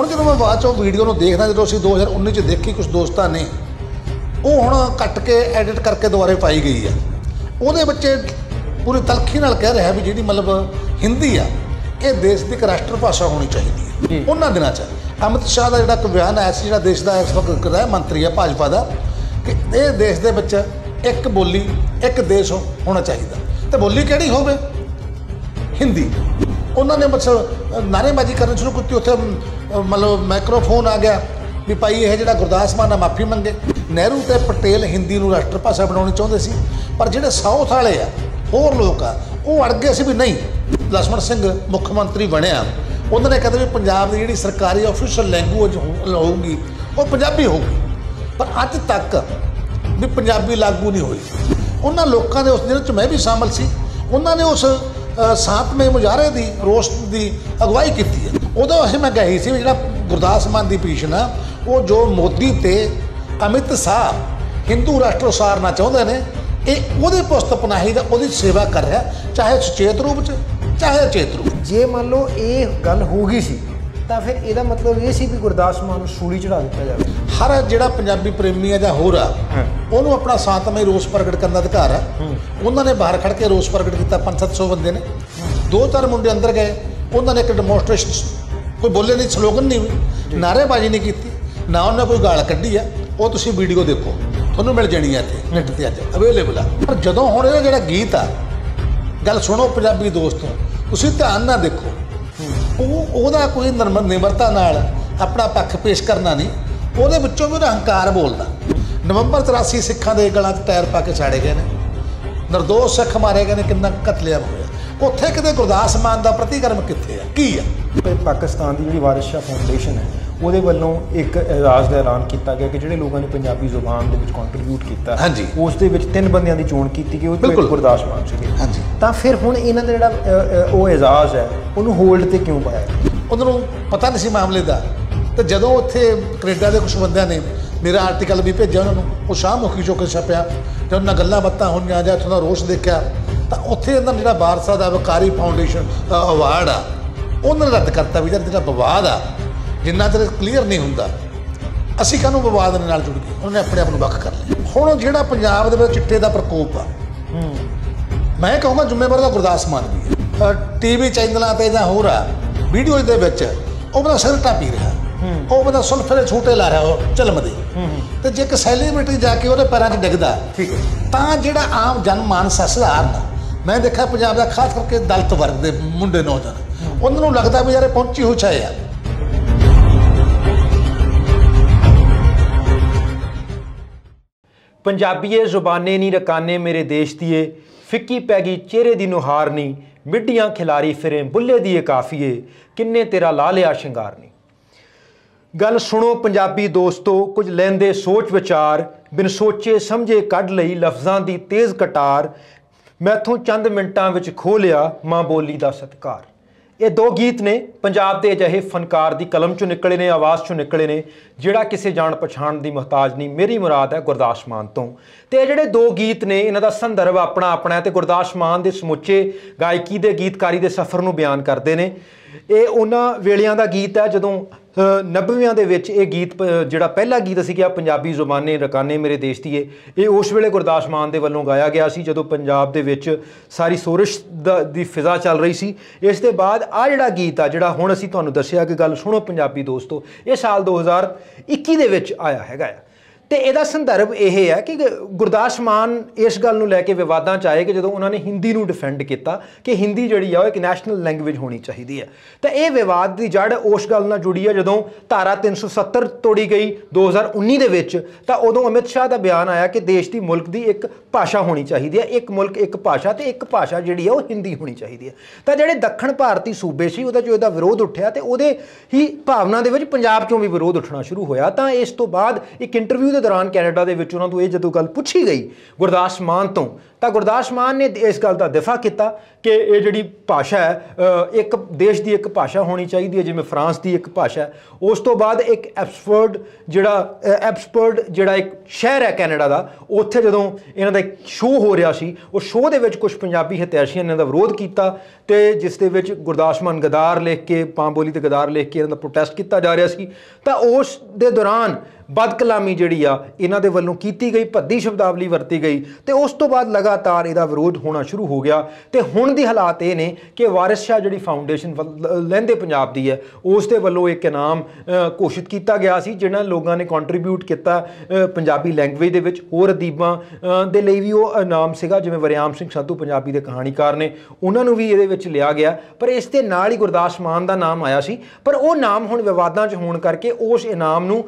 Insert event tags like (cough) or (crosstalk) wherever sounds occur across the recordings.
ਹੁਣ ਜਦੋਂ ਮੈਂ ਬਾਅਦ ਚੋਂ ਵੀਡੀਓ ਨੂੰ ਦੇਖਦਾ ਜਦੋਂ ਅਸੀਂ 2019 ਚ ਦੇਖੀ ਕੁਝ ਦੋਸਤਾਂ ਨੇ ਉਹ ਹੁਣ ਕੱਟ ਕੇ ਐਡਿਟ ਕਰਕੇ ਦੁਬਾਰੇ ਪਾਈ ਗਈ ਆ ਉਹਦੇ ਬੱਚੇ ਪੂਰੀ ਤਲਖੀ ਨਾਲ ਕਹਿ ਰਿਹਾ ਵੀ ਜਿਹੜੀ ਮਤਲਬ ਹਿੰਦੀ ਆ ਇਹ ਦੇਸ਼ ਦੀ ਇੱਕ ਰਾਸ਼ਟਰ ਭਾਸ਼ਾ ਹੋਣੀ ਚਾਹੀਦੀ ਹੈ ਉਹਨਾਂ ਦਿਨਾਂ 'ਚ ਅਮਿਤ ਸ਼ਾਹ ਦਾ ਜਿਹੜਾ ਇੱਕ ਬਿਆਨ ਆਇਆ ਸੀ ਜਿਹੜਾ ਦੇਸ਼ ਦਾ ਇਸ ਵਕਤ ਰਹਿ ਮੰਤਰੀ ਆ ਭਾਜਪਾ ਦਾ ਕਿ ਇਹ ਦੇਸ਼ ਦੇ ਵਿੱਚ ਇੱਕ ਬੋਲੀ ਇੱਕ ਦੇਸ਼ ਹੋਣਾ ਚਾਹੀਦਾ ਤੇ ਬੋਲੀ ਕਿਹੜੀ ਹੋਵੇ ਹਿੰਦੀ ਉਹਨਾਂ ਨੇ ਮਤਲਬ ਨਾਰੇਬਾਜ਼ੀ ਕਰਨ ਸ਼ੁਰੂ ਕੀਤੀ ਉੱਥੇ ਮਤਲਬ ਮਾਈਕਰੋਫੋਨ ਆ ਗਿਆ ਵੀ ਭਾਈ ਇਹ ਜਿਹੜਾ ਗੁਰਦਾਸ ਮਾਨ ਆ ਮਾਫੀ ਮੰਗੇ ਨਹਿਰੂ ਤੇ ਪਟੇਲ ਹਿੰਦੀ ਨੂੰ ਰਾਸ਼ਟਰ ਭਾਸ਼ਾ ਬਣਾਉਣੀ ਚਾਹੁੰਦੇ ਸੀ ਪਰ ਜਿਹੜੇ ਸਾਊਥ ਵਾਲੇ ਆ ਹੋਰ ਲੋਕ ਆ ਉਹ ਅੜ ਗਏ ਸੀ ਵੀ ਨਹੀਂ ਲਖਮਣ ਸਿੰਘ ਮੁੱਖ ਮੰਤਰੀ ਬਣਿਆ ਉਹਨਾਂ ਨੇ ਕਹਿੰਦੇ ਵੀ ਪੰਜਾਬ ਦੀ ਜਿਹੜੀ ਸਰਕਾਰੀ ਅਫੀਸ਼ੀਅਲ ਲੈਂਗੁਏਜ ਹੋਊਗੀ ਉਹ ਪੰਜਾਬੀ ਹੋਊਗੀ ਪਰ ਅੱਜ ਤੱਕ ਵੀ ਪੰਜਾਬੀ ਲਾਗੂ ਨਹੀਂ ਹੋਈ ਉਹਨਾਂ ਲੋਕਾਂ ਦੇ ਉਸ ਦਿਨ ਚ ਮੈਂ ਵੀ ਸ਼ਾਮਲ ਸੀ ਉਹਨਾਂ ਨੇ ਉਸ ਸਾਤਵੇਂ ਮੁਜਾਰੇ ਦੀ ਰੋਸਟ ਦੀ ਅਗਵਾਈ ਕੀਤੀ ਹੈ ਉਦੋਂ ਅਸੀਂ ਮੈਂ ਗਈ ਸੀ ਜਿਹੜਾ ਗੁਰਦਾਸ ਮਾਨ ਦੀ ਪੀਸ਼ਨ ਆ ਉਹ ਜੋ ਮੋਦੀ ਤੇ ਅਮਿਤ ਸਾਹ ਹਿੰਦੂ ਰਾਸ਼ਟਰ ਸਾਰਨਾ ਚਾਹੁੰਦੇ ਨੇ ਇਹ ਉਹਦੇ ਪੁਸਤ ਪਨਾਹੀ ਦਾ ਉਹਦੀ ਸੇਵਾ ਕਰ ਰਿਹਾ ਚਾਹੇ ਸੁਚੇਤ ਰੂਪ ਚ ਚਾਹੇ ਚੇਤ ਰੂਪ ਜੇ ਮੰਨ ਲਓ ਇਹ ਗੱਲ ਹੋ ਗਈ ਸੀ ਤਾਂ ਫਿਰ ਇਹਦਾ ਮਤਲਬ ਇਹ ਸੀ ਵੀ ਗੁਰਦਾਸ ਮਾਨ ਨੂੰ ਸੂਲੀ ਚੜਾ ਦਿੱਤਾ ਜਾਵੇ ਹਰ ਜਿਹੜਾ ਪੰਜਾਬੀ ਪ੍ਰੇਮੀ ਆ ਜਾਂ ਹੋਰ ਆ ਉਹਨੂੰ ਆਪਣਾ ਸਾਤਮੇ ਰੋਸ ਪ੍ਰਗਟ ਕਰਨ ਦਾ ਅਧਿਕਾਰ ਆ ਉਹਨਾਂ ਨੇ ਬਾਹਰ ਖੜ ਕੇ ਰੋਸ ਪ੍ਰਗਟ ਕੀਤਾ 5-700 ਬੰਦੇ ਨੇ ਦੋ ਚਾਰ ਮੁੰਡੇ ਅੰਦਰ ਗਏ ਉਹਨਾਂ ਨੇ ਇੱਕ ਡੈਮੋਨਸਟ੍ਰੇਸ਼ਨ ਕੋਈ ਬੋਲੇ ਨਹੀਂ ਸਲੋਗਨ ਨਹੀਂ ਹੋਈ ਨਾਰੇਬਾਜ਼ੀ ਨਹੀਂ ਕੀਤੀ ਨਾ ਉਹਨਾਂ ਕੋਈ ਗਾਲ ਕੱਢੀ ਆ ਉਹ ਤੁਸੀਂ ਵੀਡੀਓ ਦੇਖੋ ਤੁਹਾਨੂੰ ਮਿਲ ਜਾਣੀ ਆ ਇੱਥੇ ਨੈਟ ਤੇ ਅੱਜ ਅਵੇਲੇਬਲ ਆ ਪਰ ਜਦੋਂ ਹੁਣ ਇਹਦਾ ਜਿਹੜਾ ਗੀਤ ਆ ਗੱਲ ਸੁਣੋ ਪੰਜਾਬੀ ਦੋਸਤੋ ਤੁਸੀਂ ਧਿਆਨ ਨਾਲ ਦੇਖੋ ਉਹ ਉਹਦਾ ਕੋਈ ਨਿਮਰਤਾ ਨਾਲ ਆਪਣਾ ਪੱਖ ਪੇਸ਼ ਕਰਨਾ ਨਹੀਂ ਉਹਦੇ ਵਿੱਚੋਂ ਵੀ ਉਹਦਾ ਹੰਕਾਰ ਬੋਲਦਾ ਨਵੰਬਰ 83 ਸਿੱਖਾਂ ਦੇ ਗਲਾਂ 'ਚ ਟਾਇਰ ਪਾ ਕੇ ਛਾੜੇ ਗਏ ਨੇ ਨਿਰਦੋਸ਼ ਸਿੱਖ ਮਾਰੇ ਗਏ ਨੇ ਕਿੰਨਾ ਕਤਲਿਆ ਹੋਇਆ ਉੱਥੇ ਕਿਤੇ ਗੁਰਦਾਸ ਮਾਨ ਦਾ ਪ੍ਰਤੀਕਰਮ ਕਿੱਥੇ ਕੀ ਆ ਪਾਕਿਸਤਾਨ ਦੀ ਜਿਹੜੀ ਵਾਰਿਸ਼ਾ ਫਾਊਂਡੇਸ਼ਨ ਹੈ ਉਹਦੇ ਵੱਲੋਂ ਇੱਕ ਇਰਾਜ਼ ਦਾ ਐਲਾਨ ਕੀਤਾ ਗਿਆ ਕਿ ਜਿਹੜੇ ਲੋਕਾਂ ਨੇ ਪੰਜਾਬੀ ਜ਼ੁਬਾਨ ਦੇ ਵਿੱਚ ਕੰਟਰੀਬਿਊਟ ਕੀਤਾ ਉਸ ਦੇ ਵਿੱਚ ਤਿੰਨ ਬੰਦਿਆਂ ਦੀ ਚੋਣ ਕੀਤੀ ਗਈ ਉਹ ਤੇ ਗੁਰਦਾਸ ਮਾਨ ਸੀਗੇ ਹਾਂਜੀ ਤਾਂ ਫਿਰ ਹੁਣ ਇਹਨਾਂ ਦਾ ਜਿਹੜਾ ਉਹ ਇਜ਼ਾਜ਼ ਹੈ ਉਹਨੂੰ ਹੋਲਡ ਤੇ ਕਿਉਂ ਪਾਇਆ ਉਹਨਾਂ ਨੂੰ ਪਤਾ ਨਹੀਂ ਸੀ ਮਾਮਲੇ ਦਾ ਤੇ ਜਦੋਂ ਉੱਥੇ ਕੈਨੇਡਾ ਦੇ ਕੁਝ ਬੰਦਿਆਂ ਨੇ ਮੇਰਾ ਆਰਟੀਕਲ ਵੀ ਭੇਜਿਆ ਉਹਨਾਂ ਨੂੰ ਉਹ ਸ਼ਾਹਮੁਖੀ ਚੋਕੇ ਛਪਿਆ ਤੇ ਉਹਨਾਂ ਗੱਲਾਂ ਬੱਤਾਂ ਹੋਈਆਂ ਜਾਂ ਉੱਥੋਂ ਦਾ ਰੋਸ਼ ਦੇਖਿਆ ਤਾਂ ਉੱਥੇ ਇਹਨਾਂ ਜਿਹੜਾ ਬਾਰਸਾ ਦਾ ਵਕਾਰੀ ਫਾਊਂਡੇਸ਼ਨ ਅਵਾਰਡ ਆ ਉਹਨਾਂ ਨੇ ਰੱਦ ਕਰਤਾ ਵੀ ਜਿਹੜਾ ਵਿਵਾਦ ਆ ਜਿੰਨਾ ਚਿਰ ਕਲੀਅਰ ਨਹੀਂ ਹੁੰਦਾ ਅਸੀਂ ਕਾਹਨੂੰ ਵਿਵਾਦ ਦੇ ਨਾਲ ਜੁੜ ਗਏ ਉਹਨਾਂ ਨੇ ਆਪਣੇ ਆਪ ਨੂੰ ਵੱਖ ਕਰ ਲਿਆ ਹੁਣ ਜਿਹੜਾ ਪੰਜਾਬ ਦੇ ਵਿੱਚ ਚਿੱਟੇ ਦਾ ਪ੍ਰਕੋਪ ਆ ਮੈਂ ਕਹੂੰਗਾ ਜ਼ਿੰਮੇਵਾਰ ਦਾ ਗੁਰਦਾਸ ਮਾਨ ਵੀ ਟੀਵੀ ਚੈਨਲਾਂ ਤੇ ਜਾਂ ਹੋਰ ਆ ਵੀਡੀਓ ਦੇ ਵਿੱਚ ਉਹ ਬੰਦਾ ਸਿਰਟਾ ਪੀ ਰਿਹਾ ਉਹ ਬੰਦਾ ਸੁਲਫਰੇ ਛੂਟੇ ਲਾ ਰਿਹਾ ਉਹ ਦੇ ਤੇ ਜੇ ਇੱਕ ਸੈਲੀਬ੍ਰਿਟੀ ਜਾ ਕੇ ਉਹਦੇ ਪੈਰਾਂ 'ਚ ਡਿੱਗਦਾ ਠੀਕ ਹੈ ਤਾਂ ਜਿਹੜਾ ਆਮ ਜਨਮਾਨਸ ਸਧਾਰਨ ਮੈਂ ਦੇਖਿਆ ਪੰਜਾਬ ਦਾ ਖਾਸ ਕਰਕੇ ਦਲਤ ਵਰਗ ਦੇ ਮੁੰਡੇ ਨੌਜਵਾਨ ਉਹਨਾਂ ਨੂੰ ਲੱਗਦਾ ਵੀ ਯਾਰ ਪਹੁੰਚੀ ਹੋ ਛਾਏ ਆ ਪੰਜਾਬੀਏ ਜ਼ੁਬਾਨੇ ਨਹੀਂ ਰਕਾਨੇ ਮੇਰੇ ਦੇਸ਼ ਦੀਏ ਫਿੱਕੀ ਪੈ ਗਈ ਚਿਹਰੇ ਦੀ ਨੁਹਾਰ ਨਹੀਂ ਮਿੱਡੀਆਂ ਖਿਲਾਰੀ ਫਿਰੇ ਬੁੱਲੇ ਦੀ ਇਹ ਕਾਫੀਏ ਕਿੰਨੇ ਤੇਰਾ ਲਾ ਲਿਆ ਸ਼ਿੰਗਾਰ ਨਹੀਂ ਗੱਲ ਸੁਣੋ ਪੰਜਾਬੀ ਦੋਸਤੋ ਕੁਝ ਲੈਂਦੇ ਸੋਚ ਵਿਚਾਰ ਬਿਨ ਸੋਚੇ ਸਮਝੇ ਕੱਢ ਲਈ ਲਫ਼ਜ਼ਾਂ ਦੀ ਤੇਜ਼ ਕਟਾਰ ਮੈਥੋਂ ਚੰਦ ਮਿੰਟਾਂ ਵਿੱਚ ਖੋਲਿਆ ਮਾਂ ਬੋਲੀ ਦਾ ਸਤਕਾਰ ਇਹ ਦੋ ਗੀਤ ਨੇ ਪੰਜਾਬ ਦੇ ਅਜਿਹੇ ਫਨਕਾਰ ਦੀ ਕਲਮ ਚੋਂ ਨਿਕਲੇ ਨੇ ਆਵਾਜ਼ ਚੋਂ ਨਿਕਲੇ ਨੇ ਜਿਹੜਾ ਕਿਸੇ ਜਾਣ ਪਛਾਣ ਦੀ ਮਹਤਾਜ ਨਹੀਂ ਮੇਰੀ ਮੁਰਾਦ ਹੈ ਗੁਰਦਾਸ ਮਾਨ ਤੋਂ ਤੇ ਇਹ ਜਿਹੜੇ ਦੋ ਗੀਤ ਨੇ ਇਹਨਾਂ ਦਾ ਸੰਦਰਭ ਆਪਣਾ ਆਪਣਾ ਹੈ ਤੇ ਗੁਰਦਾਸ ਮਾਨ ਦੇ ਸਮੁੱਚੇ ਗਾਇਕੀ ਦੇ ਗੀਤਕਾਰੀ ਦੇ ਸਫ਼ਰ ਨੂੰ ਬਿਆਨ ਕਰਦੇ ਨੇ ਇਹ ਉਹਨਾਂ ਵੇਲਿਆਂ ਦਾ ਗੀਤ ਹੈ ਜਦੋਂ 90ਵਿਆਂ ਦੇ ਵਿੱਚ ਇਹ ਗੀਤ ਜਿਹੜਾ ਪਹਿਲਾ ਗੀਤ ਸੀ ਕਿ ਆ ਪੰਜਾਬੀ ਜ਼ੁਬਾਨੇ ਰਕਾਨੇ ਮੇਰੇ ਦੇਸ਼ ਦੀ ਏ ਇਹ ਉਸ ਵੇਲੇ ਗੁਰਦਾਸ ਮਾਨ ਦੇ ਵੱਲੋਂ ਗਾਇਆ ਗਿਆ ਸੀ ਜਦੋਂ ਪੰਜਾਬ ਦੇ ਵਿੱਚ ਸਾਰੀ ਸੋਰਸ਼ ਦੀ ਫਿਜ਼ਾ ਚੱਲ ਰਹੀ ਸੀ ਇਸ ਦੇ ਬਾਅਦ ਆ ਜਿਹੜਾ ਗੀਤ ਆ ਜਿਹੜਾ ਹੁਣ ਅਸੀਂ ਤੁਹਾਨੂੰ ਦੱਸਿਆ ਕਿ ਗੱਲ ਸੁਣੋ ਪੰਜਾਬੀ ਦੋਸਤੋ ਇਹ ਸਾਲ 2021 ਦੇ ਵਿੱਚ ਆਇਆ ਹੈਗਾ ਆ ਤੇ ਇਹਦਾ ਸੰਦਰਭ ਇਹ ਹੈ ਕਿ ਗੁਰਦਾਸ ਮਾਨ ਇਸ ਗੱਲ ਨੂੰ ਲੈ ਕੇ ਵਿਵਾਦਾਂ ਚ ਆਏ ਕਿ ਜਦੋਂ ਉਹਨਾਂ ਨੇ ਹਿੰਦੀ ਨੂੰ ਡਿਫੈਂਡ ਕੀਤਾ ਕਿ ਹਿੰਦੀ ਜਿਹੜੀ ਆ ਉਹ ਇੱਕ ਨੈਸ਼ਨਲ ਲੈਂਗੁਏਜ ਹੋਣੀ ਚਾਹੀਦੀ ਹੈ ਤਾਂ ਇਹ ਵਿਵਾਦ ਦੀ ਜੜ ਉਸ ਗੱਲ ਨਾਲ ਜੁੜੀ ਹੈ ਜਦੋਂ ਧਾਰਾ 370 ਤੋੜੀ ਗਈ 2019 ਦੇ ਵਿੱਚ ਤਾਂ ਉਦੋਂ ਅਮਿਤ ਸ਼ਾਹ ਦਾ ਬਿਆਨ ਆਇਆ ਕਿ ਦੇਸ਼ ਦੀ ਮੁਲਕ ਦੀ ਇੱਕ ਭਾਸ਼ਾ ਹੋਣੀ ਚਾਹੀਦੀ ਹੈ ਇੱਕ ਮੁਲਕ ਇੱਕ ਭਾਸ਼ਾ ਤੇ ਇੱਕ ਭਾਸ਼ਾ ਜਿਹੜੀ ਆ ਉਹ ਹਿੰਦੀ ਹੋਣੀ ਚਾਹੀਦੀ ਹੈ ਤਾਂ ਜਿਹੜੇ ਦੱਖਣ ਭਾਰਤੀ ਸੂਬੇ ਸੀ ਉਹਦਾ ਜੋ ਇਹਦਾ ਵਿਰੋਧ ਉੱਠਿਆ ਤੇ ਉਹਦੇ ਹੀ ਭਾਵਨਾ ਦੇ ਵਿੱਚ ਪੰਜਾਬ ਚੋਂ ਵੀ ਵਿਰੋਧ ਉੱਠਣਾ ਸ਼ੁਰੂ ਹੋਇਆ ਤਾਂ ਇਸ ਤੋਂ ਬਾਅਦ ਇੱਕ ਇੰਟਰਵਿਊ ਦੇ ਦੌਰਾਨ ਕੈਨੇਡਾ ਦੇ ਵਿੱਚ ਉਹਨਾਂ ਨੂੰ ਇਹ ਜਦੋਂ ਗੱਲ ਪੁੱਛੀ ਗਈ ਗੁਰਦਾਸ ਮਾਨ ਤੋਂ ਤਾਂ ਗੁਰਦਾਸ ਮਾਨ ਨੇ ਇਸ ਗੱਲ ਦਾ ਦਿਫਾ ਕੀਤਾ ਕਿ ਇਹ ਜਿਹੜੀ ਭਾਸ਼ਾ ਹੈ ਇੱਕ ਦੇਸ਼ ਦੀ ਇੱਕ ਭਾਸ਼ਾ ਹੋਣੀ ਚਾਹੀਦੀ ਹੈ ਜਿਵੇਂ ਫਰਾਂਸ ਦੀ ਇੱਕ ਭਾਸ਼ਾ ਹੈ ਉਸ ਤੋਂ ਬਾਅਦ ਇੱਕ ਐਪਸਫੋਰਡ ਜਿਹੜਾ ਐਪਸਫੋਰਡ ਜਿਹੜਾ ਇੱਕ ਸ਼ਹਿਰ ਹੈ ਕੈਨੇਡਾ ਦਾ ਉੱਥੇ ਜਦੋਂ ਇਹਨਾਂ ਦਾ ਇੱਕ ਸ਼ੋਅ ਹੋ ਰਿਹਾ ਸੀ ਉਹ ਸ਼ੋਅ ਦੇ ਵਿੱਚ ਕੁਝ ਪੰਜਾਬੀ ਹਿਤੈਸ਼ੀਆਂ ਨੇ ਦਾ ਵਿਰੋਧ ਕੀਤਾ ਤੇ ਜਿਸ ਦੇ ਵਿੱਚ ਗੁਰਦਾਸ ਮਾਨ ਗਦਾਰ ਲਿਖ ਕੇ ਪਾਂ ਬੋਲੀ ਤੇ ਗਦਾਰ ਲਿਖ ਕੇ ਇਹਨਾਂ ਦਾ ਪ੍ਰੋਟੈਸਟ ਕੀਤਾ ਜਾ ਰਿਹਾ ਸੀ ਤਾਂ ਉਸ ਦੇ ਦੌਰਾਨ ਬਦਕਲਾਮੀ ਜਿਹੜੀ ਆ ਇਹਨਾਂ ਦੇ ਵੱਲੋਂ ਕੀਤੀ ਗਈ ਭੱਦੀ ਸ਼ਬਦਾਵਲੀ ਵਰਤੀ ਗਈ ਤੇ ਉਸ ਤੋਂ ਬਾਅਦ ਲਗਾਤਾਰ ਇਹਦਾ ਵਿਰੋਧ ਹੋਣਾ ਸ਼ੁਰੂ ਹੋ ਗਿਆ ਤੇ ਹੁਣ ਦੀ ਹਾਲਾਤ ਇਹ ਨੇ ਕਿ ਵਾਰਿਸ ਸ਼ਾਹ ਜਿਹੜੀ ਫਾਊਂਡੇਸ਼ਨ ਲਹਿੰਦੇ ਪੰਜਾਬ ਦੀ ਹੈ ਉਸ ਦੇ ਵੱਲੋਂ ਇੱਕ ਇਨਾਮ ਘੋਸ਼ਿਤ ਕੀਤਾ ਗਿਆ ਸੀ ਜਿਨ੍ਹਾਂ ਲੋਕਾਂ ਨੇ ਕੰਟਰੀਬਿਊਟ ਕੀਤਾ ਪੰਜਾਬੀ ਲੈਂਗੁਏਜ ਦੇ ਵਿੱਚ ਹੋਰ ਅਦੀਬਾਂ ਦੇ ਲਈ ਵੀ ਉਹ ਇਨਾਮ ਸੀਗਾ ਜਿਵੇਂ ਵਰਿਆਮ ਸਿੰਘ ਸਾਧੂ ਪੰਜਾਬੀ ਦੇ ਕਹਾਣੀਕਾਰ ਨੇ ਉਹਨਾਂ ਨੂੰ ਵੀ ਇਹਦੇ ਵਿੱਚ ਲਿਆ ਗਿਆ ਪਰ ਇਸ ਦੇ ਨਾਲ ਹੀ ਗੁਰਦਾਸ ਮਾਨ ਦਾ ਨਾਮ ਆਇਆ ਸੀ ਪਰ ਉਹ ਨਾਮ ਹੁਣ ਵਿਵਾਦਾਂ 'ਚ ਹੋਣ ਕਰਕੇ ਉਸ ਇਨਾਮ ਨੂੰ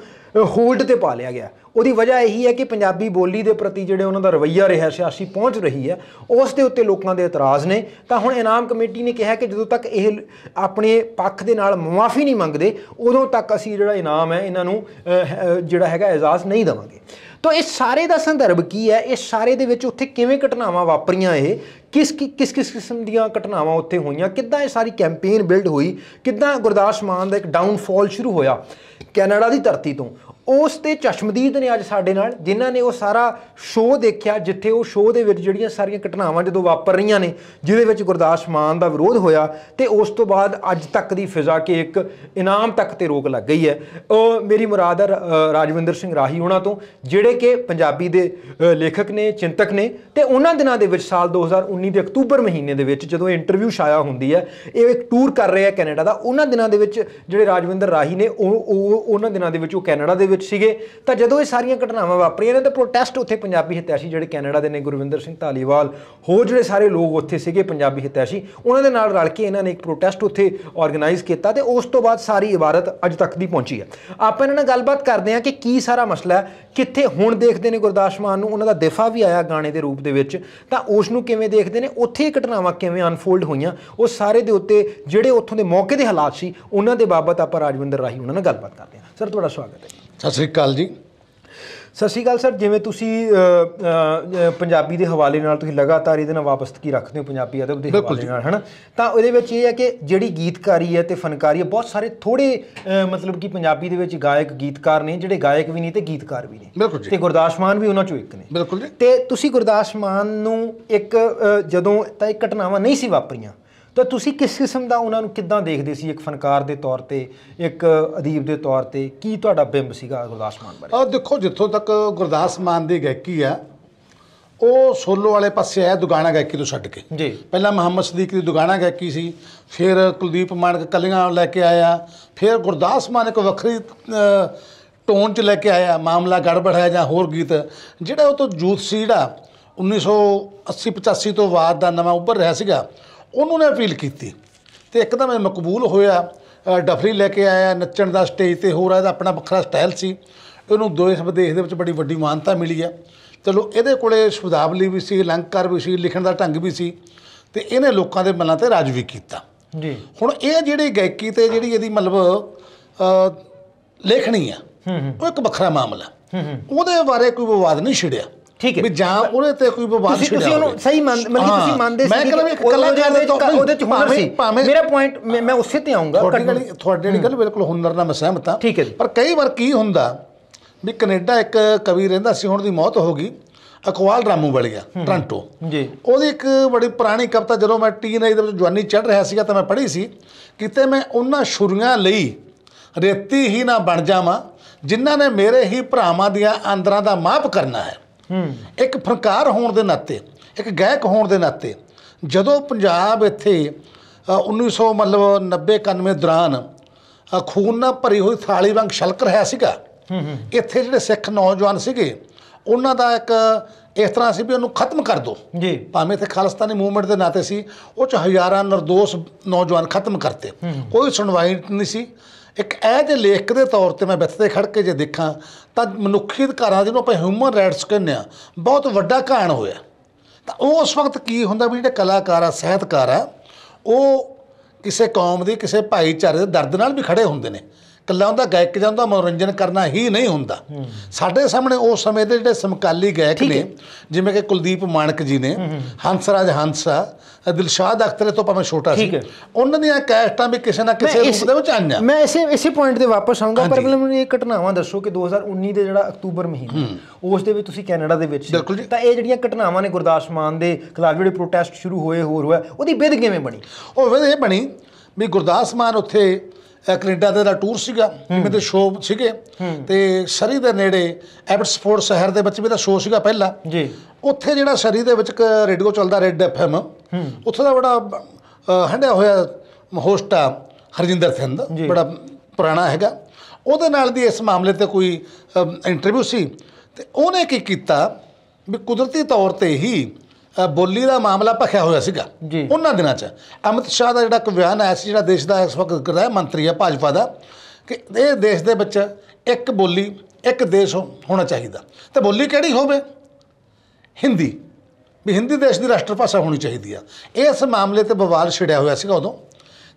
ਹੋਲਡ ਤੇ ਪਾ ਲਿਆ ਗਿਆ ਉਹਦੀ ਵਜ੍ਹਾ ਇਹੀ ਹੈ ਕਿ ਪੰਜਾਬੀ ਬੋਲੀ ਦੇ ਪ੍ਰਤੀ ਜਿਹੜੇ ਉਹਨਾਂ ਦਾ ਰਵੱਈਆ ਰਿਹਾ ਸਿਆਸੀ ਪਹੁੰਚ ਰਹੀ ਹੈ ਉਸ ਦੇ ਉੱਤੇ ਲੋਕਾਂ ਦੇ ਇਤਰਾਜ਼ ਨੇ ਤਾਂ ਹੁਣ ਇਨਾਮ ਕਮੇਟੀ ਨੇ ਕਿਹਾ ਕਿ ਜਦੋਂ ਤੱਕ ਇਹ ਆਪਣੇ ਪੱਖ ਦੇ ਨਾਲ ਮੁਆਫੀ ਨਹੀਂ ਮੰਗਦੇ ਉਦੋਂ ਤੱਕ ਅਸੀਂ ਜਿਹੜਾ ਇਨਾਮ ਹੈ ਇਹਨਾਂ ਨੂੰ ਜਿਹੜਾ ਹੈਗਾ ਇਜਾਜ਼ ਨਹੀਂ ਦਵਾਂਗੇ ਤਾਂ ਇਸ ਸਾਰੇ ਦਾ ਸੰਦਰਭ ਕੀ ਹੈ ਇਹ ਸਾਰੇ ਦੇ ਵਿੱਚ ਉੱਥੇ ਕਿਵੇਂ ਘਟਨਾਵਾਂ ਵਾਪਰੀਆਂ ਇਹ ਕਿਸ ਕਿਸ ਕਿਸ ਕਿਸਮ ਦੀਆਂ ਘਟਨਾਵਾਂ ਉੱਥੇ ਹੋਈਆਂ ਕਿੱਦਾਂ ਇਹ ਸਾਰੀ ਕੈਂਪੇਨ ਬਿਲਡ ਹੋਈ ਕਿੱਦਾਂ ਗੁਰਦਾਸ ਮਾਨ ਦਾ ਇੱਕ ਡਾਊਨਫਾਲ ਸ਼ੁਰੂ ਹੋਇਆ ਕੈਨੇਡਾ ਦੀ ਧਰਤੀ ਤੋਂ ਉਸ ਤੇ ਚਸ਼ਮਦੀਦ ਨੇ ਅੱਜ ਸਾਡੇ ਨਾਲ ਜਿਨ੍ਹਾਂ ਨੇ ਉਹ ਸਾਰਾ ਸ਼ੋਅ ਦੇਖਿਆ ਜਿੱਥੇ ਉਹ ਸ਼ੋਅ ਦੇ ਵਿੱਚ ਜਿਹੜੀਆਂ ਸਾਰੀਆਂ ਘਟਨਾਵਾਂ ਜਦੋਂ ਵਾਪਰ ਰਹੀਆਂ ਨੇ ਜਿਹਦੇ ਵਿੱਚ ਗੁਰਦਾਸ ਮਾਨ ਦਾ ਵਿਰੋਧ ਹੋਇਆ ਤੇ ਉਸ ਤੋਂ ਬਾਅਦ ਅੱਜ ਤੱਕ ਦੀ ਫਿਜ਼ਾ ਕਿ ਇੱਕ ਇਨਾਮ ਤੱਕ ਤੇ ਰੋਕ ਲੱਗ ਗਈ ਹੈ ਉਹ ਮੇਰੀ ਮੁਰਾਦ ਹੈ ਰਾਜਵਿੰਦਰ ਸਿੰਘ ਰਾਹੀ ਉਹਨਾਂ ਤੋਂ ਜਿਹੜੇ ਕਿ ਪੰਜਾਬੀ ਦੇ ਲੇਖਕ ਨੇ ਚਿੰਤਕ ਨੇ ਤੇ ਉਹਨਾਂ ਦਿਨਾਂ ਦੇ ਵਿੱਚ ਸਾਲ 2019 ਦੇ ਅਕਤੂਬਰ ਮਹੀਨੇ ਦੇ ਵਿੱਚ ਜਦੋਂ ਇੰਟਰਵਿਊ ਸ਼ਾਇਆ ਹੁੰਦੀ ਹੈ ਇਹ ਇੱਕ ਟੂਰ ਕਰ ਰਹੇ ਹੈ ਕੈਨੇਡਾ ਦਾ ਉਹਨਾਂ ਦਿਨਾਂ ਦੇ ਵਿੱਚ ਜਿਹੜੇ ਰਾਜਵਿੰਦਰ ਰਾਹੀ ਨੇ ਉਹ ਉਹਨਾਂ ਦਿਨਾਂ ਦੇ ਵਿੱਚ ਉਹ ਕੈਨੇਡਾ ਦੇ ਵਿੱਚ ਸੀਗੇ ਤਾਂ ਜਦੋਂ ਇਹ ਸਾਰੀਆਂ ਘਟਨਾਵਾਂ ਵਾਪਰੀਆਂ ਨੇ ਤਾਂ ਪ੍ਰੋਟੈਸਟ ਉੱਥੇ ਪੰਜਾਬੀ ਹਿਤੈਸ਼ੀ ਜਿਹੜੇ ਕੈਨੇਡਾ ਦੇ ਨੇ ਗੁਰਵਿੰਦਰ ਸਿੰਘ ਧਾਲੀਵਾਲ ਹੋਰ ਜਿਹੜੇ ਸਾਰੇ ਲੋਕ ਉੱਥੇ ਸੀਗੇ ਪੰਜਾਬੀ ਹਿਤੈਸ਼ੀ ਉਹਨਾਂ ਦੇ ਨਾਲ ਰਲ ਕੇ ਇਹਨਾਂ ਨੇ ਇੱਕ ਪ੍ਰੋਟੈਸਟ ਉੱਥੇ ਆਰਗੇਨਾਈਜ਼ ਕੀਤਾ ਤੇ ਉਸ ਤੋਂ ਬਾਅਦ ਸਾਰੀ ਇਬਾਰਤ ਅੱਜ ਤੱਕ ਦੀ ਪਹੁੰਚੀ ਹੈ ਆਪਾਂ ਇਹਨਾਂ ਨਾਲ ਗੱਲਬਾਤ ਕਰਦੇ ਹਾਂ ਕਿ ਕੀ ਸਾਰਾ ਮਸਲਾ ਕਿੱਥੇ ਹੁਣ ਦੇਖਦੇ ਨੇ ਗੁਰਦਾਸ ਮਾਨ ਨੂੰ ਉਹਨਾਂ ਦਾ ਦਿਫਾ ਵੀ ਆਇਆ ਗਾਣੇ ਦੇ ਰੂਪ ਦੇ ਵਿੱਚ ਤਾਂ ਉਸ ਨੂੰ ਕਿਵੇਂ ਦੇਖਦੇ ਨੇ ਉੱਥੇ ਘਟਨਾਵਾਂ ਕਿਵੇਂ ਅਨਫੋਲਡ ਹੋਈਆਂ ਉਹ ਸਾਰੇ ਦੇ ਉੱਤੇ ਜਿਹੜੇ ਉੱਥੋਂ ਦੇ ਮੌਕੇ ਦੇ ਹਾਲਾਤ ਸੀ ਉਹਨਾਂ ਦੇ ਬਾਬਤ ਆਪਾਂ ਰਾਜਵਿੰਦਰ ਰਾਹੀ ਉਹਨਾਂ ਨਾਲ ਗੱਲਬਾਤ ਕਰਦੇ ਹਾਂ ਸਰ ਤੁਹਾਡਾ ਸਵਾਗਤ ਹੈ ਸਤਿ ਸ੍ਰੀ ਅਕਾਲ ਜੀ ਸਤਿ ਸ਼੍ਰੀ ਅਕਾਲ ਸਰ ਜਿਵੇਂ ਤੁਸੀਂ ਪੰਜਾਬੀ ਦੇ ਹਵਾਲੇ ਨਾਲ ਤੁਸੀਂ ਲਗਾਤਾਰ ਇਹਦੇ ਨਾਲ ਵਾਪਸਤਕੀ ਰੱਖਦੇ ਹੋ ਪੰਜਾਬੀ ਅਦਬ ਦੇ ਹਵਾਲੇ ਨਾਲ ਹਨ ਤਾਂ ਉਹਦੇ ਵਿੱਚ ਇਹ ਹੈ ਕਿ ਜਿਹੜੀ ਗੀਤਕਾਰੀ ਹੈ ਤੇ ਫਨਕਾਰੀ ਹੈ ਬਹੁਤ ਸਾਰੇ ਥੋੜੇ ਮਤਲਬ ਕਿ ਪੰਜਾਬੀ ਦੇ ਵਿੱਚ ਗਾਇਕ ਗੀਤਕਾਰ ਨੇ ਜਿਹੜੇ ਗਾਇਕ ਵੀ ਨਹੀਂ ਤੇ ਗੀਤਕਾਰ ਵੀ ਨੇ ਤੇ ਗੁਰਦਾਸ ਮਾਨ ਵੀ ਉਹਨਾਂ ਚੋਂ ਇੱਕ ਨੇ ਬਿਲਕੁਲ ਤੇ ਤੁਸੀਂ ਗੁਰਦਾਸ ਮਾਨ ਨੂੰ ਇੱਕ ਜਦੋਂ ਤਾਂ ਇਹ ਘਟਨਾਵਾਂ ਨਹੀਂ ਸੀ ਵਾਪਰੀਆਂ ਤਾਂ ਤੁਸੀਂ ਕਿਸ ਕਿਸਮ ਦਾ ਉਹਨਾਂ ਨੂੰ ਕਿੱਦਾਂ ਦੇਖਦੇ ਸੀ ਇੱਕ ਫਨਕਾਰ ਦੇ ਤੌਰ ਤੇ ਇੱਕ ਅਦੀਬ ਦੇ ਤੌਰ ਤੇ ਕੀ ਤੁਹਾਡਾ ਬਿੰਬ ਸੀਗਾ ਗੁਰਦਾਸ ਮਾਨ ਬਾਰੇ ਆ ਦੇਖੋ ਜਿੱਥੋਂ ਤੱਕ ਗੁਰਦਾਸ ਮਾਨ ਦੀ ਗਾਇਕੀ ਆ ਉਹ ਸੋਲੋ ਵਾਲੇ ਪਾਸੇ ਆਇਆ ਦੁਗਾਣਾ ਗਾਇਕੀ ਤੋਂ ਛੱਡ ਕੇ ਜੀ ਪਹਿਲਾਂ ਮੁਹੰਮਦ ਸਦੀਕ ਦੀ ਦੁਗਾਣਾ ਗਾਇਕੀ ਸੀ ਫਿਰ ਕੁਲਦੀਪ ਮਾਨਕ ਕਲੀਆਂ ਲੈ ਕੇ ਆਇਆ ਫਿਰ ਗੁਰਦਾਸ ਮਾਨ ਇੱਕ ਵੱਖਰੀ ਟੋਨ 'ਚ ਲੈ ਕੇ ਆਇਆ ਮਾਮਲਾ ਗੜਬੜ ਹੈ ਜਾਂ ਹੋਰ ਗੀਤ ਜਿਹੜਾ ਉਹ ਤੋਂ ਜੂਥ ਸੀ ਜਿਹੜਾ 1980 85 ਤੋਂ ਬਾਅਦ ਦਾ ਨਵਾਂ ਉੱਭਰ ਰਿਹਾ ਸੀਗਾ ਉਹਨੂੰ ਨੇ ਅਪੀਲ ਕੀਤੀ ਤੇ ਇੱਕਦਮ ਇਹ ਮਕਬੂਲ ਹੋਇਆ ਡਫਰੀ ਲੈ ਕੇ ਆਇਆ ਨੱਚਣ ਦਾ ਸਟੇਜ ਤੇ ਹੋਰ ਇਹਦਾ ਆਪਣਾ ਵੱਖਰਾ ਸਟਾਈਲ ਸੀ ਇਹਨੂੰ ਦੋਇਸ ਵਿਦੇਸ਼ ਦੇ ਵਿੱਚ ਬੜੀ ਵੱਡੀ ਮਾਨਤਾ ਮਿਲੀ ਆ ਚਲੋ ਇਹਦੇ ਕੋਲੇ ਸ਼ਬਦਾਵਲੀ ਵੀ ਸੀ ਅਲੰਕਾਰ ਵੀ ਸੀ ਲਿਖਣ ਦਾ ਢੰਗ ਵੀ ਸੀ ਤੇ ਇਹਨੇ ਲੋਕਾਂ ਦੇ ਮਨਾਂ ਤੇ ਰਾਜ ਵੀ ਕੀਤਾ ਜੀ ਹੁਣ ਇਹ ਜਿਹੜੀ ਗਾਇਕੀ ਤੇ ਜਿਹੜੀ ਇਹਦੀ ਮਤਲਬ ਲੇਖਣੀ ਆ ਉਹ ਇੱਕ ਵੱਖਰਾ ਮਾਮਲਾ ਉਹਦੇ ਬਾਰੇ ਕੋਈ ਵਿਵਾਦ ਨਹੀਂ ਛਿੜਿਆ ਠੀਕ ਹੈ ਵੀ ਜਾਂ ਉਹਦੇ ਤੇ ਕੋਈ ਵਿਵਾਦ ਨਹੀਂ ਤੁਸੀਂ ਉਹਨੂੰ ਸਹੀ ਮੰਨਦੇ ਮਤਲਬ ਤੁਸੀਂ ਮੰਨਦੇ ਸੀ ਮੈਂ ਕਹਿੰਦਾ ਵੀ ਕਲਾਕਾਰ ਦੇ ਤੌਰ ਉਹਦੇ ਚ ਸੀ ਮੇਰਾ ਪੁਆਇੰਟ ਮੈਂ ਉਸੇ ਤੇ ਆਉਂਗਾ ਤੁਹਾਡੇ ਵਾਲੀ ਗੱਲ ਬਿਲਕੁਲ ਹੁਨਰ ਨਾਲ ਮੈਂ ਸਹਿਮਤ ਹਾਂ ਠੀਕ ਹੈ ਪਰ ਕਈ ਵਾਰ ਕੀ ਹੁੰਦਾ ਵੀ ਕੈਨੇਡਾ ਇੱਕ ਕਵੀ ਰਹਿੰਦਾ ਸੀ ਹੁਣ ਦੀ ਮੌਤ ਹੋ ਗਈ ਅਕਵਾਲ ਰਾਮੂ ਗਿਆ ਟ੍ਰਾਂਟੋ ਜੀ ਉਹਦੀ ਇੱਕ ਬੜੀ ਪੁਰਾਣੀ ਕਵਿਤਾ ਜਦੋਂ ਮੈਂ ਟੀਨੇਜ ਦੇ ਵਿੱਚ ਜਵਾਨੀ ਚੜ ਰਿਹਾ ਸੀਗਾ ਤਾਂ ਮੈਂ ਪੜ੍ਹੀ ਸੀ ਕਿਤੇ ਮੈਂ ਉਹਨਾਂ ਸ਼ੁਰੀਆਂ ਲਈ ਰੇਤੀ ਹੀ ਨਾ ਬਣ ਜਾਵਾਂ ਜਿਨ੍ਹਾਂ ਨੇ ਮੇਰੇ ਹੀ ਭਰਾਵਾਂ ਦੀਆਂ ਅੰਦਰਾਂ ਦਾ ਮਾਪ ਕਰਨਾ ਹੈ ਇੱਕ ਫਰਕਾਰ ਹੋਣ ਦੇ ਨਾਤੇ ਇੱਕ ਗਾਇਕ ਹੋਣ ਦੇ ਨਾਤੇ ਜਦੋਂ ਪੰਜਾਬ ਇੱਥੇ 1900 ਮਤਲਬ 90 91 ਦੌਰਾਨ ਖੂਨ ਨਾਲ ਭਰੀ ਹੋਈ ਥਾਲੀ ਵਾਂਗ ਛਲਕ ਰਿਹਾ ਸੀਗਾ ਇੱਥੇ ਜਿਹੜੇ ਸਿੱਖ ਨੌਜਵਾਨ ਸੀਗੇ ਉਹਨਾਂ ਦਾ ਇੱਕ ਇਸ ਤਰ੍ਹਾਂ ਸੀ ਵੀ ਉਹਨੂੰ ਖਤਮ ਕਰ ਦੋ ਜੀ ਭਾਵੇਂ ਤੇ ਖਾਲਸਤਾਨੀ ਮੂਵਮੈਂਟ ਦੇ ਨਾਤੇ ਸੀ ਉਹ ਚ ਹਜ਼ਾਰਾਂ ਨਿਰਦੋਸ਼ ਨੌਜਵਾਨ ਖਤਮ ਕਰਤੇ ਕੋਈ ਸੁਣਵਾਈ ਨਹੀਂ ਸੀ ਇੱਕ ਦੇ ਲੇਖਕ ਦੇ ਤੌਰ ਤੇ ਮੈਂ ਵਿਥ ਤੇ ਖੜ ਕੇ ਜੇ ਦੇਖਾਂ ਤਾਂ ਮਨੁੱਖੀ ਅਧਿਕਾਰਾਂ ਨੂੰ ਆਪਾਂ ਹਿਊਮਨ ਰਾਈਟਸ ਕਹਿੰਦੇ ਆ ਬਹੁਤ ਵੱਡਾ ਕਾਣ ਹੋਇਆ ਤਾਂ ਉਹ ਉਸ ਵਕਤ ਕੀ ਹੁੰਦਾ ਵੀ ਜਿਹੜੇ ਕਲਾਕਾਰ ਆ ਸਹਿਤਕਾਰ ਆ ਉਹ ਕਿਸੇ ਕੌਮ ਦੇ ਕਿਸੇ ਭਾਈਚਾਰੇ ਦੇ ਦਰਦ ਨਾਲ ਵੀ ਖੜੇ ਹੁੰਦੇ ਨੇ ਕੱਲਾ ਉਹਦਾ ਗਾਇਕ ਜਾਂ ਉਹਦਾ ਮਨੋਰੰਜਨ ਕਰਨਾ ਹੀ ਨਹੀਂ ਹੁੰਦਾ ਸਾਡੇ ਸਾਹਮਣੇ ਉਸ ਸਮੇਂ ਦੇ ਜਿਹੜੇ ਸਮਕਾਲੀ ਗਾਇਕ ਨੇ ਜਿਵੇਂ ਕਿ ਕੁਲਦੀਪ ਮਾਨਕ ਜੀ ਨੇ ਹੰਸਰਾਜ ਹੰਸਾ ਦਿਲਸ਼ਾਦ ਅਖਤਰ ਤੋਂ ਭਾਵੇਂ ਛੋਟਾ ਸੀ ਉਹਨਾਂ ਦੀਆਂ ਕੈਸਟਾਂ ਵੀ ਕਿਸੇ ਨਾ ਕਿਸੇ ਰੂਪ ਦੇ ਵਿੱਚ ਆਈਆਂ ਮੈਂ ਇਸੇ ਇਸੇ ਪੁਆਇੰਟ ਤੇ ਵਾਪਸ ਆਉਂਗਾ ਪਰ ਮੈਨੂੰ ਇਹ ਘਟਨਾਵਾਂ ਦੱਸੋ ਕਿ 2019 ਦੇ ਜਿਹੜਾ ਅਕਤੂਬਰ ਮਹੀਨਾ ਉਸ ਦੇ ਵਿੱਚ ਤੁਸੀਂ ਕੈਨੇਡਾ ਦੇ ਵਿੱਚ ਤਾਂ ਇਹ ਜਿਹੜੀਆਂ ਘਟਨਾਵਾਂ ਨੇ ਗੁਰਦਾਸ ਮਾਨ ਦੇ ਖਿਲਾਫ ਜਿਹੜੇ ਪ੍ਰੋਟੈਸਟ ਸ਼ੁਰੂ ਹੋਏ ਹੋਰ ਹੋਇਆ ਉਹਦੀ ਵਿਧ ਕਿਵੇਂ ਬਣੀ ਉਹ ਵਿਧ ਇਹ ਬਣੀ ਵੀ ਗੁਰਦਾਸ ਮਾਨ ਉੱਥੇ ਕੈਨੇਡਾ ਦੇ ਦਾ ਟੂਰ ਸੀਗਾ ਜਿਵੇਂ ਤੇ ਸ਼ੋਅ ਸੀਗੇ ਤੇ ਸਰੀ ਦੇ ਨੇੜੇ ਐਬਟਸਫੋਰਡ ਸ਼ਹਿਰ ਦੇ ਵਿੱਚ ਵੀ ਦਾ ਸ਼ੋਅ ਸੀਗਾ ਪਹਿਲਾਂ ਜੀ ਉੱਥੇ ਜਿਹੜਾ ਸਰੀ ਦੇ ਵਿੱਚ ਇੱਕ ਰੇਡੀਓ ਚੱਲਦਾ ਰੈਡ ਐਮ ਉੱਥੇ ਦਾ ਬੜਾ ਹੰਡਿਆ ਹੋਇਆ ਹੋਸਟ ਆ ਹਰਜਿੰਦਰ ਸਿੰਘ ਬੜਾ ਪੁਰਾਣਾ ਹੈਗਾ ਉਹਦੇ ਨਾਲ ਦੀ ਇਸ ਮਾਮਲੇ ਤੇ ਕੋਈ ਇੰਟਰਵਿਊ ਸੀ ਤੇ ਉਹਨੇ ਕੀ ਕੀਤਾ ਵੀ ਕੁਦਰਤੀ ਤੌਰ ਤੇ ਹੀ ਬੋਲੀ ਦਾ ਮਾਮਲਾ ਭਖਿਆ ਹੋਇਆ ਸੀਗਾ ਉਹਨਾਂ ਦਿਨਾਂ 'ਚ ਅਮਿਤ ਸ਼ਾਹ ਦਾ ਜਿਹੜਾ ਇੱਕ ਬਿਆਨ ਆਇਆ ਸੀ ਜਿਹੜਾ ਦੇਸ਼ ਦਾ ਇਸ ਵਕਤ ਕਰਦਾ ਮੰਤਰੀ ਹੈ ਭਾਜਪਾ ਦਾ ਕਿ ਇਹ ਦੇਸ਼ ਦੇ ਵਿੱਚ ਇੱਕ ਬੋਲੀ ਇੱਕ ਦੇਸ਼ ਹੋਣਾ ਚਾਹੀਦਾ ਤੇ ਬੋਲੀ ਕਿਹੜੀ ਹੋਵੇ ਹਿੰਦੀ ਵੀ ਹਿੰਦੀ ਦੇਸ਼ ਦੀ ਰਾਸ਼ਟਰ ਭਾਸ਼ਾ ਹੋਣੀ ਚਾਹੀਦੀ ਆ ਇਸ ਮਾਮਲੇ ਤੇ ਬਵਾਲ ਛਿੜਿਆ ਹੋਇਆ ਸੀਗਾ ਉਦੋਂ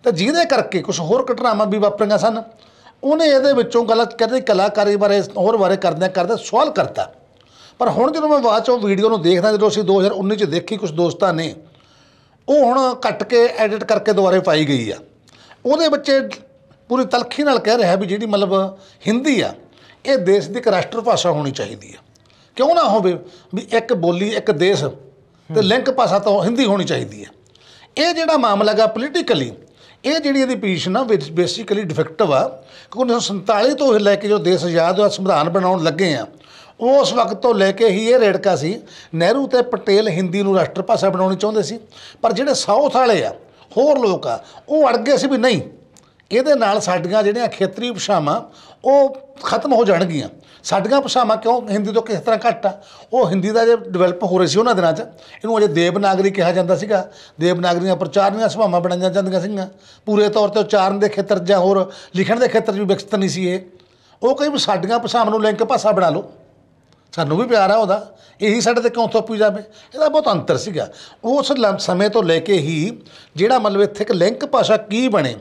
ਤੇ ਜਿਹਦੇ ਕਰਕੇ ਕੁਝ ਹੋਰ ਘਟਨਾਵਾਂ ਵੀ ਵਾਪਰੀਆਂ ਸਨ ਉਹਨੇ ਇਹਦੇ ਵਿੱਚੋਂ ਗਲਤ ਕਰਦੇ ਕਲਾਕਾਰੀ ਬਾਰੇ ਹੋਰ ਬਾਰੇ ਕਰਦੇ ਕਰਦੇ ਸਵਾਲ ਕਰਤਾ ਪਰ ਹੁਣ ਜਦੋਂ ਮੈਂ ਬਾਅਦ ਚੋਂ ਵੀਡੀਓ ਨੂੰ ਦੇਖਦਾ ਜਦੋਂ ਅਸੀਂ 2019 ਚ ਦੇਖੀ ਕੁਝ ਦੋਸਤਾਂ ਨੇ ਉਹ ਹੁਣ ਕੱਟ ਕੇ ਐਡਿਟ ਕਰਕੇ ਦੁਬਾਰੇ ਪਾਈ ਗਈ ਆ ਉਹਦੇ ਬੱਚੇ ਪੂਰੀ ਤਲਖੀ ਨਾਲ ਕਹਿ ਰਿਹਾ ਵੀ ਜਿਹੜੀ ਮਤਲਬ ਹਿੰਦੀ ਆ ਇਹ ਦੇਸ਼ ਦੀ ਇੱਕ ਰਾਸ਼ਟਰ ਭਾਸ਼ਾ ਹੋਣੀ ਚਾਹੀਦੀ ਆ ਕਿਉਂ ਨਾ ਹੋਵੇ ਵੀ ਇੱਕ ਬੋਲੀ ਇੱਕ ਦੇਸ਼ ਤੇ ਲਿੰਕ ਭਾਸ਼ਾ ਤਾਂ ਹਿੰਦੀ ਹੋਣੀ ਚਾਹੀਦੀ ਆ ਇਹ ਜਿਹੜਾ ਮਾਮਲਾ ਹੈਗਾ ਪੋਲੀਟੀਕਲੀ ਇਹ ਜਿਹੜੀ ਇਹਦੀ ਪੋਜੀਸ਼ਨ ਆ ਬੇਸਿਕਲੀ ਡਿਫੈਕਟਿਵ ਆ ਕਿਉਂਕਿ 1947 ਤੋਂ ਲੈ ਕੇ ਜੋ ਦੇਸ਼ ਆਜ਼ਾਦ ਹੋਇਆ ਸੰਵਿਧਾਨ ਬਣਾਉਣ ਲੱਗੇ ਆ ਉਸ ਵਕਤ ਤੋਂ ਲੈ ਕੇ ਹੀ ਇਹ ਰੇੜਕਾ ਸੀ ਨਹਿਰੂ ਤੇ ਪਟੇਲ ਹਿੰਦੀ ਨੂੰ ਰਾਸ਼ਟਰ ਭਾਸ਼ਾ ਬਣਾਉਣੀ ਚਾਹੁੰਦੇ ਸੀ ਪਰ ਜਿਹੜੇ ਸਾਊਥ ਵਾਲੇ ਆ ਹੋਰ ਲੋਕ ਆ ਉਹ ਅੜ ਗਏ ਸੀ ਵੀ ਨਹੀਂ ਇਹਦੇ ਨਾਲ ਸਾਡੀਆਂ ਜਿਹੜੀਆਂ ਖੇਤਰੀ ਭਾਸ਼ਾਵਾਂ ਉਹ ਖਤਮ ਹੋ ਜਾਣਗੀਆਂ ਸਾਡੀਆਂ ਭਾਸ਼ਾਵਾਂ ਕਿਉਂ ਹਿੰਦੀ ਤੋਂ ਕਿਸ ਤਰ੍ਹਾਂ ਘੱਟ ਆ ਉਹ ਹਿੰਦੀ ਦਾ ਜੇ ਡਿਵੈਲਪ ਹੋ ਰਹੀ ਸੀ ਉਹਨਾਂ ਦਿਨਾਂ 'ਚ ਇਹਨੂੰ ਅਜੇ ਦੇਵਨਾਗਰੀ ਕਿਹਾ ਜਾਂਦਾ ਸੀਗਾ ਦੇਵਨਾਗਰੀਆਂ ਪ੍ਰਚਾਰਨੀਆਂ ਸਭਾਵਾਂ ਬਣਾਈਆਂ ਜਾਂਦੀਆਂ ਸੀਗੀਆਂ ਪੂਰੇ ਤੌਰ ਤੇ ਉਚਾਰਨ ਦੇ ਖੇਤਰ ਜਾਂ ਹੋਰ ਲਿਖਣ ਦੇ ਖੇਤਰ ਵੀ ਵਿਕਸਿਤ ਨਹੀਂ ਸੀ ਇਹ ਉਹ ਕਈ ਸਾਡੀਆਂ ਭਾਸ਼ਾਵਾਂ ਨੂੰ ਲਿੰਕ ਭਾਸ਼ਾ ਬਣਾ ਲਓ ਸਾਨੂੰ ਵੀ ਪਿਆਰ ਆ ਉਹਦਾ ਇਹੀ ਸਾਡੇ ਤੇ ਕਿਉਂ ਥੋਪੀ ਜਾਵੇ ਇਹਦਾ ਬਹੁਤ ਅੰਤਰ ਸੀਗਾ ਉਸ ਸਮੇਂ ਤੋਂ ਲੈ ਕੇ ਹੀ ਜਿਹੜਾ ਮਤਲਬ ਇੱਥੇ ਇੱਕ ਲਿੰਕ ਭਾਸ਼ਾ ਕੀ ਬਣੇ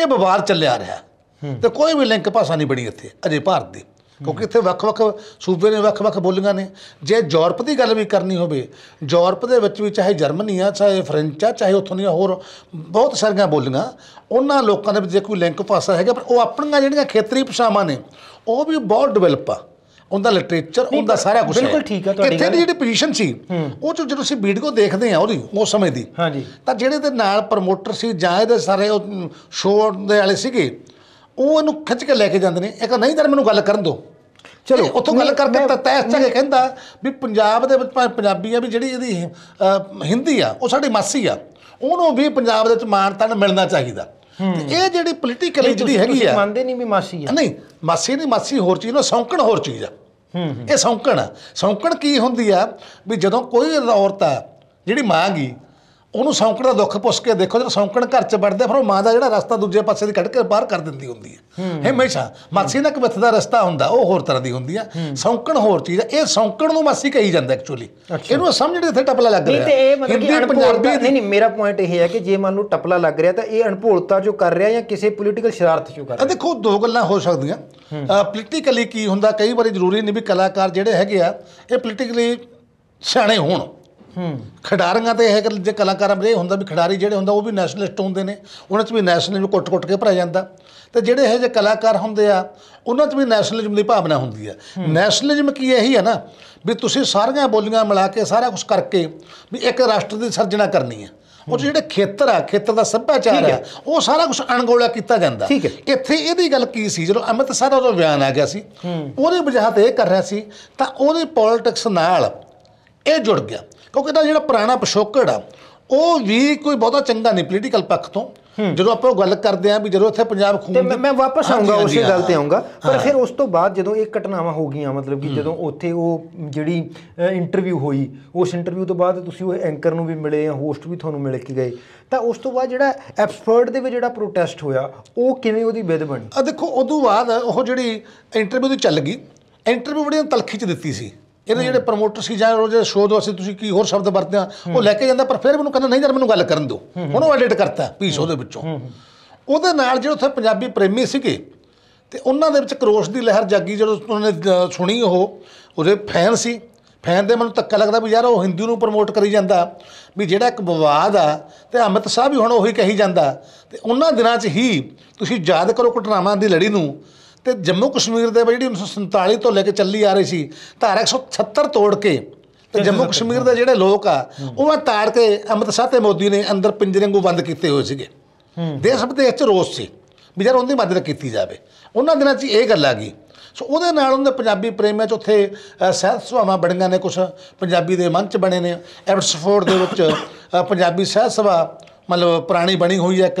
ਇਹ ਵਿਵਾਰ ਚੱਲਿਆ ਰਿਹਾ ਤੇ ਕੋਈ ਵੀ ਲਿੰਕ ਭਾਸ਼ਾ ਨਹੀਂ ਬਣੀ ਇੱਥੇ ਅਜੇ ਭਾਰਤ ਦੀ ਕਿਉਂਕਿ ਇੱਥੇ ਵੱਖ-ਵੱਖ ਸੂਬੇ ਨੇ ਵੱਖ-ਵੱਖ ਬੋਲੀਆਂ ਨੇ ਜੇ ਯੂਰਪ ਦੀ ਗੱਲ ਵੀ ਕਰਨੀ ਹੋਵੇ ਯੂਰਪ ਦੇ ਵਿੱਚ ਵੀ ਚਾਹੇ ਜਰਮਨੀ ਆ ਚਾਹੇ ਫ੍ਰੈਂਚ ਆ ਚਾਹੇ ਉੱਥੋਂ ਦੀਆਂ ਹੋਰ ਬਹੁਤ ਸਾਰੀਆਂ ਬੋਲੀਆਂ ਉਹਨਾਂ ਲੋਕਾਂ ਦੇ ਵਿੱਚ ਜੇ ਕੋਈ ਲਿੰਕ ਭਾਸ਼ਾ ਹੈਗਾ ਪਰ ਉਹ ਆਪਣੀਆਂ ਜਿਹੜੀਆਂ ਖੇਤਰੀ ਭਾਸ਼ਾਵਾਂ ਨੇ ਉਹ ਵੀ ਬਹੁਤ ਡਿਵੈਲਪ ਆ ਉਹਦਾ ਲਿਟਰੇਚਰ ਉਹਦਾ ਸਾਰਾ ਕੁਝ ਬਿਲਕੁਲ ਠੀਕ ਹੈ ਤੁਹਾਡੀ ਇੱਥੇ ਦੀ ਜਿਹੜੀ ਪੋਜੀਸ਼ਨ ਸੀ ਉਹ ਚ ਜਦੋਂ ਅਸੀਂ ਵੀਡੀਓ ਦੇਖਦੇ ਆ ਉਹਦੀ ਉਸ ਸਮੇਂ ਦੀ ਹਾਂਜੀ ਤਾਂ ਜਿਹੜੇ ਦੇ ਨਾਲ ਪ੍ਰਮੋਟਰ ਸੀ ਜਾਂ ਇਹਦੇ ਸਾਰੇ ਉਹ ਸ਼ੋਅ ਦੇ ਵਾਲੇ ਸੀਗੇ ਉਹ ਇਹਨੂੰ ਖਿੱਚ ਕੇ ਲੈ ਕੇ ਜਾਂਦੇ ਨੇ ਇਹ ਕਹ ਨਹੀਂ ਤਾਂ ਮੈਨੂੰ ਗੱਲ ਕਰਨ ਦਿਓ ਚਲੋ ਉੱਥੋਂ ਗੱਲ ਕਰਕੇ ਤਾਂ ਤੈਸ ਚਾ ਕਹਿੰਦਾ ਵੀ ਪੰਜਾਬ ਦੇ ਵਿੱਚ ਪੰਜਾਬੀ ਆ ਵੀ ਜਿਹੜੀ ਇਹਦੀ ਹਿੰਦੀ ਆ ਉਹ ਸਾਡੀ ਮਾਸੀ ਆ ਉਹਨੂੰ ਵੀ ਪੰਜਾਬ ਦੇ ਵਿੱਚ ਮਾਨਤਾ ਮਿਲਣਾ ਚਾਹੀਦਾ ਇਹ ਜਿਹੜੀ ਪੋਲੀਟੀਕਲ ਜਿਹੜੀ ਹੈਗੀ ਆ ਮੰਨਦੇ ਨਹੀਂ ਵੀ ਮਾਸੀ ਆ ਨਹੀਂ ਮਾਸੀ ਨਹੀਂ ਮਾਸੀ ਹੋਰ ਚੀਜ਼ ਨਾ ਸੌਂਕਣ ਹੋਰ ਚੀਜ਼ ਆ ਇਹ ਸੌਂਕਣ ਸੌਂਕਣ ਕੀ ਹੁੰਦੀ ਆ ਵੀ ਜਦੋਂ ਕੋਈ ਔਰਤ ਆ ਜਿਹੜੀ ਮਾਂ ਗਈ ਉਹਨੂੰ ਸੌਂਕਣ ਦਾ ਦੁੱਖ ਪੁੱਛ ਕੇ ਦੇਖੋ ਜਦੋਂ ਸੌਂਕਣ ਘਰ ਚ ਵੜਦੇ ਫਿਰ ਉਹ ਮਾਂ ਦਾ ਜਿਹੜਾ ਰਸਤਾ ਦੂਜੇ ਪਾਸੇ ਦੀ ਕੱਢ ਕੇ ਬਾਹਰ ਕਰ ਦਿੰਦੀ ਹੁੰਦੀ ਹੈ ਹਮੇਸ਼ਾ ਮਾਸੀ ਦਾ ਕਬੱਥ ਦਾ ਰਸਤਾ ਹੁੰਦਾ ਉਹ ਹੋਰ ਤਰ੍ਹਾਂ ਦੀ ਹੁੰਦੀ ਆ ਸੌਂਕਣ ਹੋਰ ਚੀਜ਼ ਆ ਇਹ ਸੌਂਕਣ ਨੂੰ ਮਾਸੀ ਕਹੀ ਜਾਂਦਾ ਐਕਚੁਅਲੀ ਇਹਨੂੰ ਸਮਝਣ ਇੱਥੇ ਟਪਲਾ ਲੱਗ ਰਿਹਾ ਨਹੀਂ ਤੇ ਇਹ ਮਤਲਬ ਕਿ ਪੰਜਾਬੀ ਨਹੀਂ ਨਹੀਂ ਮੇਰਾ ਪੁਆਇੰਟ ਇਹ ਹੈ ਕਿ ਜੇ ਮੰਨ ਲਓ ਟਪਲਾ ਲੱਗ ਰਿਹਾ ਤਾਂ ਇਹ ਅਣਭੋਲਤਾ ਜੋ ਕਰ ਰਿਹਾ ਜਾਂ ਕਿਸੇ ਪੋਲੀਟੀਕਲ ਸ਼ਰਾਰਤ ਚੋਂ ਕਰ ਰਿਹਾ ਦੇਖੋ ਦੋ ਗੱਲਾਂ ਹੋ ਸਕਦੀਆਂ ਪੋਲੀਟੀਕਲੀ ਕੀ ਹੁੰਦਾ ਕਈ ਵਾਰੀ ਜ਼ਰੂਰੀ ਨਹੀਂ ਵੀ ਕਲਾਕਾਰ ਜਿਹੜੇ ਹੈਗੇ ਆ ਇਹ ਪੋਲੀਟੀਕਲੀ ਸਿਆਣੇ ਹੋਣ ਖਿਡਾਰੀਆਂ ਤੇ ਇਹ ਜੇ ਕਲਾਕਾਰਾਂ ਬਰੇ ਹੁੰਦਾ ਵੀ ਖਿਡਾਰੀ ਜਿਹੜੇ ਹੁੰਦਾ ਉਹ ਵੀ ਨੈਸ਼ਨਲਿਸਟ ਹੁੰਦੇ ਨੇ ਉਹਨਾਂ 'ਚ ਵੀ ਨੈਸ਼ਨਲਿਜ਼ਮ ਕੁੱਟ-ਕੁੱਟ ਕੇ ਭਰਿਆ ਜਾਂਦਾ ਤੇ ਜਿਹੜੇ ਇਹ ਜੇ ਕਲਾਕਾਰ ਹੁੰਦੇ ਆ ਉਹਨਾਂ 'ਚ ਵੀ ਨੈਸ਼ਨਲਿਜ਼ਮ ਦੀ ਭਾਵਨਾ ਹੁੰਦੀ ਆ ਨੈਸ਼ਨਲਿਜ਼ਮ ਕੀ ਇਹੀ ਆ ਨਾ ਵੀ ਤੁਸੀਂ ਸਾਰੀਆਂ ਬੋਲੀਆਂ ਮਿਲਾ ਕੇ ਸਾਰਾ ਕੁਝ ਕਰਕੇ ਵੀ ਇੱਕ ਰਾਸ਼ਟਰ ਦੀ ਸਿਰਜਣਾ ਕਰਨੀ ਆ ਉਹ ਜਿਹੜੇ ਖੇਤਰ ਆ ਖੇਤਰ ਦਾ ਸੱਭਿਆਚਾਰ ਆ ਉਹ ਸਾਰਾ ਕੁਝ ਅਣਗੋਲਿਆ ਕੀਤਾ ਜਾਂਦਾ ਇੱਥੇ ਇਹਦੀ ਗੱਲ ਕੀ ਸੀ ਜਦੋਂ ਅਮਿਤ ਅਮਿਤਸਰ ਉਹਦਾ ਬਿਆਨ ਆ ਗਿਆ ਸੀ ਉਹਦੇ ਵਜ੍ਹਾ ਤੇ ਇਹ ਕਰ ਰਿਹਾ ਸੀ ਤਾਂ ਉਹਦੀ ਪੋਲਿਟਿਕਸ ਨਾਲ ਇਹ ਜੁੜ ਗਿਆ ਕਿਉਂਕਿ ਤਾਂ ਜਿਹੜਾ ਪੁਰਾਣਾ ਪਸ਼ੋਕੜ ਆ ਉਹ ਵੀ ਕੋਈ ਬਹੁਤਾ ਚੰਗਾ ਨਹੀਂ ਪੋਲੀਟੀਕਲ ਪੱਖ ਤੋਂ ਜਦੋਂ ਆਪਾਂ ਗੱਲ ਕਰਦੇ ਆਂ ਵੀ ਜਦੋਂ ਇੱਥੇ ਪੰਜਾਬ ਖੂਨ ਤੇ ਮੈਂ ਵਾਪਸ ਆਉਂਗਾ ਉਸੇ ਗੱਲ ਤੇ ਆਉਂਗਾ ਪਰ ਫਿਰ ਉਸ ਤੋਂ ਬਾਅਦ ਜਦੋਂ ਇਹ ਘਟਨਾਵਾਂ ਹੋ ਗਈਆਂ ਮਤਲਬ ਕਿ ਜਦੋਂ ਉੱਥੇ ਉਹ ਜਿਹੜੀ ਇੰਟਰਵਿਊ ਹੋਈ ਉਸ ਇੰਟਰਵਿਊ ਤੋਂ ਬਾਅਦ ਤੁਸੀਂ ਉਹ ਐਂਕਰ ਨੂੰ ਵੀ ਮਿਲੇ ਆ ਹੋਸਟ ਵੀ ਤੁਹਾਨੂੰ ਮਿਲ ਕੇ ਗਏ ਤਾਂ ਉਸ ਤੋਂ ਬਾਅਦ ਜਿਹੜਾ ਐਕਸਪਰਟ ਦੇ ਵਿੱਚ ਜਿਹੜਾ ਪ੍ਰੋਟੈਸਟ ਹੋਇਆ ਉਹ ਕਿਵੇਂ ਉਹਦੀ ਵਿਧ ਬਣੀ ਆ ਦੇਖੋ ਉਦੋਂ ਬਾਅਦ ਉਹ ਜਿਹੜੀ ਇੰਟਰਵਿਊ ਦੀ ਚੱਲ ਗਈ ਇੰਟਰਵਿਊ ਬੜੀ ਤਲਖੀ ਚ ਦਿੱਤੀ ਸੀ ਇਹਦੇ ਜਿਹੜੇ ਪ੍ਰੋਮੋਟਰ ਸੀ ਜਾਂ ਉਹ ਜਿਹੜੇ ਸ਼ੋਅ ਦੋ ਤੁਸੀਂ ਕੀ ਹੋਰ ਸ਼ਬਦ ਵਰਤਦੇ ਆ ਉਹ ਲੈ ਕੇ ਜਾਂਦਾ ਪਰ ਫਿਰ ਮੈਨੂੰ ਕਹਿੰਦਾ ਨਹੀਂ ਯਾਰ ਮੈਨੂੰ ਗੱਲ ਕਰਨ ਦਿਓ ਹੁਣ ਉਹ ਐਡਿਟ ਕਰਤਾ ਪੀਸ ਉਹਦੇ ਵਿੱਚੋਂ ਉਹਦੇ ਨਾਲ ਜਿਹੜੇ ਉੱਥੇ ਪੰਜਾਬੀ ਪ੍ਰੇਮੀ ਸੀਗੇ ਤੇ ਉਹਨਾਂ ਦੇ ਵਿੱਚ ਕਰੋਸ਼ ਦੀ ਲਹਿਰ ਜਾਗੀ ਜਦੋਂ ਉਹਨਾਂ ਨੇ ਸੁਣੀ ਉਹ ਉਹਦੇ ਫੈਨ ਸੀ ਫੈਨ ਦੇ ਮੈਨੂੰ ਤੱਕਾ ਲੱਗਦਾ ਵੀ ਯਾਰ ਉਹ ਹਿੰਦੂ ਨੂੰ ਪ੍ਰਮੋਟ ਕਰੀ ਜਾਂਦਾ ਵੀ ਜਿਹੜਾ ਇੱਕ ਵਿਵਾਦ ਆ ਤੇ ਅਮਿਤ ਸਾਹਿਬ ਵੀ ਹੁਣ ਉਹੀ ਕਹੀ ਜਾਂਦਾ ਤੇ ਉਹਨਾਂ ਦਿਨਾਂ 'ਚ ਹੀ ਤੁਸੀਂ ਯਾਦ ਕਰੋ ਘਟਨਾਵਾਂ ਦੀ ਲੜੀ ਨੂੰ ਤੇ ਜੰਮੂ ਕਸ਼ਮੀਰ ਦੇ ਜਿਹੜੀ 1947 ਤੋਂ ਲੈ ਕੇ ਚੱਲੀ ਆ ਰਹੀ ਸੀ ਧਾਰਾ 176 ਤੋੜ ਕੇ ਤੇ ਜੰਮੂ ਕਸ਼ਮੀਰ ਦੇ ਜਿਹੜੇ ਲੋਕ ਆ ਉਹ ਆ ਤਾਰ ਕੇ ਅੰਮ੍ਰਿਤਸਰ ਤੇ ਮੋਦੀ ਨੇ ਅੰਦਰ ਪਿੰਜਰੇ ਨੂੰ ਬੰਦ ਕੀਤੇ ਹੋਏ ਸੀਗੇ ਦੇਸ਼ ਵਿਦੇਸ਼ ਚ ਰੋਸ ਸੀ ਵੀ ਯਾਰ ਉਹਦੀ ਮਦਦ ਕੀਤੀ ਜਾਵੇ ਉਹਨਾਂ ਦਿਨਾਂ 'ਚ ਇਹ ਗੱਲ ਆ ਗਈ ਸੋ ਉਹਦੇ ਨਾਲ ਉਹਦੇ ਪੰਜਾਬੀ ਪ੍ਰੇਮੀਆਂ 'ਚ ਉੱਥੇ ਸਹਿਤ ਸਭਾਵਾਂ ਬਣੀਆਂ ਨੇ ਕੁਝ ਪੰਜਾਬੀ ਦੇ ਮੰਚ ਬਣੇ ਨੇ ਐਬਸਫੋਰਡ ਦੇ ਵਿੱਚ ਪੰਜਾਬੀ ਸਹਿਤ ਸਭਾ ਮਤਲਬ ਪੁਰਾਣੀ ਬਣੀ ਹੋਈ ਹੈ ਇੱਕ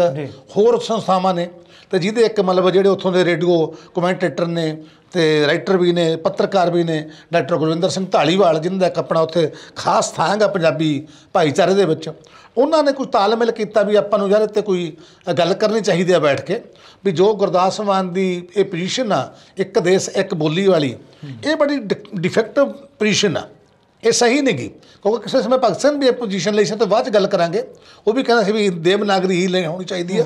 ਹੋਰ ਸੰਸਥਾਵਾਂ ਨੇ ਤੇ ਜਿਹਦੇ ਇੱਕ ਮਤਲਬ ਜਿਹੜੇ ਉੱਥੋਂ ਦੇ ਰੇਡੀਓ ਕਮੈਂਟੇਟਰ ਨੇ ਤੇ ਰਾਈਟਰ ਵੀ ਨੇ ਪੱਤਰਕਾਰ ਵੀ ਨੇ ਡਾਕਟਰ ਗੁਰਵਿੰਦਰ ਸਿੰਘ ਢਾਲੀਵਾਲ ਜਿਨ੍ਹਾਂ ਦਾ ਇੱਕ ਆਪਣਾ ਉੱਥੇ ਖਾਸ ਥਾਂ ਹੈ ਪੰਜਾਬੀ ਭਾਈਚਾਰੇ ਦੇ ਵਿੱਚ ਉਹਨਾਂ ਨੇ ਕੁਝ ਤਾਲਮੇਲ ਕੀਤਾ ਵੀ ਆਪਾਂ ਨੂੰ ਯਾਰ ਇੱਥੇ ਕੋਈ ਗੱਲ ਕਰਨੀ ਚਾਹੀਦੀ ਆ ਬੈਠ ਕੇ ਵੀ ਜੋ ਗੁਰਦਾਸ ਮਾਨ ਦੀ ਇਹ ਪੋਜੀਸ਼ਨ ਆ ਇੱਕ ਦੇਸ਼ ਇੱਕ ਬੋਲੀ ਵਾਲੀ ਇਹ ਬੜੀ ਡਿਫੈਕਟਿਵ ਪੋਜੀਸ਼ਨ ਆ ਇਹ ਸਹੀ ਨਹੀਂ ਗਈ ਕਿਉਂਕਿ ਕਿਸੇ ਸਮੇਂ ਪਾਕਿਸਤਾਨ ਵੀ ਇਹ ਪੋਜੀਸ਼ਨ ਲਈ ਸੀ ਤਾਂ ਬਾਅਦ ਚ ਗੱਲ ਕਰਾਂਗੇ ਉਹ ਵੀ ਕਹਿੰਦਾ ਸੀ ਵੀ ਦੇਵਨਾਗਰੀ ਹੀ ਲੈ ਹੋਣੀ ਚਾਹੀਦੀ ਆ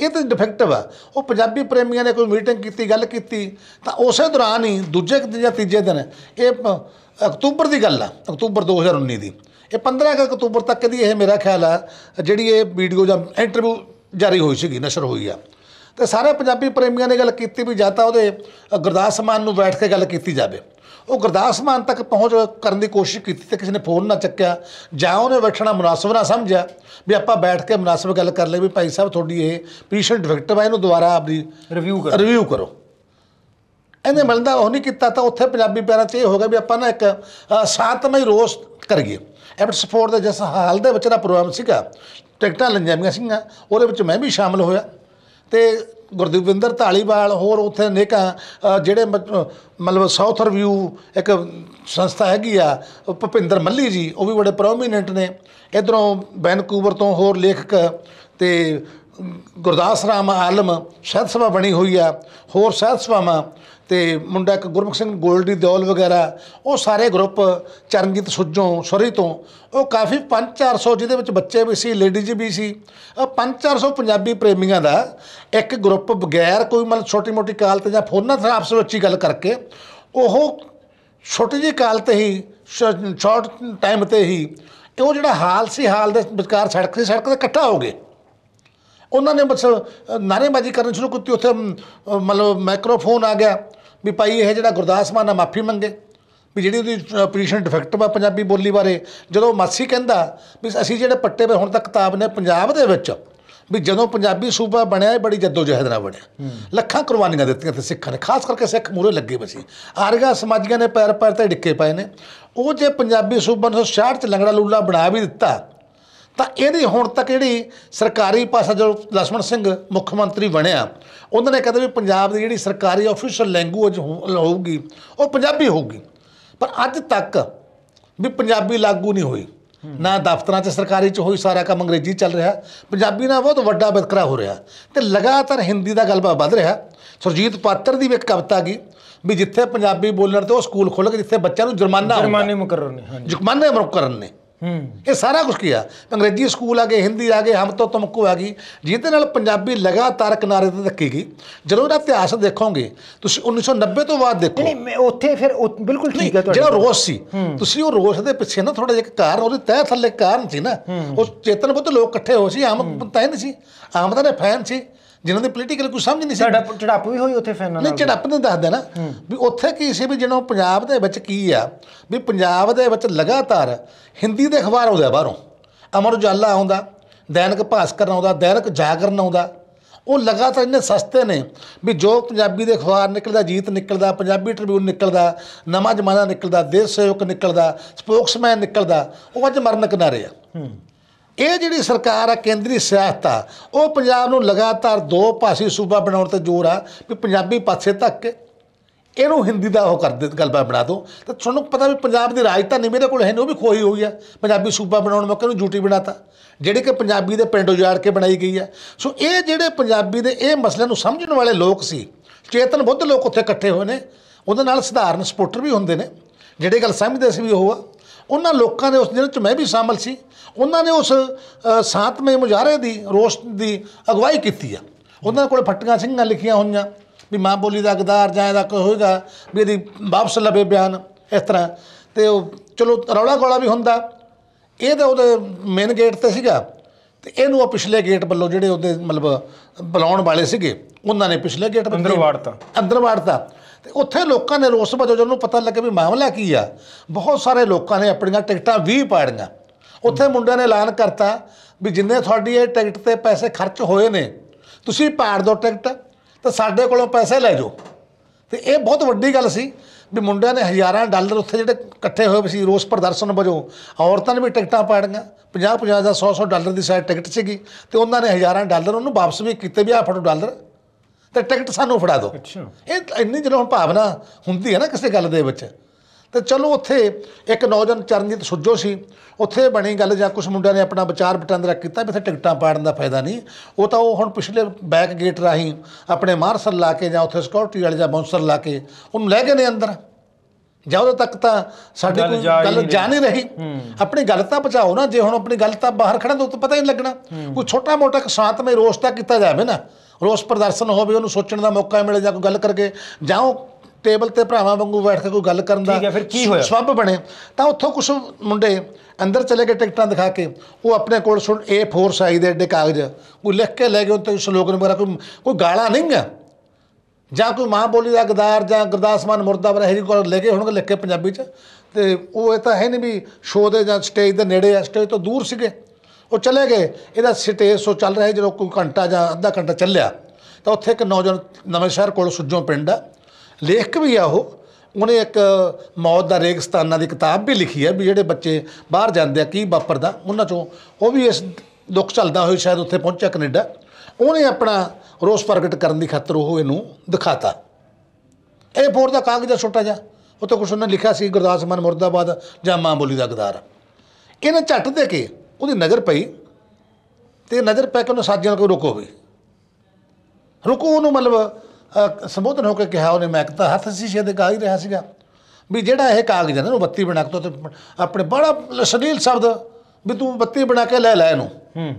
ਇਹ ਤਾਂ ਡਿਫੈਕਟਿਵ ਆ ਉਹ ਪੰਜਾਬੀ ਪ੍ਰੇਮੀਆਂ ਨੇ ਕੋਈ ਮੀਟਿੰਗ ਕੀਤੀ ਗੱਲ ਕੀਤੀ ਤਾਂ ਉਸੇ ਦੌਰਾਨ ਹੀ ਦੂਜੇ ਦਿਨ ਜਾਂ ਤੀਜੇ ਦਿਨ ਇਹ ਅਕਤੂਬਰ ਦੀ ਗੱਲ ਆ ਅਕਤੂਬਰ 2019 ਦੀ ਇਹ 15 ਅਕਤੂਬਰ ਤੱਕ ਦੀ ਇਹ ਮੇਰਾ ਖਿਆਲ ਆ ਜਿਹੜੀ ਇਹ ਵੀਡੀਓ ਜਾਂ ਇੰਟਰਵਿਊ ਜਾਰੀ ਹੋਈ ਸੀਗੀ ਨਸ਼ਰ ਹੋਈ ਆ ਤੇ ਸਾਰੇ ਪੰਜਾਬੀ ਪ੍ਰੇਮੀਆਂ ਨੇ ਗੱਲ ਕੀਤੀ ਵੀ ਜਾਂ ਤਾਂ ਉਹਦੇ ਗੁਰਦਾਸ ਮਾਨ ਨੂੰ ਬੈਠ ਕੇ ਗੱਲ ਕੀਤੀ ਜਾਵੇ ਉਹ ਗੁਰਦਾਸ ਮਾਨ ਤੱਕ ਪਹੁੰਚ ਕਰਨ ਦੀ ਕੋਸ਼ਿਸ਼ ਕੀਤੀ ਤੇ ਕਿਸੇ ਨੇ ਫੋਨ ਨਾ ਚੱਕਿਆ ਜਾਂ ਉਹਨੇ ਬੈਠਣਾ ਮੁਨਾਸਬ ਨਾ ਸਮਝਿਆ ਵੀ ਆਪਾਂ ਬੈਠ ਕੇ ਮੁਨਾਸਬ ਗੱਲ ਕਰ ਲਈ ਵੀ ਭਾਈ ਸਾਹਿਬ ਤੁਹਾਡੀ ਇਹ ਪੀਸ਼ਨ ਡਿਫੈਕਟਿਵ ਹੈ ਇਹਨੂੰ ਦੁਬਾਰਾ ਆਪਦੀ ਰਿਵਿਊ ਕਰੋ ਰਿਵਿਊ ਕਰੋ ਇਹਨੇ ਮਿਲਦਾ ਉਹ ਨਹੀਂ ਕੀਤਾ ਤਾਂ ਉੱਥੇ ਪੰਜਾਬੀ ਪਿਆਰਾਂ 'ਚ ਇਹ ਹੋ ਗਿਆ ਵੀ ਆਪਾਂ ਨਾ ਇੱਕ ਸਾਤਮਈ ਰੋਸ ਕਰ ਗਏ ਕਰੀਏ ਸਪੋਰਟ ਦੇ ਜਿਸ ਹਾਲ ਦੇ ਵਿੱਚ ਦਾ ਪ੍ਰੋਗਰਾਮ ਸੀਗਾ ਟਿਕਟਾਂ ਲੰਜਾਮੀਆਂ ਸੀਗਾ ਉਹਦੇ ਵਿੱਚ ਮੈਂ ਵੀ ਸ਼ਾਮਲ ਹੋਇਆ ਤੇ ਗੁਰਦੇਵਿੰਦਰ ਢਾਲੀਵਾਲ ਹੋਰ ਉੱਥੇ ਅਨੇਕਾਂ ਜਿਹੜੇ ਮਤਲਬ ਸਾਊਥ ਰਿਵਿਊ ਇੱਕ ਸੰਸਥਾ ਹੈਗੀ ਆ ਭਪਿੰਦਰ ਮੱਲੀ ਜੀ ਉਹ ਵੀ ਬੜੇ ਪ੍ਰੋਮੀਨੈਂਟ ਨੇ ਇਧਰੋਂ ਬੈਨਕੂਵਰ ਤੋਂ ਹੋਰ ਲੇਖਕ ਤੇ ਗੁਰਦਾਸ ਰਾਮ ਆਲਮ ਸਹਿਤ ਸਭਾ ਬਣੀ ਹੋਈ ਆ ਹੋਰ ਸਹਿਤ ਸਭਾਵਾਂ ਤੇ ਮੁੰਡਾ ਇੱਕ ਗੁਰਮੁਖ ਸਿੰਘ ਗੋਲਡੀ ਦਿਓਲ ਵਗੈਰਾ ਉਹ ਸਾਰੇ ਗਰੁੱਪ ਚਰਨਜੀਤ ਸੁੱਜੋਂ ਸੁਰੀ ਤੋਂ ਉਹ ਕਾਫੀ 5-400 ਜਿਹਦੇ ਵਿੱਚ ਬੱਚੇ ਵੀ ਸੀ ਲੇਡੀਜ਼ ਵੀ ਸੀ 5-400 ਪੰਜਾਬੀ ਪ੍ਰੇਮੀਆਂ ਦਾ ਇੱਕ ਗਰੁੱਪ ਬਗੈਰ ਕੋਈ ਮਤਲਬ ਛੋਟੀ ਮੋਟੀ ਕਾਲ ਤੇ ਜਾਂ ਫੋਨਾਂ ਤੇ ਆਪਸ ਵਿੱਚ ਹੀ ਗੱਲ ਕਰਕੇ ਉਹ ਛੋਟੀ ਜੀ ਕਾਲ ਤੇ ਹੀ ਸ਼ਾਰਟ ਟਾਈਮ ਤੇ ਹੀ ਉਹ ਜਿਹੜਾ ਹਾਲ ਸੀ ਹਾਲ ਦੇ ਵਿਚਕਾਰ ਸੜਕ ਸੀ ਸੜਕ ਤੇ ਇਕੱਠਾ ਹੋ ਗਏ ਉਹਨਾਂ ਨੇ ਮਤਲਬ ਨਾਰੇਬਾਜ਼ੀ ਕਰਨੀ ਸ਼ੁਰੂ ਕੀਤੀ ਉੱਥੇ ਮਤਲਬ ਮਾਈਕਰੋਫੋਨ ਆ ਗਿਆ ਵੀ ਭਾਈ ਇਹ ਜਿਹੜਾ ਗੁਰਦਾਸ ਮਾਨ ਨਾ ਮਾਫੀ ਮੰਗੇ ਵੀ ਜਿਹੜੀ ਉਹਦੀ ਪੋਜੀਸ਼ਨ ਡਿਫੈਕਟਿਵ ਆ ਪੰਜਾਬੀ ਬੋਲੀ ਬਾਰੇ ਜਦੋਂ ਮਾਸੀ ਕਹਿੰਦਾ ਵੀ ਅਸੀਂ ਜਿਹੜੇ ਪੱਟੇ 'ਤੇ ਹੁਣ ਤੱਕ ਕਿਤਾਬ ਨੇ ਪੰਜਾਬ ਦੇ ਵਿੱਚ ਵੀ ਜਦੋਂ ਪੰਜਾਬੀ ਸੂਬਾ ਬਣਿਆ ਇਹ ਬੜੀ ਜਦੋਜਹਿਦ ਨਾਲ ਬਣਿਆ ਲੱਖਾਂ ਕੁਰਬਾਨੀਆਂ ਦਿੱਤੀਆਂ ਤੇ ਸਿੱਖਾਂ ਨੇ ਖਾਸ ਕਰਕੇ ਸਿੱਖ ਮੂਰੇ ਲੱਗੇ ਬਸੀ ਆਰਗਾ ਸਮਾਜੀਆਂ ਨੇ ਪੈਰ ਪੈਰ ਤੇ ਡਿੱਕੇ ਪਏ ਨੇ ਉਹ ਜੇ ਪੰਜਾਬੀ ਸੂਬਾ 1960 ਚ ਲੰਗੜਾ ਲੂਲਾ ਬਣਾ ਵੀ ਦਿੱਤਾ ਤਾਂ ਇਹਦੀ ਹੁਣ ਤੱਕ ਜਿਹੜੀ ਸਰਕਾਰੀ ਭਾਸ਼ਾ ਜਦੋਂ ਲਸ਼ਮਣ ਸਿੰਘ ਮੁੱਖ ਮੰਤਰੀ ਬਣਿਆ ਉਹਨਾਂ ਨੇ ਕਹਿੰਦੇ ਵੀ ਪੰਜਾਬ ਦੀ ਜਿਹੜੀ ਸਰਕਾਰੀ ਅਫੀਸ਼ੀਅਲ ਲੈਂਗੁਏਜ ਹੋਊਗੀ ਉਹ ਪੰਜਾਬੀ ਹੋਊਗੀ ਪਰ ਅੱਜ ਤੱਕ ਵੀ ਪੰਜਾਬੀ ਲਾਗੂ ਨਹੀਂ ਹੋਈ ਨਾ ਦਫ਼ਤਰਾਂ 'ਚ ਸਰਕਾਰੀ 'ਚ ਹੋਈ ਸਾਰਾ ਕੰਮ ਅੰਗਰੇਜ਼ੀ ਚੱਲ ਰਿਹਾ ਪੰਜਾਬੀ ਨਾਲ ਬਹੁਤ ਵੱਡਾ ਵਿਤਕਰਾ ਹੋ ਰਿਹਾ ਤੇ ਲਗਾਤਾਰ ਹਿੰਦੀ ਦਾ ਗਲਬਾ ਵੱਧ ਰਿਹਾ ਸੁਰਜੀਤ ਪਾਤਰ ਦੀ ਵੀ ਇੱਕ ਕਵਿਤਾ ਗਈ ਵੀ ਜਿੱਥੇ ਪੰਜਾਬੀ ਬੋਲਣ ਤੇ ਉਹ ਸਕੂਲ ਖੁੱਲ੍ਹ ਕੇ ਜਿੱਥੇ ਬੱਚਿਆਂ ਨੂੰ ਜੁਰਮਾਨਾ ਜੁਰਮਾਨੇ ਮੁਕਰਰ ਨੇ ਹਾਂਜੀ ਜੁਰਮਾਨੇ ਮੁਕਰਰ ਨੇ ਇਹ ਸਾਰਾ ਕੁਝ ਕੀਆ ਅੰਗਰੇਜ਼ੀ ਸਕੂਲ ਆ ਗਏ ਹਿੰਦੀ ਆ ਗਏ ਹਮ ਤੋਂ ਤੁਮਕੋ ਆ ਗਈ ਜਿਹਦੇ ਨਾਲ ਪੰਜਾਬੀ ਲਗਾਤਾਰ ਕਿਨਾਰੇ ਤੇ ਧੱਕੀ ਗਈ ਜਦੋਂ ਇਹਦਾ ਇਤਿਹਾਸ ਦੇਖੋਗੇ ਤੁਸੀਂ 1990 ਤੋਂ ਬਾਅਦ ਦੇਖੋ ਨਹੀਂ ਮੈਂ ਉੱਥੇ ਫਿਰ ਬਿਲਕੁਲ ਠੀਕ ਹੈ ਤੁਹਾਡਾ ਜਿਹੜਾ ਰੋਸ ਸੀ ਤੁਸੀਂ ਉਹ ਰੋਸ ਦੇ ਪਿੱਛੇ ਨਾ ਥੋੜਾ ਜਿਹਾ ਕਾਰਨ ਉਹਦੇ ਤਹਿ ਥੱਲੇ ਕਾਰਨ ਸੀ ਨਾ ਉਹ ਚੇਤਨ ਬੁੱਧ ਲੋਕ ਇਕੱਠੇ ਹੋ ਸੀ ਆਮ ਤਾਂ ਨਹੀਂ ਸੀ ਆਮ ਤਾਂ ਨੇ ਫੈਨ ਸੀ ਜਿਨ੍ਹਾਂ ਦੇ ਪੋਲੀਟੀਕਲ ਕੋਈ ਸਮਝ ਨਹੀਂ ਸੀ ਝੜਪ ਵੀ ਹੋਈ ਉੱਥੇ ਫੈਨਾਂ ਨਾਲ ਚੜਾਪ ਝੜਪ ਨੇ ਦੱਸਦਾ ਨਾ ਵੀ ਉੱਥੇ ਕੀ ਸੀ ਵੀ ਜਿਹਨਾਂ ਪੰਜਾਬ ਦੇ ਵਿੱਚ ਕੀ ਆ ਵੀ ਪੰਜਾਬ ਦੇ ਵਿੱਚ ਲਗਾਤਾਰ ਹਿੰਦੀ ਦੇ ਅਖਬਾਰ ਆਉਂਦੇ ਬਾਹਰੋਂ ਅਮਰ ਉਜਾਲਾ ਆਉਂਦਾ ਦੈਨਿਕ ਭਾਸਕਰ ਆਉਂਦਾ ਦੈਨਿਕ ਜਾਗਰਨ ਆਉਂਦਾ ਉਹ ਲਗਾਤਾਰ ਇੰਨੇ ਸਸਤੇ ਨੇ ਵੀ ਜੋ ਪੰਜਾਬੀ ਦੇ ਅਖਬਾਰ ਨਿਕਲਦਾ ਜੀਤ ਨਿਕਲਦਾ ਪੰਜਾਬੀ ਟ੍ਰਿਬਿਊਨ ਨਿਕਲਦਾ ਨਵਾਂ ਜਮਾਨਾ ਨਿਕਲਦਾ ਦੇਸ਼ ਸੇਵਕ ਨਿਕਲਦਾ ਸਪੋਕਸਮੈਨ ਨਿਕਲਦਾ ਉਹ ਅੱਜ ਮਰਨ ਕਿਨਾਰੇ ਆ ਇਹ ਜਿਹੜੀ ਸਰਕਾਰ ਆ ਕੇਂਦਰੀ ਸਿਆਸਤ ਆ ਉਹ ਪੰਜਾਬ ਨੂੰ ਲਗਾਤਾਰ ਦੋ ਭਾਸ਼ੀ ਸੂਬਾ ਬਣਾਉਣ ਤੇ ਜ਼ੋਰ ਆ ਵੀ ਪੰਜਾਬੀ ਪਾਸੇ ਧੱਕ ਕੇ ਇਹਨੂੰ ਹਿੰਦੀ ਦਾ ਉਹ ਕਰ ਦੇ ਗੱਲਬਾ ਬਣਾ ਦੋ ਤਾਂ ਤੁਹਾਨੂੰ ਪਤਾ ਵੀ ਪੰਜਾਬ ਦੀ ਰਾਜਧਾਨੀ ਮੇਰੇ ਕੋਲ ਹੈ ਨਹੀਂ ਉਹ ਵੀ ਖੋਈ ਹੋਈ ਆ ਪੰਜਾਬੀ ਸੂਬਾ ਬਣਾਉਣ ਮੌਕੇ ਨੂੰ ਜੂਟੀ ਬਣਾਤਾ ਜਿਹੜੇ ਕਿ ਪੰਜਾਬੀ ਦੇ ਪਿੰਡ ਉਜਾੜ ਕੇ ਬਣਾਈ ਗਈ ਆ ਸੋ ਇਹ ਜਿਹੜੇ ਪੰਜਾਬੀ ਦੇ ਇਹ ਮਸਲੇ ਨੂੰ ਸਮਝਣ ਵਾਲੇ ਲੋਕ ਸੀ ਚੇਤਨ ਬੁੱਧ ਲੋਕ ਉੱਥੇ ਇਕੱਠੇ ਹੋਏ ਨੇ ਉਹਦੇ ਨਾਲ ਸਧਾਰਨ ਸਪੋਰਟਰ ਵੀ ਹੁੰਦੇ ਨੇ ਜਿਹੜੇ ਗੱਲ ਸਮਝਦੇ ਸੀ ਵੀ ਉਹ ਆ ਉਹਨਾਂ ਲੋਕਾਂ ਦੇ ਉਸ ਦਿਨ ਚ ਮੈਂ ਵੀ ਸ਼ਾਮਲ ਸੀ ਉਹਨਾਂ ਨੇ ਉਸ ਸਾਤਵੇਂ ਮੁਜਾਰੇ ਦੀ ਰੋਸਟ ਦੀ ਅਗਵਾਈ ਕੀਤੀ ਆ ਉਹਨਾਂ ਕੋਲ ਫੱਟੀਆਂ ਸਿੰਘਾਂ ਲਿਖੀਆਂ ਹੋਈਆਂ ਵੀ ਮਾਂ ਬੋਲੀ ਦਾ ਅਗਦਾਰ ਜਾਂ ਦਾ ਕੋਈ ਹੋਏਗਾ ਵੀ ਇਹਦੀ ਵਾਪਸ ਲਵੇ ਬਿਆਨ ਇਸ ਤਰ੍ਹਾਂ ਤੇ ਉਹ ਚਲੋ ਰੌਲਾ ਗੋਲਾ ਵੀ ਹੁੰਦਾ ਇਹ ਤਾਂ ਉਹਦੇ ਮੇਨ ਗੇਟ ਤੇ ਸੀਗਾ ਤੇ ਇਹਨੂੰ ਉਹ ਪਿਛਲੇ ਗੇਟ ਵੱਲੋਂ ਜਿਹੜੇ ਉਹਦੇ ਮਤਲਬ ਬੁਲਾਉਣ ਵਾਲੇ ਸੀਗੇ ਉਹਨਾਂ ਨੇ ਪਿਛਲੇ ਗੇਟ ਅੰਦਰ ਵਾੜਤਾ ਅੰਦਰ ਵਾੜਤਾ ਤੇ ਉੱਥੇ ਲੋਕਾਂ ਨੇ ਰੋਸ ਵਜੋਂ ਜਦੋਂ ਨੂੰ ਪਤਾ ਲੱਗਿਆ ਵੀ ਮਾਮਲਾ ਕੀ ਆ ਬਹੁਤ ਸਾਰੇ ਲੋਕਾਂ ਨੇ ਆਪਣੀਆਂ ਟਿਕਟਾਂ ਵੀ ਪਾੜੀਆਂ ਉੱਥੇ ਮੁੰਡਿਆਂ ਨੇ ਐਲਾਨ ਕਰਤਾ ਵੀ ਜਿੰਨੇ ਤੁਹਾਡੀ ਇਹ ਟਿਕਟ ਤੇ ਪੈਸੇ ਖਰਚ ਹੋਏ ਨੇ ਤੁਸੀਂ ਪਾੜ ਦਿਓ ਟਿਕਟ ਤਾਂ ਸਾਡੇ ਕੋਲੋਂ ਪੈਸੇ ਲੈ ਜਾਓ ਤੇ ਇਹ ਬਹੁਤ ਵੱਡੀ ਗੱਲ ਸੀ ਵੀ ਮੁੰਡਿਆਂ ਨੇ ਹਜ਼ਾਰਾਂ ਡਾਲਰ ਉੱਥੇ ਜਿਹੜੇ ਇਕੱਠੇ ਹੋਏ ਸੀ ਰੋਸ ਪ੍ਰਦਰਸ਼ਨ ਵਜੋਂ ਔਰਤਾਂ ਨੇ ਵੀ ਟਿਕਟਾਂ ਪਾੜੀਆਂ 50 50 ਦਾ 100 100 ਡਾਲਰ ਦੀ ਸਾਈਡ ਟਿਕਟ ਸੀਗੀ ਤੇ ਉਹਨਾਂ ਨੇ ਹਜ਼ਾਰਾਂ ਡਾਲਰ ਉਹਨੂੰ ਵਾਪਸ ਵੀ ਕੀਤੇ ਵੀ ਆ ਫੜੋ ਡਾਲਰ ਤੇ ਟਿਕਟ ਸਾਨੂੰ ਫੜਾ ਦਿਓ ਅੱਛਾ ਇਹ ਇੰਨੀ ਜਦੋਂ ਭਾਵਨਾ ਹੁੰਦੀ ਹੈ ਨਾ ਕਿਸੇ ਗੱਲ ਦੇ ਵਿੱਚ ਤੇ ਚਲੋ ਉੱਥੇ ਇੱਕ ਨੌਜਵਾਨ ਚਰਨਜੀਤ ਸੁੱਜੋ ਸੀ ਉੱਥੇ ਬਣੀ ਗੱਲ ਜਾਂ ਕੁਝ ਮੁੰਡਿਆਂ ਨੇ ਆਪਣਾ ਵਿਚਾਰ ਵਟਾਂਦਰਾ ਕੀਤਾ ਵੀ ਇੱਥੇ ਟਿਕਟਾਂ ਪਾੜਨ ਦਾ ਫਾਇਦਾ ਨਹੀਂ ਉਹ ਤਾਂ ਉਹ ਹੁਣ ਪਿਛਲੇ ਬੈਕ ਗੇਟ ਰਾਹੀਂ ਆਪਣੇ ਮਾਰਸਲ ਲਾ ਕੇ ਜਾਂ ਉੱਥੇ ਸਕਿਉਰਟੀ ਵਾਲੇ ਜਾਂ ਬਾਉਂਸਰ ਲਾ ਕੇ ਉਹਨੂੰ ਲੈ ਗਏ ਨੇ ਅੰਦਰ ਜਾਂ ਤੱਕ ਤਾਂ ਸਾਡੀ ਕੋਈ ਗੱਲ ਜਾ ਨਹੀਂ ਰਹੀ ਆਪਣੀ ਗੱਲ ਤਾਂ ਪਹਚਾਓ ਨਾ ਜੇ ਹੁਣ ਆਪਣੀ ਗੱਲ ਤਾਂ ਬਾਹਰ ਖੜਾ ਤਾਂ ਪਤਾ ਹੀ ਨਹੀਂ ਲੱਗਣਾ ਕੋਈ ਛੋਟਾ ਮੋਟਾ ਸ਼ਾਂਤਮਈ ਮੇ ਰੋਸਤਾ ਕੀਤਾ ਜਾਵੇ ਨਾ ਰੋਸ ਪ੍ਰਦਰਸ਼ਨ ਹੋਵੇ ਉਹਨੂੰ ਸੋਚਣ ਦਾ ਮੌਕਾ ਮਿਲੇ ਜਾਂ ਕੋਈ ਗੱਲ ਕਰਕੇ ਜਾਂ ਉਹ ਟੇਬਲ ਤੇ ਭਰਾਵਾਂ ਵਾਂਗੂ ਬੈਠ ਕੇ ਕੋਈ ਗੱਲ ਕਰਨ ਦਾ ਠੀਕ ਹੈ ਫਿਰ ਕੀ ਹੋਇਆ ਸਵੱਬ ਬਣੇ ਤਾਂ ਉੱਥੋਂ ਕੁਝ ਮੁੰਡੇ ਅੰਦਰ ਚਲੇ ਗਏ ਟਿਕਟਾਂ ਦਿਖਾ ਕੇ ਉਹ ਆਪਣੇ ਕੋਲ ਸੁਣ A4 ਸਾਈਜ਼ ਦੇ ਏਡੇ ਕਾਗਜ਼ ਉਹ ਲਿਖ ਕੇ ਲੈ ਗਏ ਉੱਤੇ ਸਲੋਗਨ ਵਗੈਰਾ ਕੋਈ ਕੋਈ ਗਾਲਾਂ ਨਹੀਂ ਹੈ ਜਾਂ ਕੋਈ ਮਾਂ ਬੋਲੀ ਦਾ ਗਦਾਰ ਜਾਂ ਗੁਰਦਾਸ ਮਾਨ ਮੁਰਦਾਬਰ ਇਹ ਕੋਲ ਲੈ ਕੇ ਹੋਣਗੇ ਲਿਖ ਕੇ ਪੰਜਾਬੀ ਚ ਤੇ ਉਹ ਇਹ ਤਾਂ ਹੈ ਨਹੀਂ ਵੀ ਸ਼ੋਅ ਦੇ ਜਾਂ ਸਟੇਜ ਦੇ ਨੇੜੇ ਆ ਸਟੇਜ ਤੋਂ ਦੂਰ ਸੀਗੇ ਉਹ ਚਲੇ ਗਏ ਇਹਦਾ ਸਟੇਜ ਸੋ ਚੱਲ ਰਿਹਾ ਜਦੋਂ ਕੋਈ ਘੰਟਾ ਜਾਂ ਅੱਧਾ ਘੰਟਾ ਚੱਲਿਆ ਤਾਂ ਉੱਥੇ ਇੱਕ ਨੌਜਵਾਨ ਨਵੇਂ ਸ਼ਹਿਰ ਕੋਲ ਸੁੱਜੋਂ ਪਿੰਡ ਆ ਲੇਖਕ ਵੀ ਆ ਉਹ ਉਹਨੇ ਇੱਕ ਮੌਤ ਦਾ ਰੇਗਸਤਾਨਾਂ ਦੀ ਕਿਤਾਬ ਵੀ ਲਿਖੀ ਹੈ ਵੀ ਜਿਹੜੇ ਬੱਚੇ ਬਾਹਰ ਜਾਂਦੇ ਆ ਕੀ ਵਾਪਰਦਾ ਉਹਨਾਂ ਚੋਂ ਉਹ ਵੀ ਇਸ ਦੁੱਖ ਚੱਲਦਾ ਹੋਇਆ ਸ਼ਾਇਦ ਉੱਥੇ ਪਹੁੰਚਿਆ ਕੈਨੇਡਾ ਉਹਨੇ ਆਪਣਾ ਰੋਸ ਪ੍ਰਗਟ ਕਰਨ ਦੀ ਖਾਤਰ ਉਹ ਇਹਨੂੰ ਦਿਖਾਤਾ ਇਹ ਬੋਰ ਦਾ ਕਾਗਜ਼ ਦਾ ਛੋਟਾ ਜਿਹਾ ਉੱਥੇ ਕੁਝ ਉਹਨੇ ਲਿਖਿਆ ਸੀ ਗੁਰਦਾਸ ਮਨ ਮੁਰਦਾਬਾਦ ਜਾਂ ਮਾਂ ਬੋਲੀ ਦਾ ਗਦਾਰ ਇਹਨੇ ਝੱਟ ਦੇ ਕੇ ਉਹਦੀ ਨਜ਼ਰ ਪਈ ਤੇ ਨਜ਼ਰ ਪੈ ਕੇ ਉਹਨੇ ਸਾਥੀਆਂ ਕੋਈ ਰੁਕੋ ਵੀ ਰੁਕੋ ਉਹਨੂੰ ਮਤਲਬ ਸੰਬੋਧਨ ਹੋ ਕੇ ਕਿਹਾ ਉਹਨੇ ਮੈਂ ਤਾਂ ਹੱਥ ਸ਼ੀਸ਼ੇ ਦੇ ਗਾ ਹੀ ਰਿਹਾ ਸੀਗਾ ਵੀ ਜਿਹੜਾ ਇਹ ਕਾਗਜ਼ ਹੈ ਨਾ ਉਹ ਬੱਤੀ ਬਣਾ ਕੇ ਤੇ ਆਪਣੇ ਬੜਾ ਸਲੀਲ ਸ਼ਬਦ ਵੀ ਤੂੰ ਬੱਤੀ ਬਣਾ ਕੇ ਲੈ ਲੈ ਇਹਨੂੰ ਹੂੰ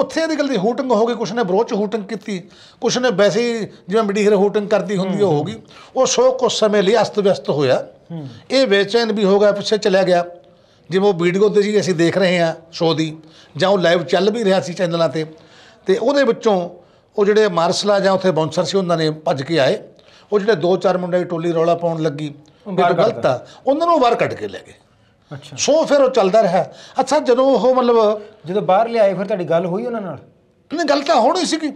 ਉੱਥੇ ਦੀ ਗੱਲ ਦੀ ਹੂਟਿੰਗ ਹੋ ਗਈ ਕੁਛ ਨੇ ਬਰੋਚ ਹੂਟਿੰਗ ਕੀਤੀ ਕੁਛ ਨੇ ਵੈਸੇ ਜਿਵੇਂ ਮਡੀਹਰ ਹੂਟਿੰਗ ਕਰਦੀ ਹੁੰਦੀ ਉਹ ਹੋ ਗਈ ਉਹ ਸੋ ਕੁਛ ਸਮੇਂ ਲਈ ਅਸਤ ਵਿਅਸਤ ਹੋਇਆ ਇਹ ਬੇਚੈਨ ਵੀ ਹੋ ਗਿਆ ਪਿੱਛੇ ਚਲਾ ਗਿਆ ਜਿਵੇਂ ਉਹ ਵੀਡੀਓ ਤੇ ਸੀ ਅਸੀਂ ਦੇਖ ਰਹੇ ਹਾਂ ਸ਼ੋਅ ਦੀ ਜਾਂ ਉਹ ਲਾਈਵ ਚੱਲ ਵੀ ਰਿਹਾ ਸੀ ਚੈਨਲਾਂ ਤੇ ਤੇ ਉਹਦੇ ਵਿੱਚੋਂ ਉਹ ਜਿਹੜੇ ਮਾਰਸਲਾ ਜਾਂ ਉੱਥੇ ਬਾਉਂਸਰ ਸੀ ਉਹਨਾਂ ਨੇ ਭੱਜ ਕੇ ਆਏ ਉਹ ਜਿਹੜੇ ਦੋ ਚਾਰ ਮੁੰਡੇ ਦੀ ਟੋਲੀ ਰੌਲਾ ਪਾਉਣ ਲੱਗੀ ਉਹ ਗਲਤ ਆ ਉਹਨਾਂ ਨੂੰ ਬਾਹਰ ਕੱਢ ਕੇ ਲੈ ਗਏ ਅੱਛਾ ਸੋ ਫਿਰ ਉਹ ਚੱਲਦਾ ਰਿਹਾ ਅੱਛਾ ਜਦੋਂ ਉਹ ਮਤਲਬ ਜਦੋਂ ਬਾਹਰ ਲਿਆਏ ਫਿਰ ਤੁਹਾਡੀ ਗੱਲ ਹੋਈ ਉਹਨਾਂ ਨਾਲ ਨੇ ਗੱਲ ਤਾਂ ਹੋਣੀ ਸੀਗੀ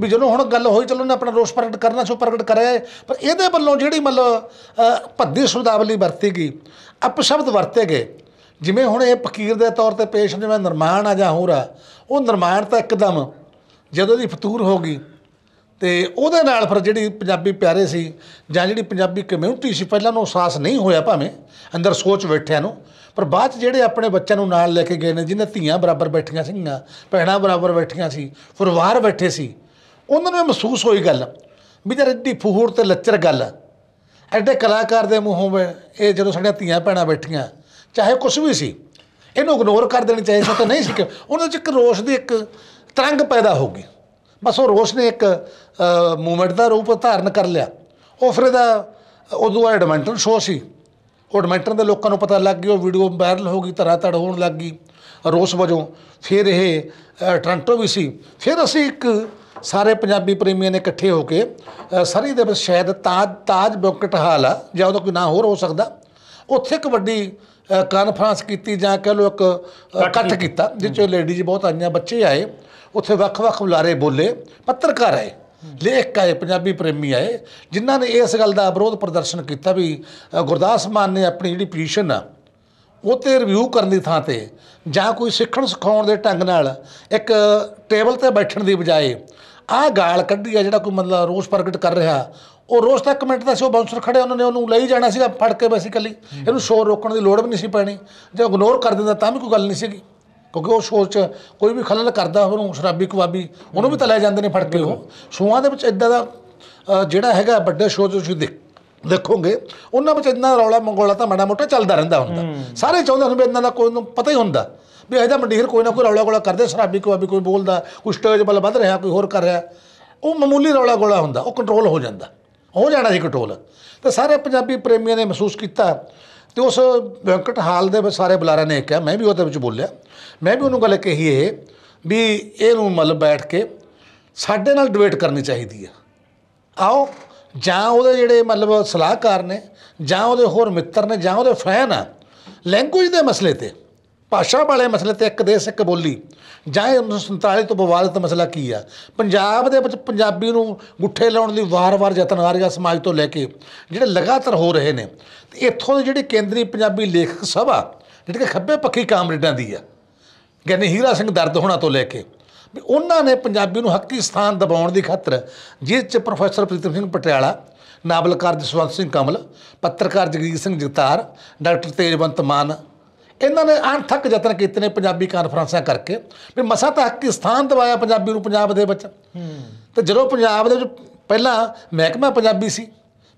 ਵੀ ਜਦੋਂ ਹੁਣ ਗੱਲ ਹੋਈ ਚਲੋ ਨੇ ਆਪਣਾ ਰੋਸ ਪ੍ਰਗਟ ਕਰਨਾ ਸੋ ਪ੍ਰਗਟ ਕਰਿਆ ਪਰ ਇਹਦੇ ਵੱਲੋਂ ਜਿਹੜੀ ਮਤਲਬ ਭੱਦੀ ਸ਼ਬਦਾਵਲੀ ਵਰਤੀ ਗਈ ਅਪਸ਼ਬਦ ਵਰਤੇ ਗਏ ਜਿਵੇਂ ਹੁਣ ਇਹ ਫਕੀਰ ਦੇ ਤੌਰ ਤੇ ਪੇਸ਼ ਜਿਵੇਂ ਨਿਰਮਾਣ ਆ ਜਾਂ ਹੋਰ ਆ ਉਹ ਨਿਰਮਾਣ ਤਾਂ ਇੱਕਦਮ ਜਦੋਂ ਦੀ ਫਤੂਰ ਹੋ ਗਈ ਤੇ ਉਹਦੇ ਨਾਲ ਫਿਰ ਜਿਹੜੀ ਪੰਜਾਬੀ ਪਿਆਰੇ ਸੀ ਜਾਂ ਜਿਹੜੀ ਪੰਜਾਬੀ ਕਮਿਊਨਿਟੀ ਸੀ ਪਹਿਲਾਂ ਨੂੰ ਅਹਿਸਾਸ ਨਹੀਂ ਹੋਇਆ ਭਾਵੇਂ ਅੰਦਰ ਸੋਚ ਬੈਠਿਆਂ ਨੂੰ ਪਰ ਬਾਅਦ ਚ ਜਿਹੜੇ ਆਪਣੇ ਬੱਚਿਆਂ ਨੂੰ ਨਾਲ ਲੈ ਕੇ ਗਏ ਨੇ ਜਿਨ੍ਹਾਂ ਧੀਆਂ ਬਰਾਬਰ ਬੈਠੀਆਂ ਸੀਗੀਆਂ ਭੈਣਾਂ ਬਰਾਬਰ ਬੈਠੀਆਂ ਸੀ ਪਰਿਵਾਰ ਬੈਠੇ ਸੀ ਉਹਨਾਂ ਨੂੰ ਮਹਿਸੂਸ ਹੋਈ ਗੱਲ ਵੀ ਜਰ ਇੱਡੀ ਫੂਹੜ ਤੇ ਲੱਚਰ ਗੱਲ ਐਡੇ ਕਲਾਕਾਰ ਦੇ ਮੂੰਹੋਂ ਇਹ ਜਦੋਂ ਸਾਡੀਆਂ ਧੀਆਂ ਭੈਣਾਂ ਬੈਠੀਆਂ ਚਾਹੇ ਕੁਝ ਵੀ ਸੀ ਇਹਨੂੰ ਇਗਨੋਰ ਕਰ ਦੇਣੀ ਚਾਹੀਦੀ ਸੀ ਤਾਂ ਨਹੀਂ ਸੀ ਕਿ ਉਹਨਾਂ 'ਚ ਇੱਕ ਰੋਸ ਦੀ ਇੱਕ ਤਰੰਗ ਪੈਦਾ ਹੋ ਗਈ ਬਸ ਉਹ ਰੋਸ ਨੇ ਇੱਕ ਮੂਵਮੈਂਟ ਦਾ ਰੂਪ ਧਾਰਨ ਕਰ ਲਿਆ ਉਹ ਫਿਰ ਇਹਦਾ ਉਦੋਂ ਆ ਐਡਮੈਂਟਨ ਸ਼ੋ ਸੀ ਉਹ ਐਡਮੈਂਟਨ ਦੇ ਲੋਕਾਂ ਨੂੰ ਪਤਾ ਲੱਗ ਗਿਆ ਉਹ ਵੀਡੀਓ ਵਾਇਰਲ ਹੋ ਗਈ ਤਰਾ ਤੜ ਹੋਣ ਲੱਗ ਗਈ ਰੋਸ ਵਜੋਂ ਫਿਰ ਇਹ ਟ੍ਰਾਂਟੋ ਵੀ ਸੀ ਫਿਰ ਅਸੀਂ ਇੱਕ ਸਾਰੇ ਪੰਜਾਬੀ ਪ੍ਰੇਮੀਆਂ ਨੇ ਇਕੱਠੇ ਹੋ ਕੇ ਸਰੀ ਦੇ ਵਿੱਚ ਸ਼ਾਇਦ ਤਾਜ ਤਾਜ ਬੁੱਕਟ ਹਾਲ ਆ ਜਾਂ ਉਹਦਾ ਕੋਈ ਨਾਂ ਹੋਰ ਹੋ ਸਕਦਾ ਉੱਥੇ ਇੱਕ ਵੱਡੀ ਕਾਨਫਰੰਸ ਕੀਤੀ ਜਾਂ ਕਹ ਲੋ ਇੱਕ ਇਕੱਠ ਕੀਤਾ ਜਿਸ ਵਿੱਚ ਲੇਡੀਜ਼ ਬਹੁਤ ਆਈਆਂ ਬੱਚੇ ਆਏ ਉੱਥੇ ਵੱਖ-ਵੱਖ ਬੁਲਾਰੇ ਬੋਲੇ ਪੱਤਰਕਾਰ ਆਏ ਲੇਖ ਆਏ ਪੰਜਾਬੀ ਪ੍ਰੇਮੀ ਆਏ ਜਿਨ੍ਹਾਂ ਨੇ ਇਸ ਗੱਲ ਦਾ ਵਿਰੋਧ ਪ੍ਰਦਰਸ਼ਨ ਕੀਤਾ ਵੀ ਗੁਰਦਾਸ ਮਾਨ ਨੇ ਆਪਣੀ ਜਿਹੜੀ ਪੋਜੀਸ਼ਨ ਆ ਉਹ ਤੇ ਰਿਵਿਊ ਕਰਨ ਦੀ ਥਾਂ ਤੇ ਜਾਂ ਕੋਈ ਸਿੱਖਣ ਸਿਖਾਉਣ ਦੇ ਢੰਗ ਨਾਲ ਇੱਕ ਟੇਬਲ ਤੇ ਬੈਠਣ ਦੀ ਬਜਾਏ ਆ ਗਾਲ ਕੱਢੀ ਆ ਜਿਹੜਾ ਕੋਈ ਮਤਲਬ ਰੋਸ ਪ੍ਰਗਟ ਕਰ ਰਿਹਾ ਉਹ ਰੋਜ਼ ਤੱਕ ਕਮੈਂਟ ਦਾ ਸੀ ਉਹ ਬਾਉਂਸਰ ਖੜੇ ਉਹਨਾਂ ਨੇ ਉਹਨੂੰ ਲਈ ਜਾਣਾ ਸੀਗਾ ਫੜ ਕੇ ਬੇਸਿਕਲੀ ਇਹਨੂੰ ਸ਼ੋਰ ਰੋਕਣ ਦੀ ਲੋੜ ਵੀ ਨਹੀਂ ਸੀ ਪੈਣੀ ਜੇ ਇਗਨੋਰ ਕਰ ਦਿੰਦਾ ਤਾਂ ਵੀ ਕੋਈ ਗੱਲ ਨਹੀਂ ਸੀਗੀ ਕਿਉਂਕਿ ਉਹ ਸ਼ੋਰ 'ਚ ਕੋਈ ਵੀ ਖਲਲ ਕਰਦਾ ਉਹਨੂੰ ਸ਼ਰਾਬੀ ਕੁਆਬੀ ਉਹਨੂੰ ਵੀ ਤਾਂ ਲੈ ਜਾਂਦੇ ਨੇ ਫੜ ਕੇ ਉਹ ਸ਼ੋਆਂ ਦੇ ਵਿੱਚ ਇਦਾਂ ਦਾ ਜਿਹੜਾ ਹੈਗਾ ਵੱਡੇ ਸ਼ੋਅ 'ਚ ਤੁਸੀਂ ਦੇਖ ਦੇਖੋਗੇ ਉਹਨਾਂ ਵਿੱਚ ਇੰਨਾ ਰੌਲਾ ਮੰਗੋਲਾ ਤਾਂ ਮਾੜਾ ਮੋਟਾ ਚੱਲਦਾ ਰਹਿੰਦਾ ਹੁੰਦਾ ਸਾਰੇ ਚਾਹੁੰਦੇ ਹੁੰਦੇ ਇੰਨਾ ਦਾ ਕੋਈ ਨੂੰ ਪਤਾ ਹੀ ਹੁੰਦਾ ਵੀ ਇਹਦਾ ਮੰਡੀਰ ਕੋਈ ਨਾ ਕੋਈ ਰੌਲਾ ਗੋਲਾ ਕਰਦੇ ਸ਼ਰਾਬੀ ਕੁਆਬੀ ਕੋਈ ਬੋਲਦਾ ਕੁਸ਼ਟੇਜ ਬਲ ਵੱਲ ਵੱਧ ਰਿਹਾ ਕੋਈ ਹੋਰ ਕਰ ਰਿਹਾ ਉਹ ਮਾਮੂਲੀ ਰੌਲਾ ਗੋਲਾ ਹੁੰਦਾ ਉਹ ਕੰਟਰੋਲ ਹੋ ਜਾਂਦਾ ਹੋ ਜਾਣਾ ਸੀ ਕਟੋਲ ਤੇ ਸਾਰੇ ਪੰਜਾਬੀ ਪ੍ਰੇਮੀਆਂ ਨੇ ਮਹਿਸੂਸ ਕੀਤਾ ਤੇ ਉਸ ਬੈਂਕਟ ਹਾਲ ਦੇ ਵਿੱਚ ਸਾਰੇ ਬੁਲਾਰਿਆਂ ਨੇ ਕਿਹਾ ਮੈਂ ਵੀ ਉਹਦੇ ਵਿੱਚ ਬੋਲਿਆ ਮੈਂ ਵੀ ਉਹਨੂੰ ਗੱਲ ਕਹੀ ਇਹ ਵੀ ਇਹਨੂੰ ਮਤਲਬ ਬੈਠ ਕੇ ਸਾਡੇ ਨਾਲ ਡਿਬੇਟ ਕਰਨੀ ਚਾਹੀਦੀ ਆ ਆਓ ਜਾਂ ਉਹਦੇ ਜਿਹੜੇ ਮਤਲਬ ਸਲਾਹਕਾਰ ਨੇ ਜਾਂ ਉਹਦੇ ਹੋਰ ਮਿੱਤਰ ਨੇ ਜਾਂ ਉਹਦੇ ਫੈਨ ਆ ਲੈਂਗੁਏਜ ਦੇ ਮਸਲੇ ਤੇ ਭਾਸ਼ਾ ਵਾਲੇ ਮਸਲੇ ਤੇ ਇੱਕ ਦੇਸ਼ ਇੱਕ ਬੋਲੀ ਜਾਂ 1947 ਤੋਂ ਵਿਵਾਦਿਤ ਮਸਲਾ ਕੀ ਆ ਪੰਜਾਬ ਦੇ ਵਿੱਚ ਪੰਜਾਬੀ ਨੂੰ ਗੁੱਠੇ ਲਾਉਣ ਲਈ ਵਾਰ-ਵਾਰ ਯਤਨ ਆ ਰਿਹਾ ਸਮਾਜ ਤੋਂ ਲੈ ਕੇ ਜਿਹੜੇ ਲਗਾਤਾਰ ਹੋ ਰਹੇ ਨੇ ਤੇ ਇੱਥੋਂ ਦੀ ਜਿਹੜੀ ਕੇਂਦਰੀ ਪੰਜਾਬੀ ਲੇਖਕ ਸਭਾ ਜਿਹੜੀ ਖੱਬੇ ਪੱਖੀ ਕਾਮਰੇਡਾਂ ਦੀ ਆ ਕਹਿੰਦੇ ਹੀਰਾ ਸਿੰਘ ਦਰਦ ਹੋਣਾ ਤੋਂ ਲੈ ਕੇ ਵੀ ਉਹਨਾਂ ਨੇ ਪੰਜਾਬੀ ਨੂੰ ਹੱਕੀ ਸਥਾਨ ਦਬਾਉਣ ਦੀ ਖਾਤਰ ਜਿਸ ਚ ਪ੍ਰੋਫੈਸਰ ਪ੍ਰੀਤਮ ਸਿੰਘ ਪਟਿਆਲਾ ਨਾਵਲਕਾਰ ਜਸਵੰਤ ਸਿੰਘ ਕਮਲ ਪੱਤਰਕਾਰ ਜਗਜੀਤ ਸਿੰਘ ਜਗਤਾਰ ਡਾਕਟਰ ਤੇਜਵੰਤ ਮਾਨ ਇਹਨਾਂ ਨੇ ਅਣਥੱਕ ਯਤਨ ਕੀਤੇ ਨੇ ਪੰਜਾਬੀ ਕਾਨਫਰੰਸਾਂ ਕਰਕੇ ਵੀ ਮਸਾ ਤਾਂ ਹੱਕੀ ਸਥਾਨ ਦਵਾਇਆ ਪੰਜਾਬੀ ਨੂੰ ਪੰਜਾਬ ਦੇ ਵਿੱਚ ਤੇ ਜਦੋਂ ਪੰਜਾਬ ਦੇ ਵਿੱਚ ਪਹਿਲਾਂ ਮਹਿਕਮਾ ਪੰਜਾਬੀ ਸੀ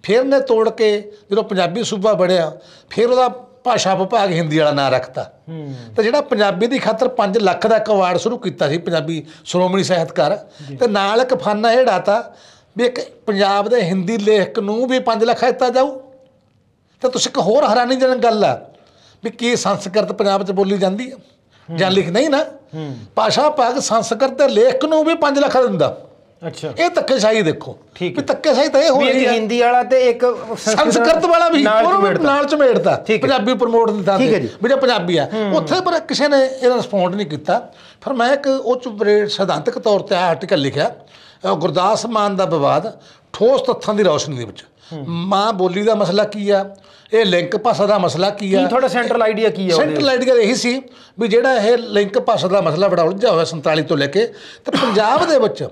ਫਿਰ ਨੇ ਤੋੜ ਕੇ ਜਦੋਂ ਪੰਜਾਬੀ ਸੂਬਾ ਬਣਿਆ ਫਿਰ ਉਹਦਾ ਭਾਸ਼ਾ ਵਿਭਾਗ ਹਿੰਦੀ ਵਾਲਾ ਨਾਂ ਰੱਖਤਾ ਤੇ ਜਿਹੜਾ ਪੰਜਾਬੀ ਦੀ ਖਾਤਰ 5 ਲੱਖ ਦਾ ਕਵਾੜ ਸ਼ੁਰੂ ਕੀਤਾ ਸੀ ਪੰਜਾਬੀ ਸ਼੍ਰੋਮਣੀ ਸਾਹਿਤਕਾਰ ਤੇ ਨਾਲ ਇੱਕ ਫਾਨਾ ਢਾਤਾ ਵੀ ਇੱਕ ਪੰਜਾਬ ਦੇ ਹਿੰਦੀ ਲੇਖਕ ਨੂੰ ਵੀ 5 ਲੱਖ ਦਿੱਤਾ ਜਾਊ ਤੇ ਤੁਸੀਂ ਇੱਕ ਹੋਰ ਹੈਰਾਨੀ ਹੈਰਾਨੀਜਨਕ ਗੱਲ ਆ ਵੀ ਕੀ ਸੰਸਕ੍ਰਿਤ ਪੰਜਾਬ 'ਚ ਬੋਲੀ ਜਾਂਦੀ ਹੈ ਜਾਂ ਲਿਖ ਨਹੀਂ ਨਾ ਭਾਸ਼ਾ ਭਾਗ ਸੰਸਕ੍ਰਿਤ ਦੇ ਲੇਖ ਨੂੰ ਵੀ 5 ਲੱਖ ਦਿੰਦਾ ਅੱਛਾ ਇਹ ਧੱਕੇਸ਼ਾਹੀ ਦੇਖੋ ਠੀਕ ਵੀ ਧੱਕੇਸ਼ਾਹੀ ਤਾਂ ਇਹ ਹੋ ਰਹੀ ਹੈ ਹਿੰਦੀ ਵਾਲਾ ਤੇ ਇੱਕ ਸੰਸਕ੍ਰਿਤ ਵਾਲਾ ਵੀ ਉਹਨੂੰ ਨਾਲ ਚਮੇੜਦਾ ਪੰਜਾਬੀ ਪ੍ਰਮੋਟ ਦਿੰਦਾ ਵੀ ਜੇ ਪੰਜਾਬੀ ਆ ਉੱਥੇ ਪਰ ਕਿਸੇ ਨੇ ਇਹਦਾ ਰਿਸਪੌਂਡ ਨਹੀਂ ਕੀਤਾ ਫਿਰ ਮੈਂ ਇੱਕ ਉਹ ਚ ਸਿਧਾਂਤਕ ਤੌਰ ਤੇ ਆਰਟੀਕਲ ਲਿਖਿਆ ਗੁਰਦਾਸ ਮਾਨ ਦਾ ਵਿਵਾਦ ਠੋਸ ਤੱਥਾਂ ਦੀ ਰੌਸ਼ਨੀ ਦੇ ਵਿੱਚ ਮਾਂ ਬੋਲੀ ਦਾ ਮਸਲਾ ਕੀ ਆ ਇਹ ਲਿੰਕ ਭਾਸ਼ਾ ਦਾ ਮਸਲਾ ਕੀ ਆ ਕੀ ਤੁਹਾਡਾ ਸੈਂਟਰਲ ਆਈਡੀਆ ਕੀ ਆ ਸੈਂਟਰਲ ਆਈਡੀਆ ਇਹੀ ਸੀ ਵੀ ਜਿਹੜਾ ਇਹ ਲਿੰਕ ਭਾਸ਼ਾ ਦਾ ਮਸਲਾ ਬੜਾ ਉਲਝਿਆ ਹੋਇਆ 47 ਤੋਂ ਲੈ ਕੇ ਤੇ ਪੰਜਾਬ ਦੇ ਵਿੱਚ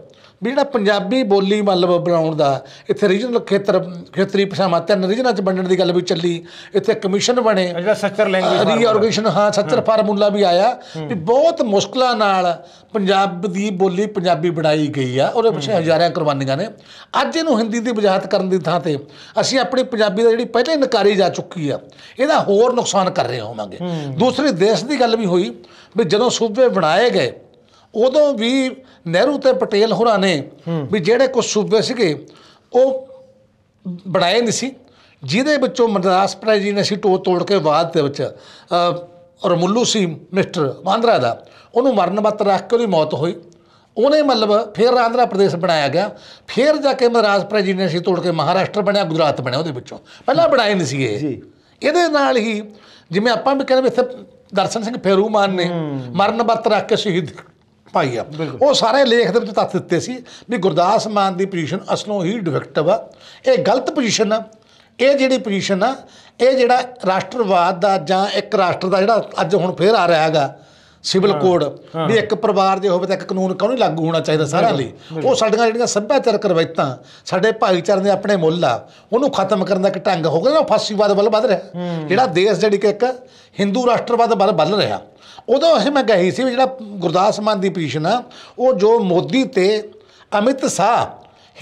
ਵੀ ਜਿਹੜਾ ਪੰਜਾਬੀ ਬੋਲੀ ਮਤਲਬ ਬਣਾਉਣ ਦਾ ਇੱਥੇ ਰੀਜਨਲ ਖੇਤਰ ਖੇਤਰੀ ਭਾਸ਼ਾਵਾਂ ਤਿੰਨ ਰੀਜਨਾਂ 'ਚ ਵੰਡਣ ਦੀ ਗੱਲ ਵੀ ਚੱਲੀ ਇੱਥੇ ਕਮਿਸ਼ਨ ਬਣੇ ਜਿਹੜਾ 70 ਲੈਂਗੁਏਜ ਰੀਆਰਗੇਨਾਈਜੇਸ਼ਨ ਹਾਂ 70 ਫਾਰਮੂਲਾ ਵੀ ਆਇਆ ਵੀ ਬਹੁਤ ਮੁਸ਼ਕਲਾਂ ਨਾਲ ਪੰਜਾਬ ਦੀ ਬੋਲੀ ਪੰਜਾਬੀ ਬਣਾਈ ਗਈ ਆ ਉਹਦੇ ਪਿੱਛੇ ਹਜ਼ਾਰਾਂ ਕੁਰਬਾਨੀਆਂ ਨੇ ਅੱਜ ਇਹਨੂੰ ਹਿੰਦੀ ਦੀ ਵਜਾਹਤ ਕਰਨ ਦੀ ਥਾਂ ਤੇ ਅਸੀਂ ਆਪਣੀ ਪੰਜਾਬੀ ਦਾ ਜਿਹੜੀ ਪਹਿਲੇ ਨਕਾਰੀ ਜਾ ਚੁੱਕੀ ਆ ਇਹਦਾ ਹੋਰ ਨੁਕਸਾਨ ਕਰ ਰਹੇ ਹੋਵਾਂਗੇ ਦੂਸਰੇ ਦੇਸ਼ ਦੀ ਗੱਲ ਵੀ ਹੋਈ ਵੀ ਜਦੋਂ ਸੂਬੇ ਬਣਾਏ ਗਏ ਉਦੋਂ ਵੀ ਨਹਿਰੂ ਤੇ ਪਟੇਲ ਹੋਰਾਂ ਨੇ ਵੀ ਜਿਹੜੇ ਕੁਝ ਸੂਬੇ ਸੀਗੇ ਉਹ ਬਣਾਏ ਨਹੀਂ ਸੀ ਜਿਹਦੇ ਵਿੱਚੋਂ ਮਦਰਾਸ ਪ੍ਰੈਜੀ ਨੇ ਸੀ ਟੋ ਤੋੜ ਕੇ ਬਾਅਦ ਦੇ ਵਿੱਚ ਔਰ ਮੁੱਲੂ ਸੀ ਮਿਸਟਰ ਆਂਧਰਾ ਦਾ ਉਹਨੂੰ ਮਰਨ ਮਤ ਰੱਖ ਕੇ ਉਹਦੀ ਮੌਤ ਹੋਈ ਉਹਨੇ ਮਤਲਬ ਫਿਰ ਆਂਧਰਾ ਪ੍ਰਦੇਸ਼ ਬਣਾਇਆ ਗਿਆ ਫਿਰ ਜਾ ਕੇ ਮਦਰਾਸ ਸੀ ਤੋੜ ਕੇ ਮਹਾਰਾਸ਼ਟਰ ਬਣਿਆ ਗੁਜਰਾਤ ਬਣਿਆ ਉਹਦੇ ਵਿੱਚੋਂ ਪਹਿਲਾਂ ਬਣਾਏ ਨਹੀਂ ਸੀ ਇਹ ਇਹਦੇ ਨਾਲ ਹੀ ਜਿਵੇਂ ਆਪਾਂ ਵੀ ਕਹਿੰਦੇ ਇੱਥੇ ਦਰਸ਼ਨ ਸਿੰਘ ਫੇਰੂ ਮਾਨ ਨੇ ਮਰਨ ਬਤ ਰੱਖ ਕੇ ਸ਼ਹੀਦ ਪਾਈ ਆ ਉਹ ਸਾਰੇ ਲੇਖ ਦੇ ਵਿੱਚ ਤੱਥ ਦਿੱਤੇ ਸੀ ਵੀ ਗੁਰਦਾਸ ਮਾਨ ਦੀ ਪੋਜੀਸ਼ਨ ਅਸਲੋਂ ਹੀ ਡਿਫੈਕਟਿਵ ਆ ਇਹ ਗਲਤ ਪੋਜੀਸ਼ਨ ਆ ਇਹ ਜਿਹੜੀ ਪੋਜੀਸ਼ਨ ਆ ਇਹ ਜਿਹੜਾ ਰਾਸ਼ਟਰਵਾਦ ਦਾ ਜਾਂ ਇੱਕ ਰਾਸ਼ਟਰ ਦਾ ਜਿਹੜਾ ਅੱਜ ਹੁਣ ਫੇਰ ਆ ਰਿਹਾ ਹੈਗਾ ਸਿਵਲ ਕੋਡ ਵੀ ਇੱਕ ਪਰਿਵਾਰ ਦੇ ਹੋਵੇ ਤਾਂ ਇੱਕ ਕਾਨੂੰਨ ਕਿਉਂ ਨਹੀਂ ਲਾਗੂ ਹੋਣਾ ਚਾਹੀਦਾ ਸਾਰਿਆਂ ਲਈ ਉਹ ਸਾਡੀਆਂ ਜਿਹੜੀਆਂ ਸੱਭਿਆਚਾਰਕ ਰਵਾਇਤਾਂ ਸਾਡੇ ਭਾਈਚਾਰੇ ਦੇ ਆਪਣੇ ਮੁੱਲ ਆ ਉਹਨੂੰ ਖਤਮ ਕਰਨ ਦਾ ਇੱਕ ਢੰਗ ਹੋ ਗਿਆ ਨਾ ਫਾਸੀਵਾਦ ਵੱਲ ਵੱਧ ਰਿਹਾ ਜਿਹੜਾ ਦੇਸ਼ ਜਿਹੜੀ ਕਿ ਇੱਕ ਹਿੰਦੂ ਰਾਸ਼ਟਰਵਾਦ ਵੱਲ ਵੱਲ ਰਿਹਾ ਉਦੋਂ ਅਸੀਂ ਮੈਂ ਕਹੀ ਸੀ ਜਿਹੜਾ ਗੁਰਦਾਸ ਮਾਨ ਦੀ ਪੀਸ਼ਨ ਆ ਉਹ ਜੋ ਮੋਦੀ ਤੇ ਅਮਿਤ ਸ਼ਾਹ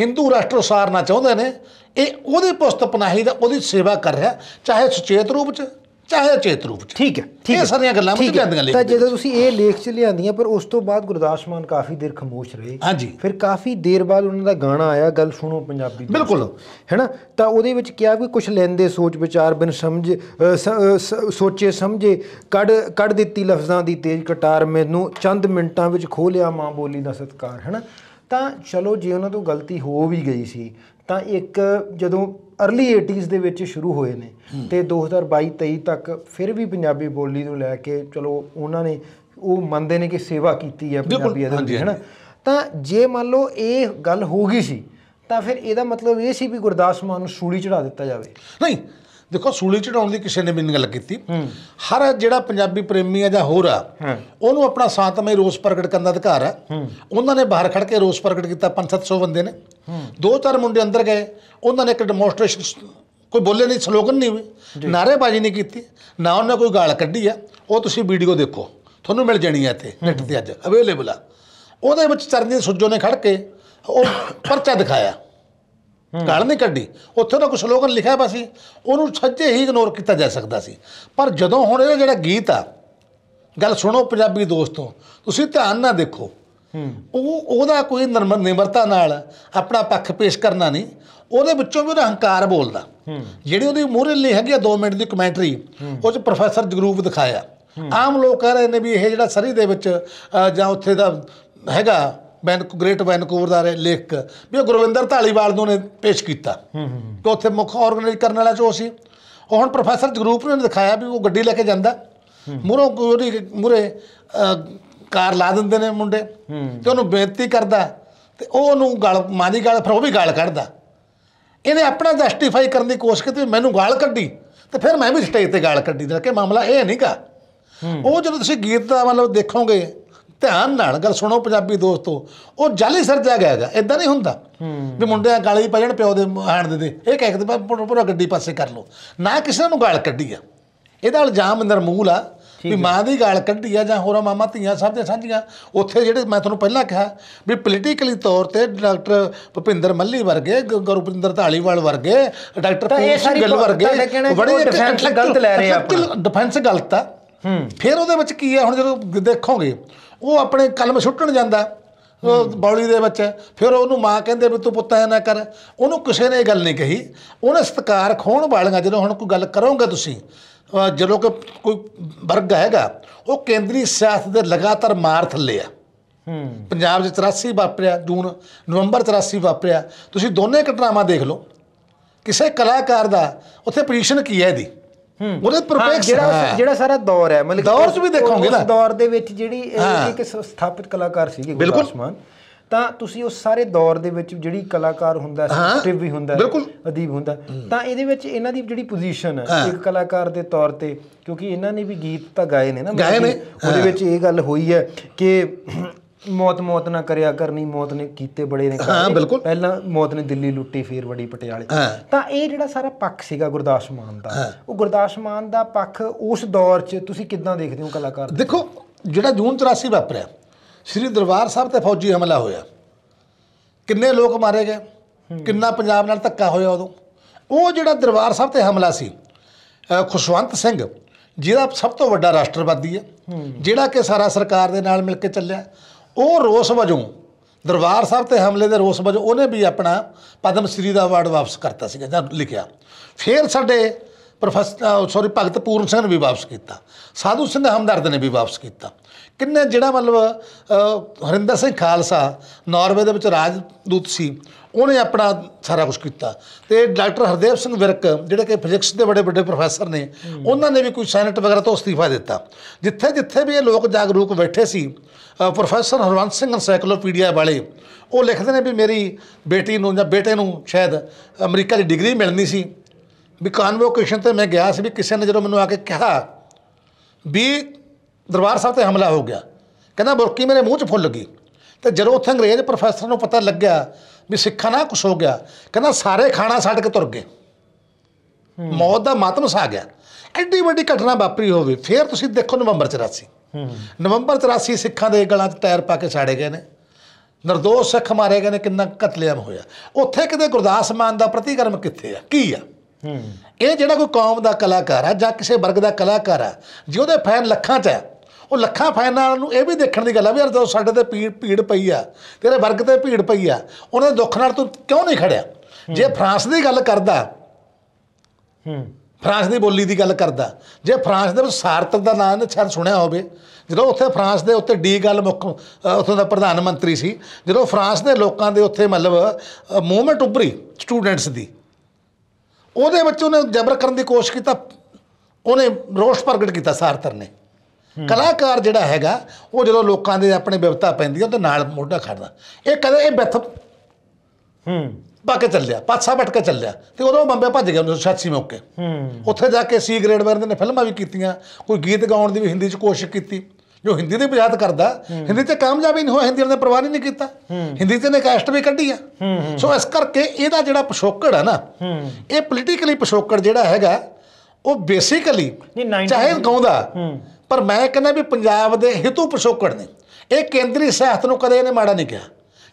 ਹਿੰਦੂ ਰਾਸ਼ਟਰ ਉਸਾਰਨਾ ਚਾਹੁੰਦੇ ਨੇ ਇਹ ਉਹਦੇ ਪੁਸਤ ਪਨਾਹੀ ਦਾ ਉਹਦੀ ਸੇਵਾ ਕਰ ਰਿਹਾ ਚਾਹੇ ਸੁਚੇਤ ਰੂਪ 'ਚ ਚਾਹੇ ਚੇਤ ਰੂਪ ਚ ਠੀਕ ਹੈ ਠੀਕ ਹੈ ਸਾਰੀਆਂ ਗੱਲਾਂ ਮੈਂ ਜਾਂਦੀਆਂ ਲੇਖ ਤਾਂ ਜਦੋਂ ਤੁਸੀਂ ਇਹ ਲੇਖ ਚ ਲਿਆਂਦੀਆਂ ਪਰ ਉਸ ਤੋਂ ਬਾਅਦ ਗੁਰਦਾਸ ਮਾਨ ਕਾਫੀ ਦੇਰ ਖਮੋਸ਼ ਰਹੇ ਹਾਂਜੀ ਫਿਰ ਕਾਫੀ ਦੇਰ ਬਾਅਦ ਉਹਨਾਂ ਦਾ ਗਾਣਾ ਆਇਆ ਗੱਲ ਸੁਣੋ ਪੰਜਾਬੀ ਦੀ ਬਿਲਕੁਲ ਹੈਨਾ ਤਾਂ ਉਹਦੇ ਵਿੱਚ ਕਿਹਾ ਵੀ ਕੁਝ ਲੈਂਦੇ ਸੋਚ ਵਿਚਾਰ ਬਿਨ ਸਮਝ ਸੋਚੇ ਸਮਝੇ ਕੱਢ ਕੱਢ ਦਿੱਤੀ ਲਫ਼ਜ਼ਾਂ ਦੀ ਤੇਜ਼ ਕਟਾਰ ਮੈਨੂੰ ਚੰਦ ਮਿੰਟਾਂ ਵਿੱਚ ਖੋਲਿਆ ਮਾਂ ਬੋਲੀ ਦਾ ਸਤਕਾਰ ਹੈਨਾ ਤਾਂ ਚਲੋ ਜੇ ਉਹਨਾਂ ਤੋਂ ਗਲਤੀ ਹੋ ਵੀ ਗਈ ਸੀ ਤਾਂ ਇੱਕ ਜਦੋਂ ਅਰਲੀ 80s ਦੇ ਵਿੱਚ ਸ਼ੁਰੂ ਹੋਏ ਨੇ ਤੇ 2022-23 ਤੱਕ ਫਿਰ ਵੀ ਪੰਜਾਬੀ ਬੋਲੀ ਨੂੰ ਲੈ ਕੇ ਚਲੋ ਉਹਨਾਂ ਨੇ ਉਹ ਮੰਨਦੇ ਨੇ ਕਿ ਸੇਵਾ ਕੀਤੀ ਹੈ ਪੰਜਾਬੀ ਦੇ ਦੀ ਹੈਨਾ ਤਾਂ ਜੇ ਮੰਨ ਲਓ ਇਹ ਗੱਲ ਹੋ ਗਈ ਸੀ ਤਾਂ ਫਿਰ ਇਹਦਾ ਮਤਲਬ ਇਹ ਸੀ ਵੀ ਗੁਰਦਾਸ ਮਾਨ ਨੂੰ ਸੂਲੀ ਚੜਾ ਦਿੱਤਾ ਜਾਵੇ ਨਹੀਂ ਦੇਖੋ ਸੂਲੀ ਚੜਾਉਣ ਦੀ ਕਿਸੇ ਨੇ ਵੀ ਗੱਲ ਕੀਤੀ ਹਰ ਜਿਹੜਾ ਪੰਜਾਬੀ ਪ੍ਰੇਮੀ ਆ ਜਾਂ ਹੋਰ ਆ ਉਹਨੂੰ ਆਪਣਾ ਸਾਤਮੇ ਰੋਸ ਪ੍ਰਗਟ ਕਰਨ ਦਾ ਅਧਿਕਾਰ ਆ ਉਹਨਾਂ ਨੇ ਬਾਹਰ ਖੜ ਕੇ ਰੋਸ ਪ੍ਰਗਟ ਕੀਤਾ 5-700 ਬੰਦੇ ਨੇ ਦੋ ਚਾਰ ਮੁੰਡੇ ਅੰਦਰ ਗਏ ਉਹਨਾਂ ਨੇ ਇੱਕ ਡੈਮੋਨਸਟ੍ਰੇਸ਼ਨ ਕੋਈ ਬੋਲੇ ਨਹੀਂ ਸਲੋਗਨ ਨਹੀਂ ਨਾਰੇਬਾਜ਼ੀ ਨਹੀਂ ਕੀਤੀ ਨਾ ਉਹਨਾਂ ਕੋਈ ਗਾਲ ਕੱਢੀ ਆ ਉਹ ਤੁਸੀਂ ਵੀਡੀਓ ਦੇਖੋ ਤੁਹਾਨੂੰ ਮਿਲ ਜਾਣੀ ਆ ਇੱਥੇ ਨੈਟ ਤੇ ਅੱਜ ਅਵੇਲੇਬਲ ਆ ਉਹਦੇ ਵਿੱਚ ਚਰਨਜੀਤ ਸੁੱਜੋ ਨੇ ਖੜ ਕੇ ਉਹ ਪਰਚਾ ਦਿਖਾਇਆ ਗੱਲ ਨਹੀਂ ਕੱਢੀ ਉੱਥੇ ਤਾਂ ਕੋਈ ਸਲੋਗਨ ਲਿਖਿਆ ਪਿਆ ਸੀ ਉਹਨੂੰ ਸੱਚੇ ਹੀ ਇਗਨੋਰ ਕੀਤਾ ਜਾ ਸਕਦਾ ਸੀ ਪਰ ਜਦੋਂ ਹੁਣ ਇਹ ਜਿਹੜਾ ਗੀਤ ਆ ਗੱਲ ਸੁਣੋ ਪੰਜਾਬੀ ਦੋਸਤੋ ਤੁਸੀਂ ਧਿਆਨ ਨਾਲ ਦੇਖੋ ਉਹ ਉਹਦਾ ਕੋਈ ਨਿਮਰਤਾ ਨਾਲ ਆਪਣਾ ਪੱਖ ਪੇਸ਼ ਕਰਨਾ ਨਹੀਂ ਉਹਦੇ ਵਿੱਚੋਂ ਵੀ ਉਹਦਾ ਹੰਕਾਰ ਬੋਲਦਾ ਜਿਹੜੀ ਉਹਦੀ ਮੂਹਰੇ ਲਈ ਹੈਗੀ ਆ 2 ਮਿੰਟ ਦੀ ਕਮੈਂਟਰੀ ਉਹ ਚ ਪ੍ਰੋਫੈਸਰ ਜਗਰੂਪ ਦਿਖਾਇਆ ਆਮ ਲੋਕ ਕਹ ਰਹੇ ਨੇ ਵੀ ਇਹ ਜਿਹੜਾ ਸਰੀ ਦੇ ਵਿੱਚ ਜਾਂ ਉੱਥੇ ਦਾ ਹੈਗਾ ਵੈਨ ਗ੍ਰੇਟ ਵੈਨਕੂਵਰ ਦਾ ਲੇਖਕ ਵੀ ਉਹ ਗੁਰਵਿੰਦਰ ਢਾਲੀਵਾਲ ਨੂੰ ਨੇ ਪੇਸ਼ ਕੀਤਾ ਹੂੰ ਕਿ ਉੱਥੇ ਮੁੱਖ ਆਰਗੇਨਾਈਜ਼ ਕਰਨ ਵਾਲਾ ਚੋ ਸੀ ਉਹ ਹੁਣ ਪ੍ਰੋਫੈਸਰ ਜਗਰੂਪ ਨੇ ਦਿਖਾਇਆ ਵੀ ਉਹ ਗੱਡੀ ਲੈ ਕੇ ਜਾਂਦਾ ਮੂਰੋਂ ਉਹਦੀ ਮੂਰੇ ਕਾਰ ਲਾ ਦਿੰਦੇ ਨੇ ਮੁੰਡੇ ਤੇ ਉਹਨੂੰ ਬੇਨਤੀ ਕਰਦਾ ਤੇ ਉਹ ਉਹਨੂੰ ਗਾਲ ਮਾਦੀ ਗਾਲ ਫਿਰ ਉਹ ਵੀ ਗਾਲ ਕੱਢਦਾ ਇਹਨੇ ਆਪਣਾ ਜਸਟੀਫਾਈ ਕਰਨ ਦੀ ਕੋਸ਼ਿਸ਼ ਕੀਤੀ ਮੈਨੂੰ ਗਾਲ ਕੱਢੀ ਤੇ ਫਿਰ ਮੈਂ ਵੀ ਸਟੇਜ ਤੇ ਗਾਲ ਕੱਢੀ ਦਾ ਕਿ ਮਾਮਲਾ ਇਹ ਨਹੀਂਗਾ ਉਹ ਜਦੋਂ ਤੁਸੀਂ ਗੀਤ ਦਾ ਮਤਲਬ ਦੇਖੋਗੇ ਧਿਆਨ ਨਾਲ ਗੱਲ ਸੁਣੋ ਪੰਜਾਬੀ ਦੋਸਤੋ ਉਹ ਜਾਲੀ ਜਾ ਗਿਆ ਹੈਗਾ ਇਦਾਂ ਨਹੀਂ ਹੁੰਦਾ ਵੀ ਮੁੰਡਿਆਂ ਗਾਲੀ ਪਾ ਜਾਣ ਪਿਓ ਦੇ ਹਾਂ ਦੇ ਦੇ ਇਹ ਕਹਿ ਕੇ ਪੂਰਾ ਗੱਡੀ ਪਾਸੇ ਕਰ ਲੋ ਨਾ ਕਿਸੇ ਨੂੰ ਗਾਲ ਕੱਢੀ ਆ ਇਹਦਾ ਇਲਜ਼ਾਮ ਨਰਮੂਲ ਆ ਵੀ ਮਾਂ ਦੀ ਗਾਲ ਕੱਢੀ ਆ ਜਾਂ ਹੋਰਾਂ ਮਾਮਾ ਧੀਆਂ ਸਭ ਦੇ ਸਾਂਝੀਆਂ ਉੱਥੇ ਜਿਹੜੇ ਮੈਂ ਤੁਹਾਨੂੰ ਪਹਿਲਾਂ ਕਿਹਾ ਵੀ ਪੋਲੀਟੀਕਲੀ ਤੌਰ ਤੇ ਡਾਕਟਰ ਭੁਪਿੰਦਰ ਮੱਲੀ ਵਰਗੇ ਗੁਰਪਿੰਦਰ ਧਾਲੀਵਾਲ ਵਰਗੇ ਡਾਕਟਰ ਪੂਰਨ ਗੱਲ ਵਰਗੇ ਬੜੇ ਡਿਫੈਂਸ ਗਲਤ ਲੈ ਰਹੇ ਆ ਡਿਫੈਂਸ ਗਲਤ ਆ ਫਿਰ ਉਹਦੇ ਵਿੱਚ ਕੀ ਆ ਹੁਣ ਜਦੋਂ ਦੇਖੋਗੇ ਉਹ ਆਪਣੇ ਕਲਮ ਛੁੱਟਣ ਜਾਂਦਾ ਬੌਲੀ ਦੇ ਵਿੱਚ ਫਿਰ ਉਹਨੂੰ ਮਾਂ ਕਹਿੰਦੇ ਵੀ ਤੂੰ ਪੁੱਤ ਐ ਨਾ ਕਰ ਉਹਨੂੰ ਕਿਸੇ ਨੇ ਇਹ ਗੱਲ ਨਹੀਂ ਕਹੀ ਉਹਨੇ ਸਤਕਾਰ ਖੋਣ ਵਾਲੀਆਂ ਜਦੋਂ ਹੁਣ ਕੋਈ ਗੱਲ ਕਰੋਗੇ ਤੁਸੀਂ ਜਦੋਂ ਕਿ ਕੋਈ ਵਰਗ ਹੈਗਾ ਉਹ ਕੇਂਦਰੀ ਸਿਆਸਤ ਦੇ ਲਗਾਤਾਰ ਮਾਰ ਥੱਲੇ ਆ ਪੰਜਾਬ 'ਚ 83 ਵਾਪਰਿਆ ਜੂਨ ਨਵੰਬਰ 83 ਵਾਪਰਿਆ ਤੁਸੀਂ ਦੋਨੇ ਘਟਨਾਵਾਂ ਦੇਖ ਲਓ ਕਿਸੇ ਕਲਾਕਾਰ ਦਾ ਉੱਥੇ ਪੋਜੀਸ਼ਨ ਕੀ ਹੈ ਇਹਦੀ ਉਹਦੇ ਪਰਪੈਕਸ ਜਿਹੜਾ ਜਿਹੜਾ ਸਾਰਾ ਦੌਰ ਹੈ ਮਤਲਬ ਦੌਰ 'ਚ ਵੀ ਦੇਖੋਗੇ ਨਾ ਉਸ ਦੌਰ ਦੇ ਵਿੱਚ ਜਿਹੜੀ ਇੱਕ ਸਥਾਪਿਤ ਕਲਾਕਾਰ ਸੀਗੇ ਗੁਰਦਾਸਮਾਨ ਤਾਂ ਤੁਸੀਂ ਉਸ ਸਾਰੇ ਦੌਰ ਦੇ ਵਿੱਚ ਜਿਹੜੀ ਕਲਾਕਾਰ ਹੁੰਦਾ ਸਟਿਵ ਵੀ ਹੁੰਦਾ ਅਦੀਬ ਹੁੰਦਾ ਤਾਂ ਇਹਦੇ ਵਿੱਚ ਇਹਨਾਂ ਦੀ ਜਿਹੜੀ ਪੋਜੀਸ਼ਨ ਹੈ ਇੱਕ ਕਲਾਕਾਰ ਦੇ ਤੌਰ ਤੇ ਕਿਉਂਕਿ ਇਹਨਾਂ ਨੇ ਵੀ ਗੀਤ ਤਾਂ ਗਾਏ ਨੇ ਨਾ ਗਾਏ ਨੇ ਉਹਦੇ ਵਿੱਚ ਇਹ ਗੱਲ ਹੋਈ ਹੈ ਕਿ ਮੌਤ ਮੌਤ ਨਾ ਕਰਿਆ ਕਰਨੀ ਮੌਤ ਨੇ ਕੀਤੇ ਬੜੇ ਨੇ ਹਾਂ ਬਿਲਕੁਲ ਪਹਿਲਾਂ ਮੌਤ ਨੇ ਦਿੱਲੀ ਲੁੱਟੀ ਫੇਰ ਵੜੀ ਪਟਿਆਲੇ ਤਾਂ ਇਹ ਜਿਹੜਾ ਸਾਰਾ ਪੱਖ ਸੀਗਾ ਗੁਰਦਾਸ ਮਾਨ ਦਾ ਉਹ ਗੁਰਦਾਸ ਮਾਨ ਦਾ ਪੱਖ ਉਸ ਦੌਰ 'ਚ ਤੁਸੀਂ ਕਿੱਦਾਂ ਦੇਖਦੇ ਹੋ ਕਲਾਕਾਰ ਦੇਖੋ ਜਿਹੜਾ ਜੂਨ 84 ਵਾਪਰਿਆ ਸ੍ਰੀ ਦਰਬਾਰ ਸਾਹਿਬ ਤੇ ਫੌਜੀ ਹਮਲਾ ਹੋਇਆ ਕਿੰਨੇ ਲੋਕ ਮਾਰੇ ਗਏ ਕਿੰਨਾ ਪੰਜਾਬ ਨਾਲ ਧੱਕਾ ਹੋਇਆ ਉਦੋਂ ਉਹ ਜਿਹੜਾ ਦਰਬਾਰ ਸਾਹਿਬ ਤੇ ਹਮਲਾ ਸੀ ਖੁਸ਼ਵੰਤ ਸਿੰਘ ਜਿਹੜਾ ਸਭ ਤੋਂ ਵੱਡਾ ਰਾਸ਼ਟਰਵਾਦੀ ਹੈ ਜਿਹੜਾ ਕਿ ਸਾਰਾ ਸਰਕਾਰ ਦੇ ਨਾਲ ਮਿਲ ਕੇ ਚੱਲਿਆ ਉਹ ਰੋਸ ਵਜੋਂ ਦਰਬਾਰ ਸਾਹਿਬ ਤੇ ਹਮਲੇ ਦੇ ਰੋਸ ਵਜੋਂ ਉਹਨੇ ਵੀ ਆਪਣਾ ਪਦਮ ਸ਼੍ਰੀ ਦਾ ਅਵਾਰਡ ਵਾਪਸ ਕਰਤਾ ਸੀ ਜਾਂ ਲਿਖਿਆ ਫਿਰ ਸਾਡੇ ਪ੍ਰੋਫੈਸਰ ਸੌਰੀ ਭਗਤ ਪੂਰਨ ਸਿੰਘ ਨੇ ਵੀ ਵਾਪਸ ਕੀਤਾ ਸਾਧੂ ਸਿੰਘ ਹਮਦਰਦ ਨੇ ਵੀ ਵਾਪਸ ਕੀਤਾ ਕਿੰਨੇ ਜਿਹੜਾ ਮਤਲਬ ਹਰਿੰਦਰ ਸਿੰਘ ਖਾਲਸਾ ਨਾਰਵੇ ਦੇ ਵਿੱਚ ਰਾਜਦੂਤ ਸੀ ਉਹਨੇ ਆਪਣਾ ਸਾਰਾ ਕੁਝ ਕੀਤਾ ਤੇ ਡਾਕਟਰ ਹਰਦੇਵ ਸਿੰਘ ਵਿਰਕ ਜਿਹੜੇ ਕਿ ਫਿਜ਼ਿਕਸ ਦੇ ਬੜੇ ਵੱਡੇ ਪ੍ਰੋਫੈਸਰ ਨੇ ਉਹਨਾਂ ਨੇ ਵੀ ਕੋਈ ਸੈਨੇਟ ਵਗੈਰਾ ਤੋਂ ਅਸਤੀਫਾ ਦਿੱਤਾ ਜਿੱਥੇ ਜਿੱਥੇ ਵੀ ਇਹ ਲੋਕ ਜਾਗਰੂਕ ਬੈਠੇ ਸੀ ਪ੍ਰੋਫੈਸਰ ਹਰਵੰਤ ਸਿੰਘ ਐਨਸਾਈਕਲੋਪੀਡੀਆ ਵਾਲੇ ਉਹ ਲਿਖਦੇ ਨੇ ਵੀ ਮੇਰੀ ਬੇਟੀ ਨੂੰ ਜਾਂ ਬੇਟੇ ਨੂੰ ਸ਼ਾਇਦ ਅਮਰੀਕਾ ਦੀ ਡਿਗਰੀ ਮਿਲਣੀ ਸੀ ਵੀ ਕਨਵੋਕੇਸ਼ਨ ਤੇ ਮੈਂ ਗਿਆ ਸੀ ਵੀ ਕਿਸੇ ਨੇ ਜਦੋਂ ਮੈਨੂੰ ਆ ਕੇ ਕਿਹਾ ਵੀ ਦਰਬਾਰ ਸਾਹਿਬ ਤੇ ਹਮਲਾ ਹੋ ਗਿਆ ਕਹਿੰਦਾ ਬੁਰਕੀ ਮੇਰੇ ਮੂੰਹ 'ਚ ਫੁੱਲ ਗਈ ਤੇ ਜਦੋਂ ਉੱਥੇ ਅੰਗਰੇਜ਼ ਪ੍ਰੋਫੈਸਰ ਨੂੰ ਪਤਾ ਲੱਗਿਆ ਵੀ ਸਿੱਖਾਂ ਨਾਲ ਕੁਝ ਹੋ ਗਿਆ ਕਹਿੰਦਾ ਸਾਰੇ ਖਾਣਾ ਛੱਡ ਕੇ ਤੁਰ ਗਏ ਮੌਤ ਦਾ ਮਾਤਮ ਸਾ ਗਿਆ ਐਡੀ ਵੱਡੀ ਘਟਨਾ ਵਾਪਰੀ ਹੋਵੇ ਫਿਰ ਤੁਸੀਂ ਦੇਖੋ ਨਵੰਬਰ 84 ਨਵੰਬਰ 84 ਸਿੱਖਾਂ ਦੇ ਗਲਾਂ 'ਚ ਟਾਇਰ ਪਾ ਕੇ ਛਾੜੇ ਗਏ ਨੇ ਨਿਰਦੋਸ਼ ਸਿੱਖ ਮਾਰੇ ਗਏ ਨੇ ਕਿੰਨਾ ਕਤਲੇਆਮ ਹੋਇਆ ਉੱਥੇ ਕਿਤੇ ਗੁਰਦਾਸ ਮਾਨ ਦਾ ਪ੍ਰਤੀਕਰਮ ਕਿੱਥੇ ਆ ਕੀ ਆ ਇਹ ਜਿਹੜਾ ਕੋਈ ਕੌਮ ਦਾ ਕਲਾਕਾਰ ਆ ਜਾਂ ਕਿਸੇ ਵਰਗ ਦਾ ਕਲਾਕਾਰ ਆ ਜਿਉਂਦੇ ਫੈਨ ਲੱਖਾਂ 'ਚ ਹੈ ਉਹ ਲੱਖਾਂ ਫੈਨਾਂ ਨੂੰ ਇਹ ਵੀ ਦੇਖਣ ਦੀ ਗੱਲ ਆ ਵੀ ਯਾਰ ਜਦੋਂ ਸਾਡੇ ਤੇ ਭੀੜ ਪਈ ਆ ਤੇਰੇ ਵਰਗ ਤੇ ਭੀੜ ਪਈ ਆ ਉਹਨਾਂ ਦੇ ਦੁੱਖ ਨਾਲ ਤੂੰ ਕਿਉਂ ਨਹੀਂ ਖੜਿਆ ਜੇ ਫਰਾਂਸ ਦੀ ਗੱਲ ਕਰਦਾ ਹੂੰ ਫਰਾਂਸ ਦੀ ਬੋਲੀ ਦੀ ਗੱਲ ਕਰਦਾ ਜੇ ਫਰਾਂਸ ਦੇ ਵਿੱਚ ਸਾਰਤਰ ਦਾ ਨਾਮ ਛੱਡ ਸੁਣਿਆ ਹੋਵੇ ਜਦੋਂ ਉੱਥੇ ਫਰਾਂਸ ਦੇ ਉੱਤੇ ਡੀ ਗੱਲ ਮੁੱਖ ਉੱਥੋਂ ਦਾ ਪ੍ਰਧਾਨ ਮੰਤਰੀ ਸੀ ਜਦੋਂ ਫਰਾਂਸ ਦੇ ਲੋਕਾਂ ਦੇ ਉੱਥੇ ਮਤਲਬ ਮੂਵਮੈਂਟ ਉੱਭਰੀ ਸਟੂਡੈਂਟਸ ਦੀ ਉਹਦੇ ਵਿੱਚ ਉਹਨੇ ਜਬਰ ਕਰਨ ਦੀ ਕੋਸ਼ਿਸ਼ ਕੀਤਾ ਉਹਨੇ ਰੋਸ਼ ਪ੍ਰਗਟ ਕੀਤਾ ਸਾਰਤਰ ਨੇ ਕਲਾਕਾਰ ਜਿਹੜਾ ਹੈਗਾ ਉਹ ਜਦੋਂ ਲੋਕਾਂ ਦੇ ਆਪਣੇ ਵਿਵਤਾ ਪੈਂਦੀ ਉਹ ਤੇ ਨਾਲ ਮੋਢਾ ਖੜਦਾ ਇਹ ਕਦੇ ਇਹ ਬਿੱਥ ਹੂੰ ਬਾਕੇ ਚੱਲਿਆ ਪਾਸਾ ਵਟ ਕੇ ਚੱਲਿਆ ਤੇ ਉਦੋਂ ਬੰਬੇ ਭੱਜ ਗਿਆ 1986 ਮੌਕੇ ਹੂੰ ਉੱਥੇ ਜਾ ਕੇ ਸੀ ਗ੍ਰੇਡ ਵਰਨ ਨੇ ਫਿਲਮਾਂ ਵੀ ਕੀਤੀਆਂ ਕੋਈ ਗੀਤ ਗਾਉਣ ਦੀ ਵੀ ਹਿੰਦੀ 'ਚ ਕੋਸ਼ਿਸ਼ ਕੀਤੀ ਜੋ ਹਿੰਦੀ ਦੀ ਬਜਾਤ ਕਰਦਾ ਹਿੰਦੀ ਤੇ ਕਾਮਯਾਬ ਨਹੀਂ ਹੋਇਆ ਹਿੰਦੀ ਨੇ ਪ੍ਰਵਾਹ ਨਹੀਂ ਕੀਤਾ ਹਿੰਦੀ ਤੇ ਨੇ ਕੈਸਟ ਵੀ ਕੱਢੀ ਆ ਸੋ ਇਸ ਕਰਕੇ ਇਹਦਾ ਜਿਹੜਾ ਪਸ਼ੋਕੜ ਆ ਨਾ ਇਹ ਪੋਲੀਟੀਕਲੀ ਪਸ਼ੋਕੜ ਜਿਹੜਾ ਹੈਗਾ ਉਹ ਬੇਸਿਕਲੀ ਚਾਹੇ ਗਾਉਂਦਾ ਪਰ ਮੈਂ ਕਹਿੰਦਾ ਵੀ ਪੰਜਾਬ ਦੇ ਹਿਤੂ ਪਸ਼ੋਕੜ ਨੇ ਇਹ ਕੇਂਦਰੀ ਸਿਹਤ ਨੂੰ ਕਦੇ ਇਹਨੇ ਮਾੜਾ ਨਹੀਂ ਕਿਹਾ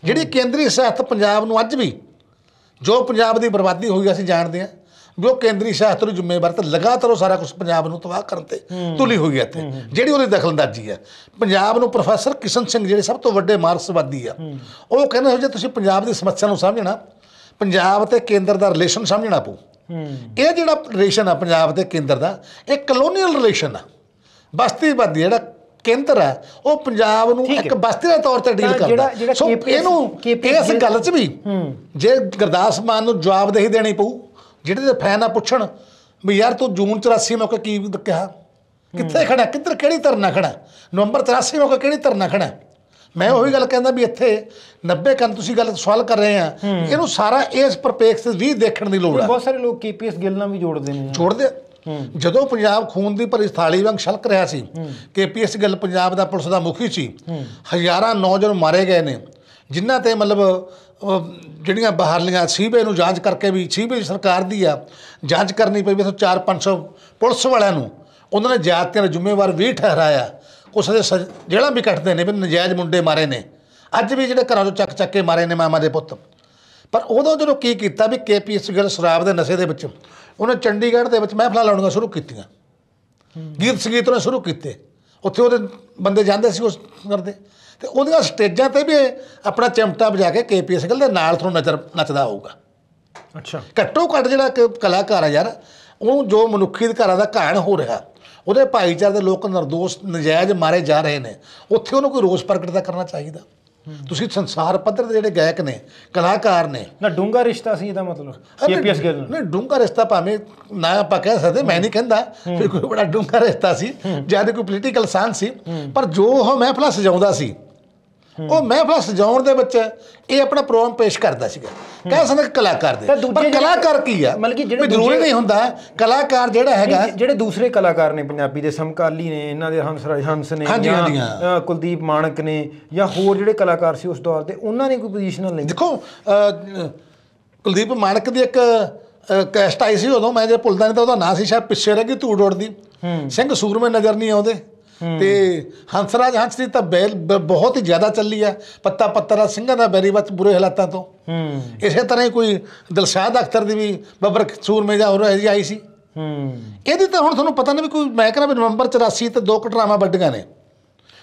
ਜਿਹੜੀ ਕੇਂਦਰੀ ਸਿਹਤ ਪੰਜਾਬ ਨੂੰ ਅੱਜ ਵੀ ਜੋ ਪੰਜਾਬ ਦੀ ਬਰਬਾਦੀ ਹੋਈ ਅਸੀਂ ਜਾਣਦੇ ਆ ਵੀ ਉਹ ਕੇਂਦਰੀ ਸਿਹਤ ਨੂੰ ਜ਼ਿੰਮੇਵਾਰ ਤੇ ਲਗਾਤਾਰ ਉਹ ਸਾਰਾ ਕੁਝ ਪੰਜਾਬ ਨੂੰ ਤਬਾਹ ਕਰਨ ਤੇ ਤੁਲੀ ਹੋਈ ਹੈ ਤੇ ਜਿਹੜੀ ਉਹਦੀ ਦਖਲਅੰਦਾਜ਼ੀ ਹੈ ਪੰਜਾਬ ਨੂੰ ਪ੍ਰੋਫੈਸਰ ਕਿਸ਼ਨ ਸਿੰਘ ਜਿਹੜੇ ਸਭ ਤੋਂ ਵੱਡੇ ਮਾਰਕਸਵਾਦੀ ਆ ਉਹ ਕਹਿੰਦੇ ਹੋ ਜੇ ਤੁਸੀਂ ਪੰਜਾਬ ਦੀ ਸਮੱਸਿਆ ਨੂੰ ਸਮਝਣਾ ਪੰਜਾਬ ਤੇ ਕੇਂਦਰ ਦਾ ਰਿਲੇਸ਼ਨ ਸਮਝਣਾ ਪਊ ਇਹ ਜਿਹੜਾ ਰਿਲੇਸ਼ਨ ਆ ਪੰਜਾਬ ਤੇ ਕੇਂਦਰ ਦਾ ਇਹ ਕਲੋਨੀਅਲ ਰਿਲੇਸ਼ਨ ਆ ਬਸਤੀਵਾਦੀ ਜਿਹੜਾ ਕੇਂਦਰ ਹੈ ਉਹ ਪੰਜਾਬ ਨੂੰ ਇੱਕ ਬਸਤੀ ਦੇ ਤੌਰ ਤੇ ਡੀਲ ਕਰਦਾ ਸੋ ਇਹਨੂੰ ਇਸ ਗੱਲ 'ਚ ਵੀ ਜੇ ਗਰਦਾਸ ਮਾਨ ਨੂੰ ਜਵਾਬ ਦੇਹੀ ਦੇਣੀ ਪਊ ਜਿਹੜੇ ਦੇ ਫੈਨ ਆ ਪੁੱਛਣ ਵੀ ਯਾਰ ਤੂੰ ਜੂਨ 84 ਮੌਕੇ ਕੀ ਕਿਹਾ ਕਿੱਥੇ ਖੜਾ ਕਿੱਧਰ ਕਿਹੜੀ ਧਰਨਾ ਖੜਾ ਨਵੰਬਰ 83 ਮੌਕੇ ਕਿਹੜੀ ਧਰਨਾ ਖੜਾ ਮੈਂ ਉਹੀ ਗੱਲ ਕਹਿੰਦਾ ਵੀ ਇੱਥੇ 90 ਕੰਨ ਤੁਸੀਂ ਗੱਲ ਸਵਾਲ ਕਰ ਰਹੇ ਆ ਇਹਨੂੰ ਸਾਰਾ ਇਸ ਪਰਪੇਕਸ ਵੀ ਦੇਖਣ ਦੀ ਲੋੜ ਹੈ ਬਹੁਤ ਸਾਰੇ ਲੋਕ ਕੇਪੀਐਸ ਗਿੱਲ ਨਾਲ ਵੀ ਜੋੜਦੇ ਨੇ ਜੋੜਦੇ ਜਦੋਂ ਪੰਜਾਬ ਖੂਨ ਦੀ ਭਰੀ ਥਾਲੀ ਵਾਂਗ ਛਲਕ ਰਿਹਾ ਸੀ ਕੇਪੀਐਸ ਗੱਲ ਪੰਜਾਬ ਦਾ ਪੁਲਿਸ ਦਾ ਮੁਖੀ ਸੀ ਹਜ਼ਾਰਾਂ ਨੌਜਵਾਨ ਮਾਰੇ ਗਏ ਨੇ ਜਿਨ੍ਹਾਂ ਤੇ ਮਤਲਬ ਜਿਹੜੀਆਂ ਬਾਹਰਲੀਆਂ ਸੀਬੇ ਨੂੰ ਜਾਂਚ ਕਰਕੇ ਵੀ ਸੀਬੇ ਸਰਕਾਰ ਦੀ ਆ ਜਾਂਚ ਕਰਨੀ ਪਈ ਵੀ 4-500 ਪੁਲਿਸ ਵਾਲਿਆਂ ਨੂੰ ਉਹਨਾਂ ਨੇ ਜਾਤੀਆਂ ਦਾ ਜ਼ਿੰਮੇਵਾਰ ਵੀ ਠਹਿਰਾਇਆ ਉਸ ਦੇ ਜਿਹੜਾ ਵੀ ਕੱਟਦੇ ਨੇ ਵੀ ਨਜਾਇਜ਼ ਮੁੰਡੇ ਮਾਰੇ ਨੇ ਅੱਜ ਵੀ ਜਿਹੜੇ ਘਰਾਂ ਤੋਂ ਚੱਕ ਚੱਕ ਕੇ ਮਾਰੇ ਨੇ ਮਾਮਾ ਦੇ ਪੁੱਤ ਪਰ ਉਦੋਂ ਜਦੋਂ ਕੀ ਕੀਤਾ ਵੀ ਕੇਪੀਐਸ ਗੱਲ ਸ਼ਰਾਬ ਦੇ ਨਸ਼ੇ ਦੇ ਵਿੱਚ ਉਹਨੇ ਚੰਡੀਗੜ੍ਹ ਦੇ ਵਿੱਚ ਮਹਿਫਲਾਂ ਲਾਉਣੀਆਂ ਸ਼ੁਰੂ ਕੀਤੀਆਂ ਗੀਤ ਸੰਗੀਤ ਉਹਨੇ ਸ਼ੁਰੂ ਕੀਤੇ ਉੱਥੇ ਉਹਦੇ ਬੰਦੇ ਜਾਂਦੇ ਸੀ ਉਸ ਕਰਦੇ ਤੇ ਉਹਦੀਆਂ ਸਟੇਜਾਂ ਤੇ ਵੀ ਆਪਣਾ ਚਮਟਾ ਵਜਾ ਕੇ ਕੇਪੀ ਸਿੰਘ ਦੇ ਨਾਲ ਤੁਹਾਨੂੰ ਨਜ਼ਰ ਨੱਚਦਾ ਹੋਊਗਾ ਅੱਛਾ ਘੱਟੋ ਘੱਟ ਜਿਹੜਾ ਕਲਾਕਾਰ ਆ ਯਾਰ ਉਹਨੂੰ ਜੋ ਮਨੁੱਖੀ ਅਧਿਕਾਰਾਂ ਦਾ ਘਾਣ ਹੋ ਰਿਹਾ ਉਹਦੇ ਭਾਈਚਾਰੇ ਦੇ ਲੋਕ ਨਿਰਦੋਸ਼ ਨਜਾਇਜ਼ ਮਾਰੇ ਜਾ ਰਹੇ ਨੇ ਉੱਥੇ ਉਹਨੂੰ ਕੋਈ ਰੋਸ ਪ੍ਰਗਟ ਤਾਂ ਕਰਨਾ ਚਾਹੀਦਾ ਤੁਸੀਂ ਸੰਸਾਰ ਪੱਧਰ ਦੇ ਜਿਹੜੇ ਗਾਇਕ ਨੇ ਕਲਾਕਾਰ ਨੇ ਨਾ ਡੂੰਗਾ ਰਿਸ਼ਤਾ ਸੀ ਇਹਦਾ ਮਤਲਬ ਕੇਪੀਐਸ ਗਿੱਲ ਨਹੀਂ ਡੂੰਗਾ ਰਿਸ਼ਤਾ ਭਾਵੇਂ ਨਾ ਆਪਾਂ ਕਹਿ ਸਕਦੇ ਮੈਂ ਨਹੀਂ ਕਹਿੰਦਾ ਫਿਰ ਕੋਈ ਬੜਾ ਡੂੰਗਾ ਰਿਸ਼ਤਾ ਸੀ ਜਿਆਦਾ ਕੋਈ ਪੋਲੀਟੀਕਲ ਸਾਂਸ ਸੀ ਪਰ ਜੋ ਉਹ ਮਹਿਫਲਾ ਸਜਾਉਂਦਾ ਸੀ ਉਹ ਮਹਿਫਲ ਸਜਾਉਣ ਦੇ ਵਿੱਚ ਇਹ ਆਪਣਾ ਪ੍ਰੋਗਰਾਮ ਪੇਸ਼ ਕਰਦਾ ਸੀਗਾ ਕਹਿ ਸਕਦਾ ਕਲਾਕਾਰ ਦੇ ਪਰ ਕਲਾਕਾਰ ਕੀ ਆ ਮਤਲਬ ਕਿ ਜਿਹੜੇ ਜ਼ਰੂਰੀ ਨਹੀਂ ਹੁੰਦਾ ਕਲਾਕਾਰ ਜਿਹੜਾ ਹੈਗਾ ਜਿਹੜੇ ਦੂਸਰੇ ਕਲਾਕਾਰ ਨੇ ਪੰਜਾਬੀ ਦੇ ਸਮਕਾਲੀ ਨੇ ਇਹਨਾਂ ਦੇ ਹੰਸ ਰਾਜ ਹੰਸ ਨੇ ਜਾਂ ਕੁਲਦੀਪ ਮਾਨਕ ਨੇ ਜਾਂ ਹੋਰ ਜਿਹੜੇ ਕਲਾਕਾਰ ਸੀ ਉਸ ਦੌਰ ਦੇ ਉਹਨਾਂ ਨੇ ਕੋਈ ਪੋਜੀਸ਼ਨ ਲਈ ਦੇਖੋ ਕੁਲਦੀਪ ਮਾਨਕ ਦੀ ਇੱਕ ਕੈਸਟ ਆਈ ਸੀ ਉਦੋਂ ਮੈਂ ਜੇ ਭੁੱਲਦਾ ਨਹੀਂ ਤਾਂ ਉਹਦਾ ਨਾਂ ਸੀ ਸ਼ਾਇਦ ਪਿੱਛੇ ਰਹਿ ਗਈ ਧੂੜ ਉੜਦੀ ਸਿੰਘ ਸੂਰਮੇ ਨਜ਼ਰ ਨਹੀਂ ਆਉਂਦੇ ਤੇ ਹੰਸਰਾਜ ਹੰਸ ਦੀ ਤਾਂ ਬੈਲ ਬਹੁਤ ਹੀ ਜ਼ਿਆਦਾ ਚੱਲੀ ਆ ਪੱਤਾ ਪੱਤਰਾ ਸਿੰਘਾਂ ਦਾ ਬੈਰੀ ਵਿੱਚ ਬੁਰੇ ਹਾਲਾਤਾਂ ਤੋਂ ਹੂੰ ਇਸੇ ਤਰ੍ਹਾਂ ਹੀ ਕੋਈ ਦਿਲਸ਼ਾਦ ਅਖਤਰ ਦੀ ਵੀ ਬਬਰ ਸੂਰਮੇ ਜਾਂ ਹੋਰ ਜੀ ਆਈ ਸੀ ਹੂੰ ਇਹਦੀ ਤਾਂ ਹੁਣ ਤੁਹਾਨੂੰ ਪਤਾ ਨਹੀਂ ਵੀ ਕੋਈ ਮੈਂ ਕਹਿੰਦਾ ਨਵੰਬਰ 84 ਤੇ ਦੋ ਘਟਰਾਵਾਂ ਵੱਡੀਆਂ ਨੇ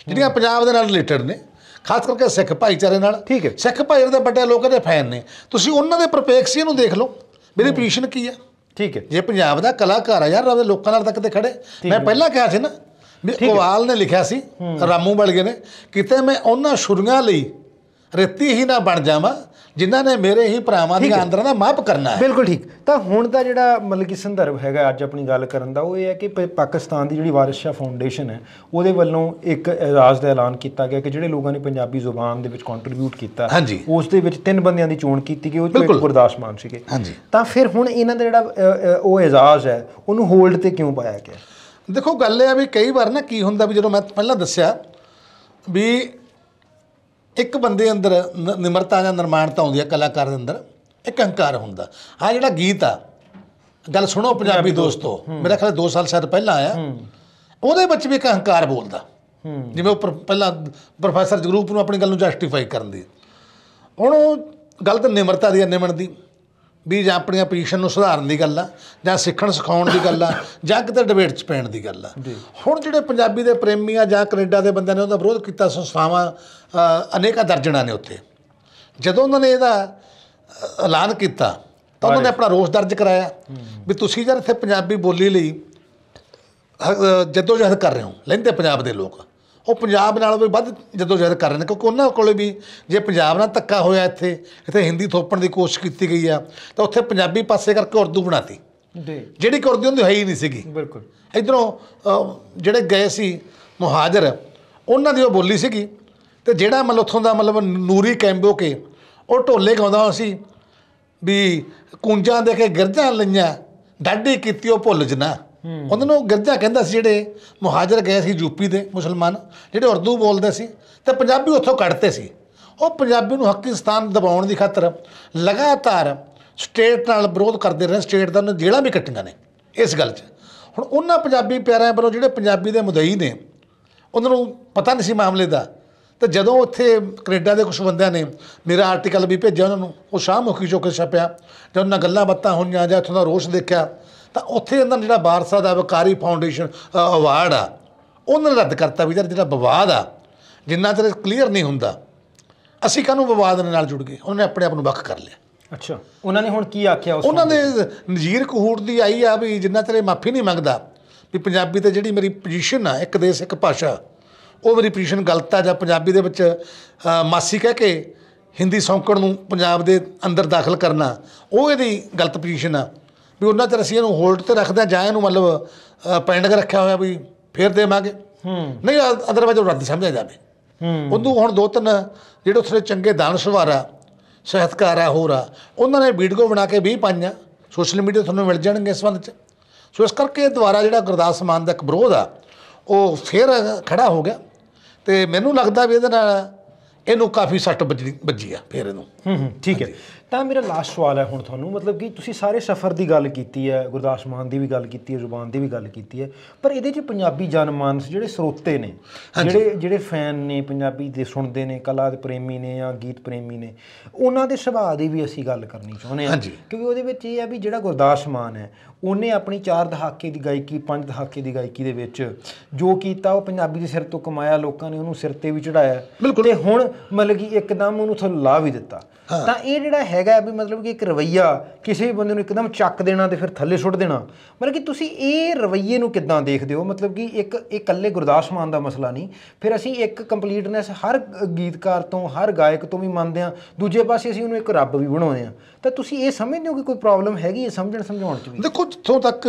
ਜਿਹੜੀਆਂ ਪੰਜਾਬ ਦੇ ਨਾਲ ਰਿਲੇਟਡ ਨੇ ਖਾਸ ਕਰਕੇ ਸਿੱਖ ਭਾਈਚਾਰੇ ਨਾਲ ਠੀਕ ਹੈ ਸਿੱਖ ਭਾਈਚਾਰੇ ਦੇ ਵੱਡੇ ਲੋਕਾਂ ਦੇ ਫੈਨ ਨੇ ਤੁਸੀਂ ਉਹਨਾਂ ਦੇ ਪ੍ਰਪੇਕਸੀ ਨੂੰ ਦੇਖ ਲਓ ਮੇਰੀ ਪੋਜੀਸ਼ਨ ਕੀ ਹੈ ਠੀਕ ਹੈ ਜੇ ਪੰਜਾਬ ਦਾ ਕਲਾਕਾਰ ਆ ਯਾਰ ਉਹਦੇ ਲੋਕਾਂ ਨਾਲ ਤੱਕ ਤੇ ਖੜੇ ਮੈਂ ਪਹਿਲਾਂ ਕਿਹਾ ਸੀ ਨਾ ਕੋਵਾਲ ਨੇ ਲਿਖਿਆ ਸੀ ਰਾਮੂ ਬਲਗੇ ਨੇ ਕਿਤੇ ਮੈਂ ਉਹਨਾਂ ਸ਼ੁਰੀਆਂ ਲਈ ਰੇਤੀ ਹੀ ਨਾ ਬਣ ਜਾਵਾਂ ਜਿਨ੍ਹਾਂ ਨੇ ਮੇਰੇ ਹੀ ਭਰਾਵਾਂ ਦੀਆਂ ਅੰਦਰਾਂ ਦਾ ਮਾਪ ਕਰਨਾ ਹੈ ਬਿਲਕੁਲ ਠੀਕ ਤਾਂ ਹੁਣ ਦਾ ਜਿਹੜਾ ਮਤਲਬ ਕਿ ਸੰਦਰਭ ਹੈਗਾ ਅੱਜ ਆਪਣੀ ਗੱਲ ਕਰਨ ਦਾ ਉਹ ਇਹ ਹੈ ਕਿ ਪਾਕਿਸਤਾਨ ਦੀ ਜਿਹੜੀ ਵਾਰਿਸ਼ਾ ਫਾਊਂਡੇਸ਼ਨ ਹੈ ਉਹਦੇ ਵੱਲੋਂ ਇੱਕ ਇਜਾਜ਼ ਦਾ ਐਲਾਨ ਕੀਤਾ ਗਿਆ ਕਿ ਜਿਹੜੇ ਲੋਕਾਂ ਨੇ ਪੰਜਾਬੀ ਜ਼ੁਬਾਨ ਦੇ ਵਿੱਚ ਕੰਟਰੀਬਿਊਟ ਕੀਤਾ ਉਸ ਦੇ ਵਿੱਚ ਤਿੰਨ ਬੰਦਿਆਂ ਦੀ ਚੋਣ ਕੀਤੀ ਗਈ ਉਹ ਇੱਕ ਗੁਰਦਾਸ ਮਾਨ ਸੀਗੇ ਤਾਂ ਫਿਰ ਹੁਣ ਇਹਨਾਂ ਦਾ ਜਿਹੜਾ ਉਹ ਇਜਾਜ਼ ਹੈ ਉਹਨੂੰ ਹੋਲਡ ਤੇ ਕਿਉਂ ਪਾਇਆ ਗਿਆ ਦੇਖੋ ਗੱਲ ਇਹ ਆ ਵੀ ਕਈ ਵਾਰ ਨਾ ਕੀ ਹੁੰਦਾ ਵੀ ਜਦੋਂ ਮੈਂ ਪਹਿਲਾਂ ਦੱਸਿਆ ਵੀ ਇੱਕ ਬੰਦੇ ਅੰਦਰ ਨਿਮਰਤਾ ਜਾਂ ਨਿਰਮਾਣਤਾ ਆਉਂਦੀ ਹੈ ਕਲਾਕਾਰ ਦੇ ਅੰਦਰ ਇੱਕ ਹੰਕਾਰ ਹੁੰਦਾ ਆ ਜਿਹੜਾ ਗੀਤ ਆ ਗੱਲ ਸੁਣੋ ਪੰਜਾਬੀ ਦੋਸਤੋ ਮੇਰਾ ਖਿਆਲ 2 ਸਾਲ ਸ਼ਾਇਦ ਪਹਿਲਾਂ ਆਇਆ ਉਹਦੇ ਵਿੱਚ ਵੀ ਇੱਕ ਹੰਕਾਰ ਬੋਲਦਾ ਜਿਵੇਂ ਉਹ ਪਹਿਲਾਂ ਪ੍ਰੋਫੈਸਰ ਜਗਰੂਪ ਨੂੰ ਆਪਣੀ ਗੱਲ ਨੂੰ ਜਸਟੀਫਾਈ ਕਰਨ ਦੀ ਹੁਣ ਉਹ ਗੱਲ ਨਿਮਰਤਾ ਦੀ ਨਿਮਣ ਦੀ ਵੀ ਜਾਂ ਆਪਣੀਆਂ ਪੋਜੀਸ਼ਨ ਨੂੰ ਸੁਧਾਰਨ ਦੀ ਗੱਲ ਆ ਜਾਂ ਸਿੱਖਣ ਸਿਖਾਉਣ ਦੀ ਗੱਲ ਆ (coughs) ਜਾਂ ਕਿਤੇ ਡਿਬੇਟ 'ਚ ਪੈਣ ਦੀ ਗੱਲ ਆ ਹੁਣ ਜਿਹੜੇ ਪੰਜਾਬੀ ਦੇ ਪ੍ਰੇਮੀ ਆ ਜਾਂ ਕੈਨੇਡਾ ਦੇ ਬੰਦਿਆਂ ਨੇ ਉਹਦਾ ਵਿਰੋਧ ਕੀਤਾ ਸੰਸਥਾਵਾਂ ਅਨੇਕਾਂ ਦਰਜਣਾਂ ਨੇ ਉੱਥੇ ਜਦੋਂ ਉਹਨਾਂ ਨੇ ਇਹਦਾ ਐਲਾਨ ਕੀਤਾ ਤਾਂ ਉਹਨਾਂ ਨੇ ਆਪਣਾ ਰੋਸ ਦਰਜ ਕਰਾਇਆ ਵੀ ਤੁਸੀਂ ਜਦ ਇੱਥੇ ਪੰਜਾਬੀ ਬੋਲੀ ਲਈ ਜਦੋਂ ਜਦ ਕਰ ਰਹੇ ਹੋ ਲੈਂਦੇ ਪੰਜਾਬ ਦੇ ਲੋਕ ਉਹ ਪੰਜਾਬ ਨਾਲ ਵੀ ਵੱਧ ਜਦੋਂ ਜਹਿਦ ਕਰ ਰਹੇ ਨੇ ਕਿਉਂਕਿ ਉਹਨਾਂ ਕੋਲੇ ਵੀ ਜੇ ਪੰਜਾਬ ਨਾਲ ਧੱਕਾ ਹੋਇਆ ਇੱਥੇ ਇੱਥੇ ਹਿੰਦੀ ਥੋਪਣ ਦੀ ਕੋਸ਼ਿਸ਼ ਕੀਤੀ ਗਈ ਆ ਤਾਂ ਉੱਥੇ ਪੰਜਾਬੀ ਪਾਸੇ ਕਰਕੇ ਉਰਦੂ ਬਣਾਤੀ ਜਿਹੜੀ ਕਰਦੀ ਹੁੰਦੀ ਹੈ ਹੀ ਨਹੀਂ ਸੀਗੀ ਬਿਲਕੁਲ ਇਧਰੋਂ ਜਿਹੜੇ ਗਏ ਸੀ ਮੁਹਾਜਰ ਉਹਨਾਂ ਦੀ ਉਹ ਬੋਲੀ ਸੀਗੀ ਤੇ ਜਿਹੜਾ ਮਤਲਬ ਉਥੋਂ ਦਾ ਮਤਲਬ ਨੂਰੀ ਕੈਂਬੋ ਕੇ ਉਹ ਢੋਲੇ ਗਾਉਂਦਾ ਸੀ ਵੀ ਕੁੰਜਾਂ ਦੇ ਕੇ ਗਿਰਜਾਂ ਲਈਆਂ ਡਾਢੀ ਕੀਤੀ ਉਹ ਭੁੱਲ ਜਨਾ ਉਹਨਾਂ ਨੂੰ ਗਿਰਜਾ ਕਹਿੰਦਾ ਸੀ ਜਿਹੜੇ ਮੁਹਾਜਰ ਗਏ ਸੀ ਯੂਪੀ ਦੇ ਮੁਸਲਮਾਨ ਜਿਹੜੇ ਉਰਦੂ ਬੋਲਦੇ ਸੀ ਤੇ ਪੰਜਾਬੀ ਉੱਥੋਂ ਕੱਢਤੇ ਸੀ ਉਹ ਪੰਜਾਬੀ ਨੂੰ ਹਕਿਸਤਾਨ ਦਬਾਉਣ ਦੀ ਖਾਤਰ ਲਗਾਤਾਰ ਸਟੇਟ ਨਾਲ ਵਿਰੋਧ ਕਰਦੇ ਰਹੇ ਸਟੇਟ ਦਾ ਉਹਨਾਂ ਜੇਲ੍ਹਾਂ ਵੀ ਕੱਟੀਆਂ ਨੇ ਇਸ ਗੱਲ 'ਚ ਹੁਣ ਉਹਨਾਂ ਪੰਜਾਬੀ ਪਿਆਰਿਆਂ ਵੱਲੋਂ ਜਿਹੜੇ ਪੰਜਾਬੀ ਦੇ ਮੁਦਈ ਨੇ ਉਹਨਾਂ ਨੂੰ ਪਤਾ ਨਹੀਂ ਸੀ ਮਾਮਲੇ ਦਾ ਤੇ ਜਦੋਂ ਉੱਥੇ ਕੈਨੇਡਾ ਦੇ ਕੁਝ ਬੰਦਿਆਂ ਨੇ ਮੇਰਾ ਆਰਟੀਕਲ ਵੀ ਭੇਜਿਆ ਉਹਨਾਂ ਨੂੰ ਉਹ ਸ਼ਾਹ ਚੋਕੇ ਛਪਿਆ ਜਦੋਂ ਉਹਨਾਂ ਗੱਲਾਂ ਬਾਤਾਂ ਹੋਈਆਂ ਜਾਂ ਉੱਥੋਂ ਦਾ ਰੋਸ ਦੇਖਿਆ ਤਾਂ ਉੱਥੇ ਇਹਨਾਂ ਜਿਹੜਾ ਬਾਰਸਾ ਦਾ ਵਕਾਰੀ ਫਾਊਂਡੇਸ਼ਨ ਅਵਾਰਡ ਆ ਉਹਨਾਂ ਨੇ ਰੱਦ ਕਰਤਾ ਵੀ ਜਿਹੜਾ ਵਿਵਾਦ ਆ ਜਿੰਨਾ ਚਿਰ ਕਲੀਅਰ ਨਹੀਂ ਹੁੰਦਾ ਅਸੀਂ ਕਾਹਨੂੰ ਵਿਵਾਦ ਨਾਲ ਜੁੜ ਗਏ ਉਹਨੇ ਆਪਣੇ ਆਪ ਨੂੰ ਵੱਖ ਕਰ ਲਿਆ ਅੱਛਾ ਉਹਨਾਂ ਨੇ ਹੁਣ ਕੀ ਆਖਿਆ ਉਸ ਉਹਨਾਂ ਦੇ ਨਜ਼ੀਰ ਕਹੂਟ ਦੀ ਆਈ ਆ ਵੀ ਜਿੰਨਾ ਚਿਰ ਮਾਫੀ ਨਹੀਂ ਮੰਗਦਾ ਵੀ ਪੰਜਾਬੀ ਤੇ ਜਿਹੜੀ ਮੇਰੀ ਪੋਜੀਸ਼ਨ ਆ ਇੱਕ ਦੇਸ਼ ਇੱਕ ਭਾਸ਼ਾ ਉਹ ਮੇਰੀ ਪੋਜੀਸ਼ਨ ਗਲਤ ਆ ਜਾਂ ਪੰਜਾਬੀ ਦੇ ਵਿੱਚ ਮਾਸੀ ਕਹਿ ਕੇ ਹਿੰਦੀ ਸੌਂਕਣ ਨੂੰ ਪੰਜਾਬ ਦੇ ਅੰਦਰ ਦਾਖਲ ਕਰਨਾ ਉਹ ਇਹਦੀ ਗਲਤ ਪੋਜੀਸ਼ਨ ਆ ਵੀ ਉਹਨਾਂ ਤੇ ਅਸੀਂ ਨੂੰ ਹੋਲਡ ਤੇ ਰੱਖਦੇ ਆ ਜਾਂ ਇਹਨੂੰ ਮਤਲਬ ਪੈਂਡਿੰਗ ਰੱਖਿਆ ਹੋਇਆ ਵੀ ਫੇਰ ਦੇਵਾਂਗੇ ਨਹੀਂ ਅਦਰਵਾਇਜ਼ ਉਹ ਰੱਦ ਸਮਝਿਆ ਜਾਵੇ ਹੂੰ ਉਦੋਂ ਹੁਣ ਦੋ ਤਿੰਨ ਜਿਹੜੇ ਉਸਰੇ ਚੰਗੇ ਦਾਨਸ਼ਵਰ ਆ ਸਹਿਤਕਾਰ ਆ ਹੋਰ ਆ ਉਹਨਾਂ ਨੇ ਵੀਡੀਓ ਬਣਾ ਕੇ ਵੀ ਪਾਈਆਂ ਸੋਸ਼ਲ ਮੀਡੀਆ ਤੁਹਾਨੂੰ ਮਿਲ ਜਾਣਗੇ ਇਸ ਸੰਬੰਧ ਚ ਸੋ ਇਸ ਕਰਕੇ ਦੁਆਰਾ ਜਿਹੜਾ ਗੁਰਦਾਸ ਮਾਨ ਦਾ ਇੱਕ ਵਿਰੋਧ ਆ ਉਹ ਫੇਰ ਖੜਾ ਹੋ ਗਿਆ ਤੇ ਮੈਨੂੰ ਲੱਗਦਾ ਵੀ ਇਹਦੇ ਨਾਲ ਇਹਨੂੰ ਕਾਫੀ ਸੱਟ ਵੱਜੀ ਆ ਫੇਰ ਇਹਨੂੰ ਹੂੰ ਹੂੰ ਠੀਕ ਹੈ ਤਾਂ ਮੇਰਾ ਲਾਸਟ ਸਵਾਲ ਹੈ ਹੁਣ ਤੁਹਾਨੂੰ ਮਤਲਬ ਕਿ ਤੁਸੀਂ ਸਾਰੇ ਸਫ਼ਰ ਦੀ ਗੱਲ ਕੀਤੀ ਹੈ ਗੁਰਦਾਸ ਮਾਨ ਦੀ ਵੀ ਗੱਲ ਕੀਤੀ ਹੈ ਜ਼ੁਬਾਨ ਦੀ ਵੀ ਗੱਲ ਕੀਤੀ ਹੈ ਪਰ ਇਹਦੇ 'ਚ ਪੰਜਾਬੀ ਜਨਮਾਨਸ ਜਿਹੜੇ ਸਰੋਤੇ ਨੇ ਜਿਹੜੇ ਜਿਹੜੇ ਫੈਨ ਨੇ ਪੰਜਾਬੀ ਦੇ ਸੁਣਦੇ ਨੇ ਕਲਾ ਦੇ ਪ੍ਰੇਮੀ ਨੇ ਜਾਂ ਗੀਤ ਪ੍ਰੇਮੀ ਨੇ ਉਹਨਾਂ ਦੇ ਸੁਭਾਅ ਦੀ ਵੀ ਅਸੀਂ ਗੱਲ ਕਰਨੀ ਚਾਹੁੰਦੇ ਹਾਂ ਕਿਉਂਕਿ ਉਹਦੇ ਵਿੱਚ ਇਹ ਹੈ ਵੀ ਜਿਹੜਾ ਗੁਰਦਾਸ ਮਾਨ ਹੈ ਉਹਨੇ ਆਪਣੀ ਚਾਰ ਦਹਾਕੇ ਦੀ ਗਾਇਕੀ ਪੰਜ ਦਹਾਕੇ ਦੀ ਗਾਇਕੀ ਦੇ ਵਿੱਚ ਜੋ ਕੀਤਾ ਉਹ ਪੰਜਾਬੀ ਦੇ ਸਿਰ ਤੋਂ ਕਮਾਇਆ ਲੋਕਾਂ ਨੇ ਉਹਨੂੰ ਸਿਰ ਤੇ ਵੀ ਚੜਾਇਆ ਤੇ ਹੁਣ ਮਤਲਬ ਕਿ ਇੱਕਦਮ ਉਹਨੂੰ ਥੱਲੇ ਲਾ ਵੀ ਦਿੱਤਾ ਤਾਂ ਇਹ ਜਿਹੜਾ ਹੈਗਾ ਵੀ ਮਤਲਬ ਕਿ ਇੱਕ ਰਵਈਆ ਕਿਸੇ ਬੰਦੇ ਨੂੰ ਇੱਕਦਮ ਚੱਕ ਦੇਣਾ ਤੇ ਫਿਰ ਥੱਲੇ ਸੁੱਟ ਦੇਣਾ ਮਤਲਬ ਕਿ ਤੁਸੀਂ ਇਹ ਰਵਈਏ ਨੂੰ ਕਿੱਦਾਂ ਦੇਖਦੇ ਹੋ ਮਤਲਬ ਕਿ ਇੱਕ ਇਹ ਇਕੱਲੇ ਗੁਰਦਾਸ ਮਾਨ ਦਾ ਮਸਲਾ ਨਹੀਂ ਫਿਰ ਅਸੀਂ ਇੱਕ ਕੰਪਲੀਟਨੈਸ ਹਰ ਗੀਤਕਾਰ ਤੋਂ ਹਰ ਗਾਇਕ ਤੋਂ ਵੀ ਮੰਨਦੇ ਆ ਦੂਜੇ ਪਾਸੇ ਅਸੀਂ ਉਹਨੂੰ ਇੱਕ ਰੱਬ ਵੀ ਬਣਾਉਂਦੇ ਆ ਤਾਂ ਤੁਸੀਂ ਇਹ ਸਮਝਦੇ ਹੋ ਕਿ ਕੋਈ ਪ੍ਰੋਬਲਮ ਹੈਗੀ ਇਹ ਸਮਝਣ ਸਮਝਾਉਣ ਚ ਵੀ ਦੇਖੋ ਜਿੱਥੋਂ ਤੱਕ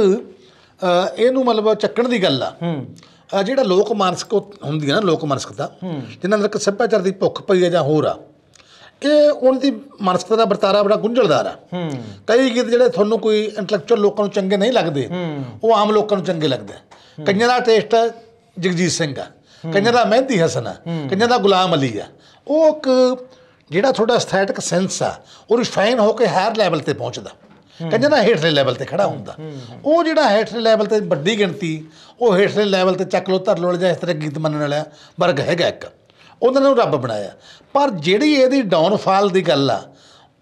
ਇਹਨੂੰ ਮਤਲਬ ਚੱਕਣ ਦੀ ਗੱਲ ਆ ਹੂੰ ਜਿਹੜਾ ਲੋਕ ਮਾਨਸਿਕ ਹੁੰਦੀ ਹੈ ਨਾ ਲੋਕ ਮਾਨਸਿਕਤਾ ਜਿਨ੍ਹਾਂ ਅੰਦਰ ਸੱਭਿਆਚਾਰ ਦੀ ਭੁੱਖ ਪਈ ਹੈ ਜਾਂ ਹੋਰ ਆ ਇਹ ਉਹਨਾਂ ਦੀ ਮਨਸਕਤਾ ਦਾ ਵਰਤਾਰਾ ਬੜਾ ਗੁੰਝਲਦਾਰ ਆ ਕਈ ਗੀਤ ਜਿਹੜੇ ਤੁਹਾਨੂੰ ਕੋਈ ਇੰਟੈਲੈਕਚੁਅਲ ਲੋਕਾਂ ਨੂੰ ਚੰਗੇ ਨਹੀਂ ਲੱਗਦੇ ਉਹ ਆਮ ਲੋਕਾਂ ਨੂੰ ਚੰਗੇ ਲੱਗਦੇ ਕਈਆਂ ਦਾ ਟੇਸਟ ਜਗਜੀਤ ਸਿੰਘ ਆ ਕਈਆਂ ਦਾ ਮਹਿੰਦੀ ਹਸਨ ਆ ਕਈਆਂ ਦਾ ਗੁਲਾਮ ਅਲੀ ਆ ਉਹ ਇੱਕ ਜਿਹੜਾ ਤੁਹਾਡਾ ਸਥੈਟਿਕ ਸੈਂਸ ਆ ਉਹ ਰਿਫਾਈਨ ਹੋ ਕੇ ਹਾਇਰ ਲੈਵਲ ਤੇ ਪਹੁੰਚਦਾ ਕਈਆਂ ਦਾ ਹੇਠਲੇ ਲੈਵਲ ਤੇ ਖੜਾ ਹੁੰਦਾ ਉਹ ਜਿਹੜਾ ਹੇਠਲੇ ਲੈਵਲ ਤੇ ਵੱਡੀ ਗਿਣਤੀ ਉਹ ਹੇਠਲੇ ਲੈਵਲ ਤੇ ਚੱਕ ਲੋ ਧਰ ਲੋ ਜਾਂ ਇਸ ਤਰ੍ਹਾਂ ਗੀਤ ਮੰਨਣ ਵਾਲਾ ਵਰਗ ਹੈਗਾ ਇੱਕ ਉਹਨਾਂ ਨੂੰ ਰੱਬ ਬਣਾਇਆ ਪਰ ਜਿਹੜੀ ਇਹਦੀ ਡਾਊਨਫਾਲ ਦੀ ਗੱਲ ਆ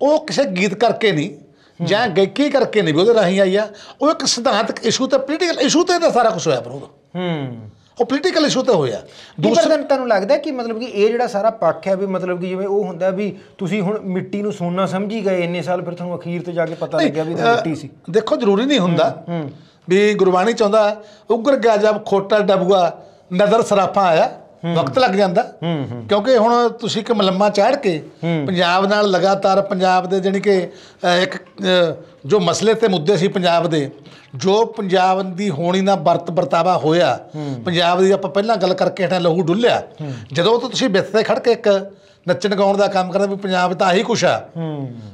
ਉਹ ਕਿਸੇ ਗੀਤ ਕਰਕੇ ਨਹੀਂ ਜਾਂ ਗਾਇਕੀ ਕਰਕੇ ਨਹੀਂ ਉਹਦੇ ਰਾਹੀਂ ਆਈ ਆ ਉਹ ਇੱਕ ਸਿਧਾਂਤਕ ਇਸ਼ੂ ਤੇ ਪੋਲੀਟੀਕਲ ਇਸ਼ੂ ਤੇ ਦਾ ਸਾਰਾ ਕੁਝ ਹੋਇਆ ਪ੍ਰਭੂ ਹੂੰ ਉਹ ਪੋਲੀਟੀਕਲ ਇਸ਼ੂ ਤੇ ਹੋਇਆ ਦੂਸਰਾ ਤੁਹਾਨੂੰ ਲੱਗਦਾ ਕਿ ਮਤਲਬ ਕਿ ਇਹ ਜਿਹੜਾ ਸਾਰਾ ਪੱਖ ਹੈ ਵੀ ਮਤਲਬ ਕਿ ਜਿਵੇਂ ਉਹ ਹੁੰਦਾ ਵੀ ਤੁਸੀਂ ਹੁਣ ਮਿੱਟੀ ਨੂੰ ਸੋਨਾ ਸਮਝੀ ਗਏ ਇੰਨੇ ਸਾਲ ਫਿਰ ਤੁਹਾਨੂੰ ਅਖੀਰ ਤੇ ਜਾ ਕੇ ਪਤਾ ਲੱਗਿਆ ਵੀ ਇਹ ਮਿੱਟੀ ਸੀ ਦੇਖੋ ਜ਼ਰੂਰੀ ਨਹੀਂ ਹੁੰਦਾ ਵੀ ਗੁਰਬਾਣੀ ਚਾਹੁੰਦਾ ਉਗਰ ਗਿਆ ਖੋਟਾ ਡਬੂਆ ਨਦਰ ਸਰਾਫਾ ਆਇਆ ਵਕਤ ਲੱਗ ਜਾਂਦਾ ਕਿਉਂਕਿ ਹੁਣ ਤੁਸੀਂ ਇੱਕ ਮਲਮਾ ਚਾੜ ਕੇ ਪੰਜਾਬ ਨਾਲ ਲਗਾਤਾਰ ਪੰਜਾਬ ਦੇ ਜਾਨੀ ਕਿ ਇੱਕ ਜੋ ਮਸਲੇ ਤੇ ਮੁੱਦੇ ਸੀ ਪੰਜਾਬ ਦੇ ਜੋ ਪੰਜਾਬ ਦੀ ਹੋਣੀ ਨਾ ਵਰਤ ਵਰਤਾਵਾ ਹੋਇਆ ਪੰਜਾਬ ਦੀ ਆਪਾਂ ਪਹਿਲਾਂ ਗੱਲ ਕਰਕੇ ਹਟਾ ਲਹੂ ਡੁੱਲਿਆ ਜਦੋਂ ਤੋਂ ਤੁਸੀਂ ਬਿੱਥੇ ਤੇ ਖੜ ਕੇ ਇੱਕ ਨੱਚਣ ਗਾਉਣ ਦਾ ਕੰਮ ਕਰਦੇ ਵੀ ਪੰਜਾਬ ਤਾਂ ਆਹੀ ਕੁਛ ਆ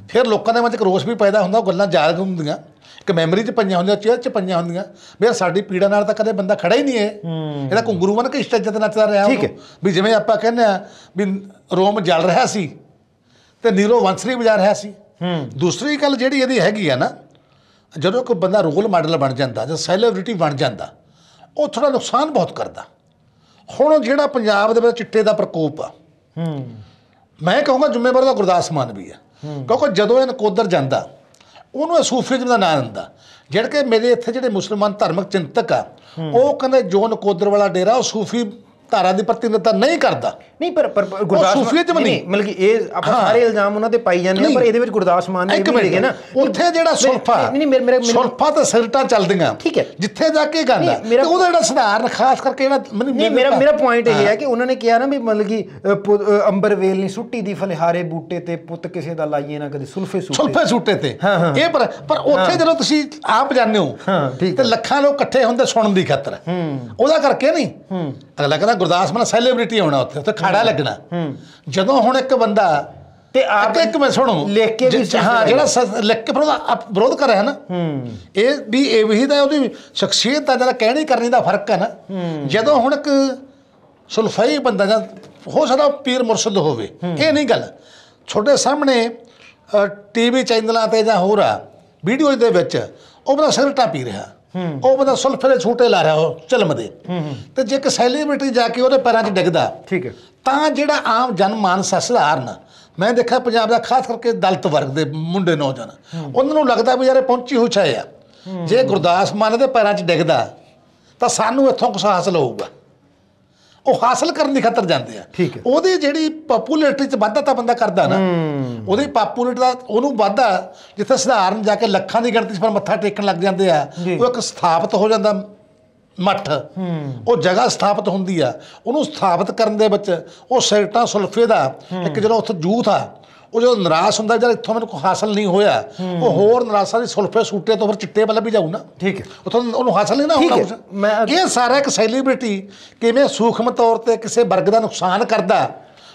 ਫਿਰ ਲੋਕਾਂ ਦੇ ਮਨ 'ਚ ਰੋਸ ਵੀ ਪੈਦਾ ਹੁੰਦਾ ਗੱਲਾਂ ਯਾਦ ਹੁੰਦੀਆਂ ਇੱਕ ਮੈਮਰੀ 'ਚ ਪੰਜਾਂ ਹੁੰਦੀਆਂ ਚੇਅਰ 'ਚ ਪੰਜਾਂ ਹੁੰਦੀਆਂ ਮੇਰਾ ਸਾਡੀ ਪੀੜਾ ਨਾਲ ਤਾਂ ਕਦੇ ਬੰਦਾ ਖੜਾ ਹੀ ਨਹੀਂ ਹੈ ਇਹਦਾ ਘੁੰਗਰੂ ਬਣ ਕੇ ਸਟੇਜ ਤੇ ਨੱਚਦਾ ਰਿਹਾ ਠੀਕ ਹੈ ਵੀ ਜਿਵੇਂ ਆਪਾਂ ਕਹਿੰਦੇ ਆ ਵੀ ਰੋਮ ਜਲ ਰਿਹਾ ਸੀ ਤੇ ਨੀਰੋ ਵੰਸਰੀ ਵਜਾ ਰਿਹਾ ਸੀ ਦੂਸਰੀ ਗੱਲ ਜਿਹੜੀ ਇਹਦੀ ਹੈਗੀ ਆ ਨਾ ਜਦੋਂ ਕੋਈ ਬੰਦਾ ਰੋਲ ਮਾਡਲ ਬਣ ਜਾਂਦਾ ਜਾਂ ਸੈਲੀਬ੍ਰਿਟੀ ਬਣ ਜਾਂਦਾ ਉਹ ਥੋੜਾ ਨੁਕਸਾਨ ਬਹੁਤ ਕਰਦਾ ਹੁਣ ਜਿਹੜਾ ਪੰਜਾਬ ਦੇ ਵਿੱਚ ਚਿੱਟੇ ਦਾ ਪ੍ਰਕੋਪ ਆ ਹੂੰ ਮੈਂ ਕਹੂੰਗਾ ਜ਼ਿੰਮੇਵਾਰ ਦਾ ਗੁਰਦਾਸ ਮਾਨ ਵੀ ਆ ਕਿਉਂਕਿ ਜਦੋਂ ਇਹ ਨਕੋਦਰ ਜਾਂਦਾ ਉਹਨੂੰ ਸੂਫੀਜ਼ਮ ਦਾ ਨਾਂ ਦਿੰਦਾ ਜਿਹੜੇ ਕਿ ਮੇਰੇ ਇੱਥੇ ਜਿਹੜੇ ਮੁਸਲਮਾਨ ਧਾਰਮਿਕ ਚਿੰਤਕ ਆ ਉਹ ਕਹਿੰਦੇ ਜੋਨ ਕੋਦਰ ਵਾਲਾ ਡੇਰਾ ਉਹ ਸੂਫੀ ਧਾਰਾ ਦੀ ਪ੍ਰਤੀਨਿਧਤਾ ਨਹੀਂ ਕਰਦਾ ਨਹੀਂ ਪਰ ਪਰ ਗੁਰਦਾਸ ਸੂਫੀਏ ਚ ਨਹੀਂ ਮਤਲਬ ਕਿ ਇਹ ਆਪਾਂ ਸਾਰੇ ਇਲਜ਼ਾਮ ਉਹਨਾਂ ਤੇ ਪਾਈ ਜਾਂਦੇ ਨੇ ਪਰ ਇਹਦੇ ਵਿੱਚ ਗੁਰਦਾਸ ਮਾਨ ਨੇ ਵੀ ਲਿਖਿਆ ਨਾ ਉੱਥੇ ਜਿਹੜਾ ਸੁਰਫਾ ਨਹੀਂ ਮੇਰੇ ਮੇਰੇ ਸੁਰਫਾ ਤਾਂ ਸਿਰਟਾ ਚੱਲਦੀਆਂ ਠੀਕ ਹੈ ਜਿੱਥੇ ਜਾ ਕੇ ਗਾਂਦਾ ਤੇ ਉਹਦਾ ਜਿਹੜਾ ਸੁਧਾਰਨ ਖਾਸ ਕਰਕੇ ਜਿਹੜਾ ਨਹੀਂ ਮੇਰਾ ਮੇਰਾ ਪੁਆਇੰਟ ਇਹ ਹੈ ਕਿ ਉਹਨਾਂ ਨੇ ਕਿਹਾ ਨਾ ਵੀ ਮਤਲਬ ਕਿ ਅੰਬਰ ਵੇਲ ਨਹੀਂ ਸੁੱਟੀ ਦੀ ਫਲਿਹਾਰੇ ਬੂਟੇ ਤੇ ਪੁੱਤ ਕਿਸੇ ਦਾ ਲਾਈਏ ਨਾ ਕਦੇ ਸੁਲਫੇ ਸੁੱਟੇ ਸੁਲਫੇ ਸੁੱਟੇ ਤੇ ਇਹ ਪਰ ਪਰ ਉੱਥੇ ਜਦੋਂ ਤੁਸੀਂ ਆਪ ਜਾਂਦੇ ਹੋ ਤੇ ਲੱਖਾਂ ਲੋਕ ਇਕੱਠੇ ਹੁੰਦੇ ਸੁਣਨ ਦੀ ਖਾਤਰ ਉਹਦਾ ਕਰਕੇ ਨਹੀਂ ਹੂੰ ਅਗਲਾ ਕਹਿੰਦਾ ਗੁਰਦਾਸ ਮਾਨ ਸੈਲੀਬ੍ਰਿਟੀ ਹੋਣਾ ਉੱਥੇ ਉੱਥੇ ਖਾੜਾ ਲੱਗਣਾ ਜਦੋਂ ਹੁਣ ਇੱਕ ਬੰਦਾ ਤੇ ਆਪ ਇੱਕ ਮੈਂ ਸੁਣੋ ਲਿਖ ਕੇ ਵੀ ਹਾਂ ਜਿਹੜਾ ਲਿਖ ਕੇ ਫਿਰ ਉਹਦਾ ਵਿਰੋਧ ਕਰ ਰਿਹਾ ਨਾ ਇਹ ਵੀ ਇਹ ਵੀ ਤਾਂ ਉਹਦੀ ਸ਼ਖਸੀਅਤ ਦਾ ਜਿਹੜਾ ਕਹਿਣੀ ਕਰਨੀ ਦਾ ਫਰਕ ਹੈ ਨਾ ਜਦੋਂ ਹੁਣ ਇੱਕ ਸੁਲਫਾਈ ਬੰਦਾ ਜਾਂ ਹੋ ਸਕਦਾ ਪੀਰ ਮੁਰਸ਼ਿਦ ਹੋਵੇ ਇਹ ਨਹੀਂ ਗੱਲ ਛੋਟੇ ਸਾਹਮਣੇ ਟੀਵੀ ਚੈਨਲਾਂ ਤੇ ਜਾਂ ਹੋਰ ਆ ਵੀਡੀਓ ਦੇ ਵਿੱਚ ਉਹ ਬੰਦਾ ਸਿਰਟਾ ਪੀ ਰਿਹਾ ਉਹ ਬੰਦਾ ਸਲਫਰੇ ਛੂਟੇ ਲਾ ਰਿਹਾ ਉਹ ਚਲਮ ਦੇ ਤੇ ਜੇ ਇੱਕ ਸੈਲੀਬ੍ਰਿਟੀ ਜਾ ਕੇ ਉਹਦੇ ਪੈਰਾਂ 'ਚ ਡਿੱਗਦਾ ਠੀਕ ਹੈ ਤਾਂ ਜਿਹੜਾ ਆਮ ਜਨਮਾਨਸ ਹੈ ਸਧਾਰਨ ਮੈਂ ਦੇਖਿਆ ਪੰਜਾਬ ਦਾ ਖਾਸ ਕਰਕੇ ਦਲਤ ਵਰਗ ਦੇ ਮੁੰਡੇ ਨੌਜਵਾਨ ਉਹਨਾਂ ਨੂੰ ਲੱਗਦਾ ਵੀ ਯਾਰੇ ਪਹੁੰਚੀ ਹੋਈ ਛਾਇਆ ਜੇ ਗੁਰਦਾਸ ਮਾਨ ਦੇ ਪੈਰਾਂ 'ਚ ਡਿੱਗਦਾ ਤਾਂ ਸਾਨੂੰ ਇੱਥੋਂ ਕੁਝ ਹਾਸਲ ਹੋਊਗਾ ਉਹ ਹਾਸਲ ਕਰਨ ਦੀ ਖਾਤਰ ਜਾਂਦੇ ਆ ਉਹਦੇ ਜਿਹੜੀ ਪਪੂਲੈਰਿਟੀ ਚ ਵਾਧਾ ਤਾਂ ਬੰਦਾ ਕਰਦਾ ਨਾ ਉਹਦੀ ਪਪੂਲੈਰਿਟੀ ਦਾ ਉਹਨੂੰ ਵਾਧਾ ਜਿੱਥੇ ਸਧਾਰਨ ਜਾ ਕੇ ਲੱਖਾਂ ਦੀ ਗਿਣਤੀ 'ਚ ਪਰ ਮੱਥਾ ਟੇਕਣ ਲੱਗ ਜਾਂਦੇ ਆ ਉਹ ਇੱਕ ਸਥਾਪਿਤ ਹੋ ਜਾਂਦਾ ਮੱਠ ਉਹ ਜਗ੍ਹਾ ਸਥਾਪਿਤ ਹੁੰਦੀ ਆ ਉਹਨੂੰ ਸਥਾਪਿਤ ਕਰਨ ਦੇ ਵਿੱਚ ਉਹ ਸੈਲਟਾ ਸੁਲਫੇ ਦਾ ਇੱਕ ਜਿਹੜਾ ਉੱਥੇ ਜੂਥ ਆ ਉਹ ਜੋ ਨਰਾਸ਼ ਹੁੰਦਾ ਜਦ ਇੱਥੋਂ ਮੈਨੂੰ ਕੋਈ ਹਾਸਲ ਨਹੀਂ ਹੋਇਆ ਉਹ ਹੋਰ ਨਰਾਸ਼ਾ ਦੀ ਸੁਲਫੇ ਸੂਟੇ ਤੋਂ ਫਿਰ ਚਿੱਟੇ ਵੱਲ ਵੀ ਜਾਊ ਨਾ ਠੀਕ ਹੈ ਉਥੋਂ ਉਹਨੂੰ ਹਾਸਲ ਨਹੀਂ ਨਾ ਹੋਣਾ ਇਹ ਸਾਰਾ ਇੱਕ ਸੈਲੀਬ੍ਰਿਟੀ ਕਿਵੇਂ ਸੂਖਮ ਤੌਰ ਤੇ ਕਿਸੇ ਵਰਗ ਦਾ ਨੁਕਸਾਨ ਕਰਦਾ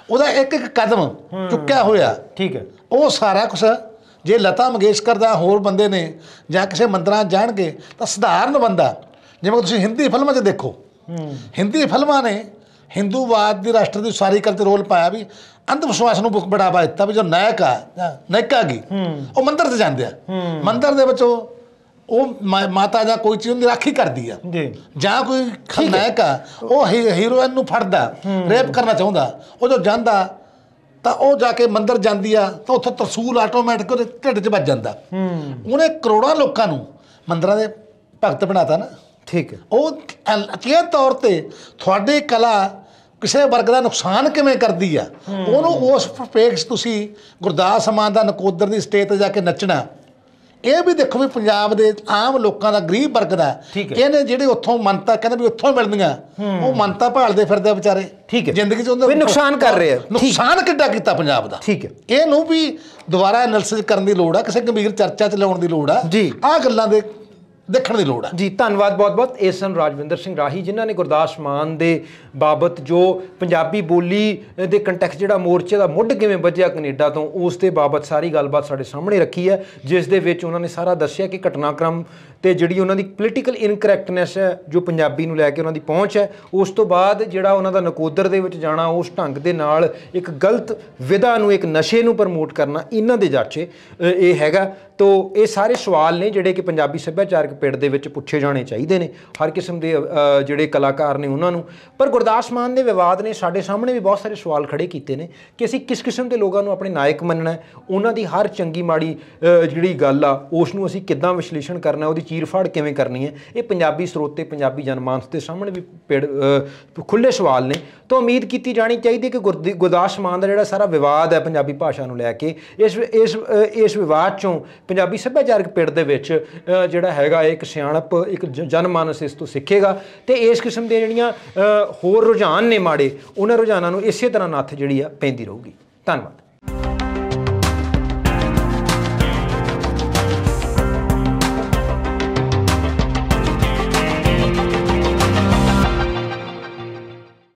ਉਹਦਾ ਇੱਕ ਇੱਕ ਕਦਮ ਚੁੱਕਿਆ ਹੋਇਆ ਠੀਕ ਹੈ ਉਹ ਸਾਰਾ ਕੁਝ ਜੇ ਲਤਾ ਮੰਗੇਸ਼ਕਰ ਦਾ ਹੋਰ ਬੰਦੇ ਨੇ ਜਾਂ ਕਿਸੇ ਮੰਦਰਾਂ ਜਾਣਗੇ ਤਾਂ ਸਧਾਰਨ ਬੰਦਾ ਜਿਵੇਂ ਤੁਸੀਂ ਹਿੰਦੀ ਫਿਲਮਾਂ 'ਚ ਦੇਖੋ ਹਿੰਦੀ ਫਿਲਮਾਂ ਨੇ ਹਿੰਦੂਵਾਦ ਦੀ ਰਾਸ਼ਟਰ ਦੀ ਸਾਰੀ ਕਰਨ ਤੇ ਰੋਲ ਪਾਇਆ ਵੀ ਅੰਧ ਵਿਸ਼ਵਾਸ ਨੂੰ ਬੁੱਕ ਬੜਾਵਾ ਦਿੱਤਾ ਵੀ ਜੋ ਨਾਇਕ ਆ ਨਾਇਕਾ ਕੀ ਗਈ ਉਹ ਮੰਦਿਰ ਤੇ ਜਾਂਦੇ ਆ ਮੰਦਿਰ ਦੇ ਵਿੱਚ ਉਹ ਮਾਤਾ ਜਾਂ ਕੋਈ ਚੀਜ਼ ਦੀ ਰਾਖੀ ਕਰਦੀ ਆ ਜਾਂ ਕੋਈ ਖਲਨਾਇਕ ਆ ਉਹ ਹੀਰੋਇਨ ਨੂੰ ਫੜਦਾ ਰੇਪ ਕਰਨਾ ਚਾਹੁੰਦਾ ਉਹ ਜੋ ਜਾਂਦਾ ਤਾਂ ਉਹ ਜਾ ਕੇ ਮੰਦਿਰ ਜਾਂਦੀ ਆ ਤਾਂ ਉੱਥੇ ਤਰਸੂਲ ਆਟੋਮੈਟਿਕ ਉਹਦੇ ਢਿੱਡ 'ਚ ਵੱਜ ਜਾਂਦਾ ਉਹਨੇ ਕਰੋੜਾਂ ਲੋਕਾਂ ਨੂੰ ਮੰਦਰਾਂ ਦੇ ਭਗਤ ਬਣਾਤਾ ਨਾ ਠੀਕ ਹੈ ਉਹ ਅਚੇਤ ਤੌਰ ਤੇ ਤੁਹਾਡੀ ਕਲਾ ਕਿਸੇ ਵਰਗ ਦਾ ਨੁਕਸਾਨ ਕਿਵੇਂ ਕਰਦੀ ਆ ਉਹਨੂੰ ਉਸ ਪੇਕਸ ਤੁਸੀਂ ਗੁਰਦਾਸ ਮਾਨ ਦਾ ਨਕੋਦਰ ਦੀ ਸਟੇਜ ਤੇ ਜਾ ਕੇ ਨੱਚਣਾ ਇਹ ਵੀ ਦੇਖੋ ਵੀ ਪੰਜਾਬ ਦੇ ਆਮ ਲੋਕਾਂ ਦਾ ਗਰੀਬ ਵਰਗ ਦਾ ਇਹਨੇ ਜਿਹੜੇ ਉੱਥੋਂ ਮੰਨਤਾ ਕਹਿੰਦੇ ਵੀ ਉੱਥੋਂ ਮਿਲਦੀਆਂ ਉਹ ਮੰਨਤਾ ਭਾਲਦੇ ਫਿਰਦੇ ਵਿਚਾਰੇ ਠੀਕ ਹੈ ਜ਼ਿੰਦਗੀ ਚ ਉਹਨਾਂ ਨੂੰ ਨੁਕਸਾਨ ਕਰ ਰਹੇ ਆ ਨੁਕਸਾਨ ਕਿੱਡਾ ਕੀਤਾ ਪੰਜਾਬ ਦਾ ਠੀਕ ਹੈ ਇਹਨੂੰ ਵੀ ਦੁਬਾਰਾ ਐਨਾਲਿਸਿਸ ਕਰਨ ਦੀ ਲੋੜ ਆ ਕਿਸੇ ਗੰਭੀਰ ਚਰਚਾ ਚ ਲਾਉਣ ਦੀ ਲੋੜ ਆ ਆ ਗੱਲਾਂ ਦੇ ਦੇਖਣ ਦੀ ਲੋੜ ਹੈ ਜੀ ਧੰਨਵਾਦ ਬਹੁਤ-ਬਹੁਤ ਏਸਨ ਰਾਜਵਿੰਦਰ ਸਿੰਘ ਰਾਹੀ ਜਿਨ੍ਹਾਂ ਨੇ ਗੁਰਦਾਸ ਮਾਨ ਦੇ ਬਾਬਤ ਜੋ ਪੰਜਾਬੀ ਬੋਲੀ ਦੇ ਕੰਟੈਕਸਟ ਜਿਹੜਾ ਮੋਰਚੇ ਦਾ ਮੁੱਢ ਕਿਵੇਂ ਵੱਜਿਆ ਕੈਨੇਡਾ ਤੋਂ ਉਸ ਤੇ ਬਾਬਤ ਸਾਰੀ ਗੱਲਬਾਤ ਸਾਡੇ ਸਾਹਮਣੇ ਰੱਖੀ ਹੈ ਜਿਸ ਦੇ ਵਿੱਚ ਉਹਨਾਂ ਨੇ ਸਾਰਾ ਦੱਸਿਆ ਕਿ ਘਟਨਾਕ੍ਰਮ ਤੇ ਜਿਹੜੀ ਉਹਨਾਂ ਦੀ ਪੋਲੀਟੀਕਲ ਇਨਕਰੈਕਟਨੈਸ ਹੈ ਜੋ ਪੰਜਾਬੀ ਨੂੰ ਲੈ ਕੇ ਉਹਨਾਂ ਦੀ ਪਹੁੰਚ ਹੈ ਉਸ ਤੋਂ ਬਾਅਦ ਜਿਹੜਾ ਉਹਨਾਂ ਦਾ ਨਕੋਦਰ ਦੇ ਵਿੱਚ ਜਾਣਾ ਉਸ ਢੰਗ ਦੇ ਨਾਲ ਇੱਕ ਗਲਤ ਵਿਧਾ ਨੂੰ ਇੱਕ ਨਸ਼ੇ ਨੂੰ ਪ੍ਰਮੋਟ ਕਰਨਾ ਇਹਨਾਂ ਦੇ ਜਾਚੇ ਇਹ ਹੈਗਾ ਤੋ ਇਹ ਸਾਰੇ ਸਵਾਲ ਨੇ ਜਿਹੜੇ ਕਿ ਪੰਜਾਬੀ ਸੱਭਿਆਚਾਰਕ ਪਿੜ ਦੇ ਵਿੱਚ ਪੁੱਛੇ ਜਾਣੇ ਚਾਹੀਦੇ ਨੇ ਹਰ ਕਿਸਮ ਦੇ ਜਿਹੜੇ ਕਲਾਕਾਰ ਨੇ ਉਹਨਾਂ ਨੂੰ ਪਰ ਗੁਰਦਾਸ ਮਾਨ ਦੇ ਵਿਵਾਦ ਨੇ ਸਾਡੇ ਸਾਹਮਣੇ ਵੀ ਬਹੁਤ ਸਾਰੇ ਸਵਾਲ ਖੜੇ ਕੀਤੇ ਨੇ ਕਿ ਅਸੀਂ ਕਿਸ ਕਿਸਮ ਦੇ ਲੋਕਾਂ ਨੂੰ ਆਪਣੇ ਨਾਇਕ ਮੰਨਣਾ ਉਹਨਾਂ ਦੀ ਹਰ ਚੰਗੀ ਮਾੜੀ ਜਿਹੜੀ ਗੱਲ ਆ ਉਸ ਨੂੰ ਅਸੀਂ ਕਿੱਦਾਂ ਵਿਸ਼ਲੇਸ਼ਣ ਕਰਨਾ ਉਹਦੀ ਚੀਰਫਾੜ ਕਿਵੇਂ ਕਰਨੀ ਹੈ ਇਹ ਪੰਜਾਬੀ ਸਰੋਤੇ ਪੰਜਾਬੀ ਜਨਮਾਨਸ ਦੇ ਸਾਹਮਣੇ ਵੀ ਖੁੱਲੇ ਸਵਾਲ ਨੇ ਤਾਂ ਉਮੀਦ ਕੀਤੀ ਜਾਣੀ ਚਾਹੀਦੀ ਕਿ ਗੁਰਦਾਸ ਮਾਨ ਦਾ ਜਿਹੜਾ ਸਾਰਾ ਵਿਵਾਦ ਹੈ ਪੰਜਾਬੀ ਭਾਸ਼ਾ ਨੂੰ ਲੈ ਕੇ ਇਸ ਇਸ ਇਸ ਵਿਵਾਦ ਚੋਂ ਪੰਜਾਬੀ ਸੱਭਿਆਚਾਰਕ ਪਿੜ ਦੇ ਵਿੱਚ ਜਿਹੜਾ ਹੈਗਾ ਇੱਕ ਸਿਆਣਪ ਇੱਕ ਜਨਮਾਨਸ ਇਸ ਤੋਂ ਸਿੱਖੇਗਾ ਤੇ ਇਸ ਕਿਸਮ ਦੇ ਜਿਹੜੀਆਂ ਹੋਰ ਰੁਝਾਨ ਨੇ ਮਾੜੇ ਉਹਨਾਂ ਰੁਝਾਨਾਂ ਨੂੰ ਇਸੇ ਤਰ੍ਹਾਂ ਨੱਥ ਜਿਹੜੀ ਆ ਪੈਂਦੀ ਰਹੂਗੀ ਧੰਨਵਾਦ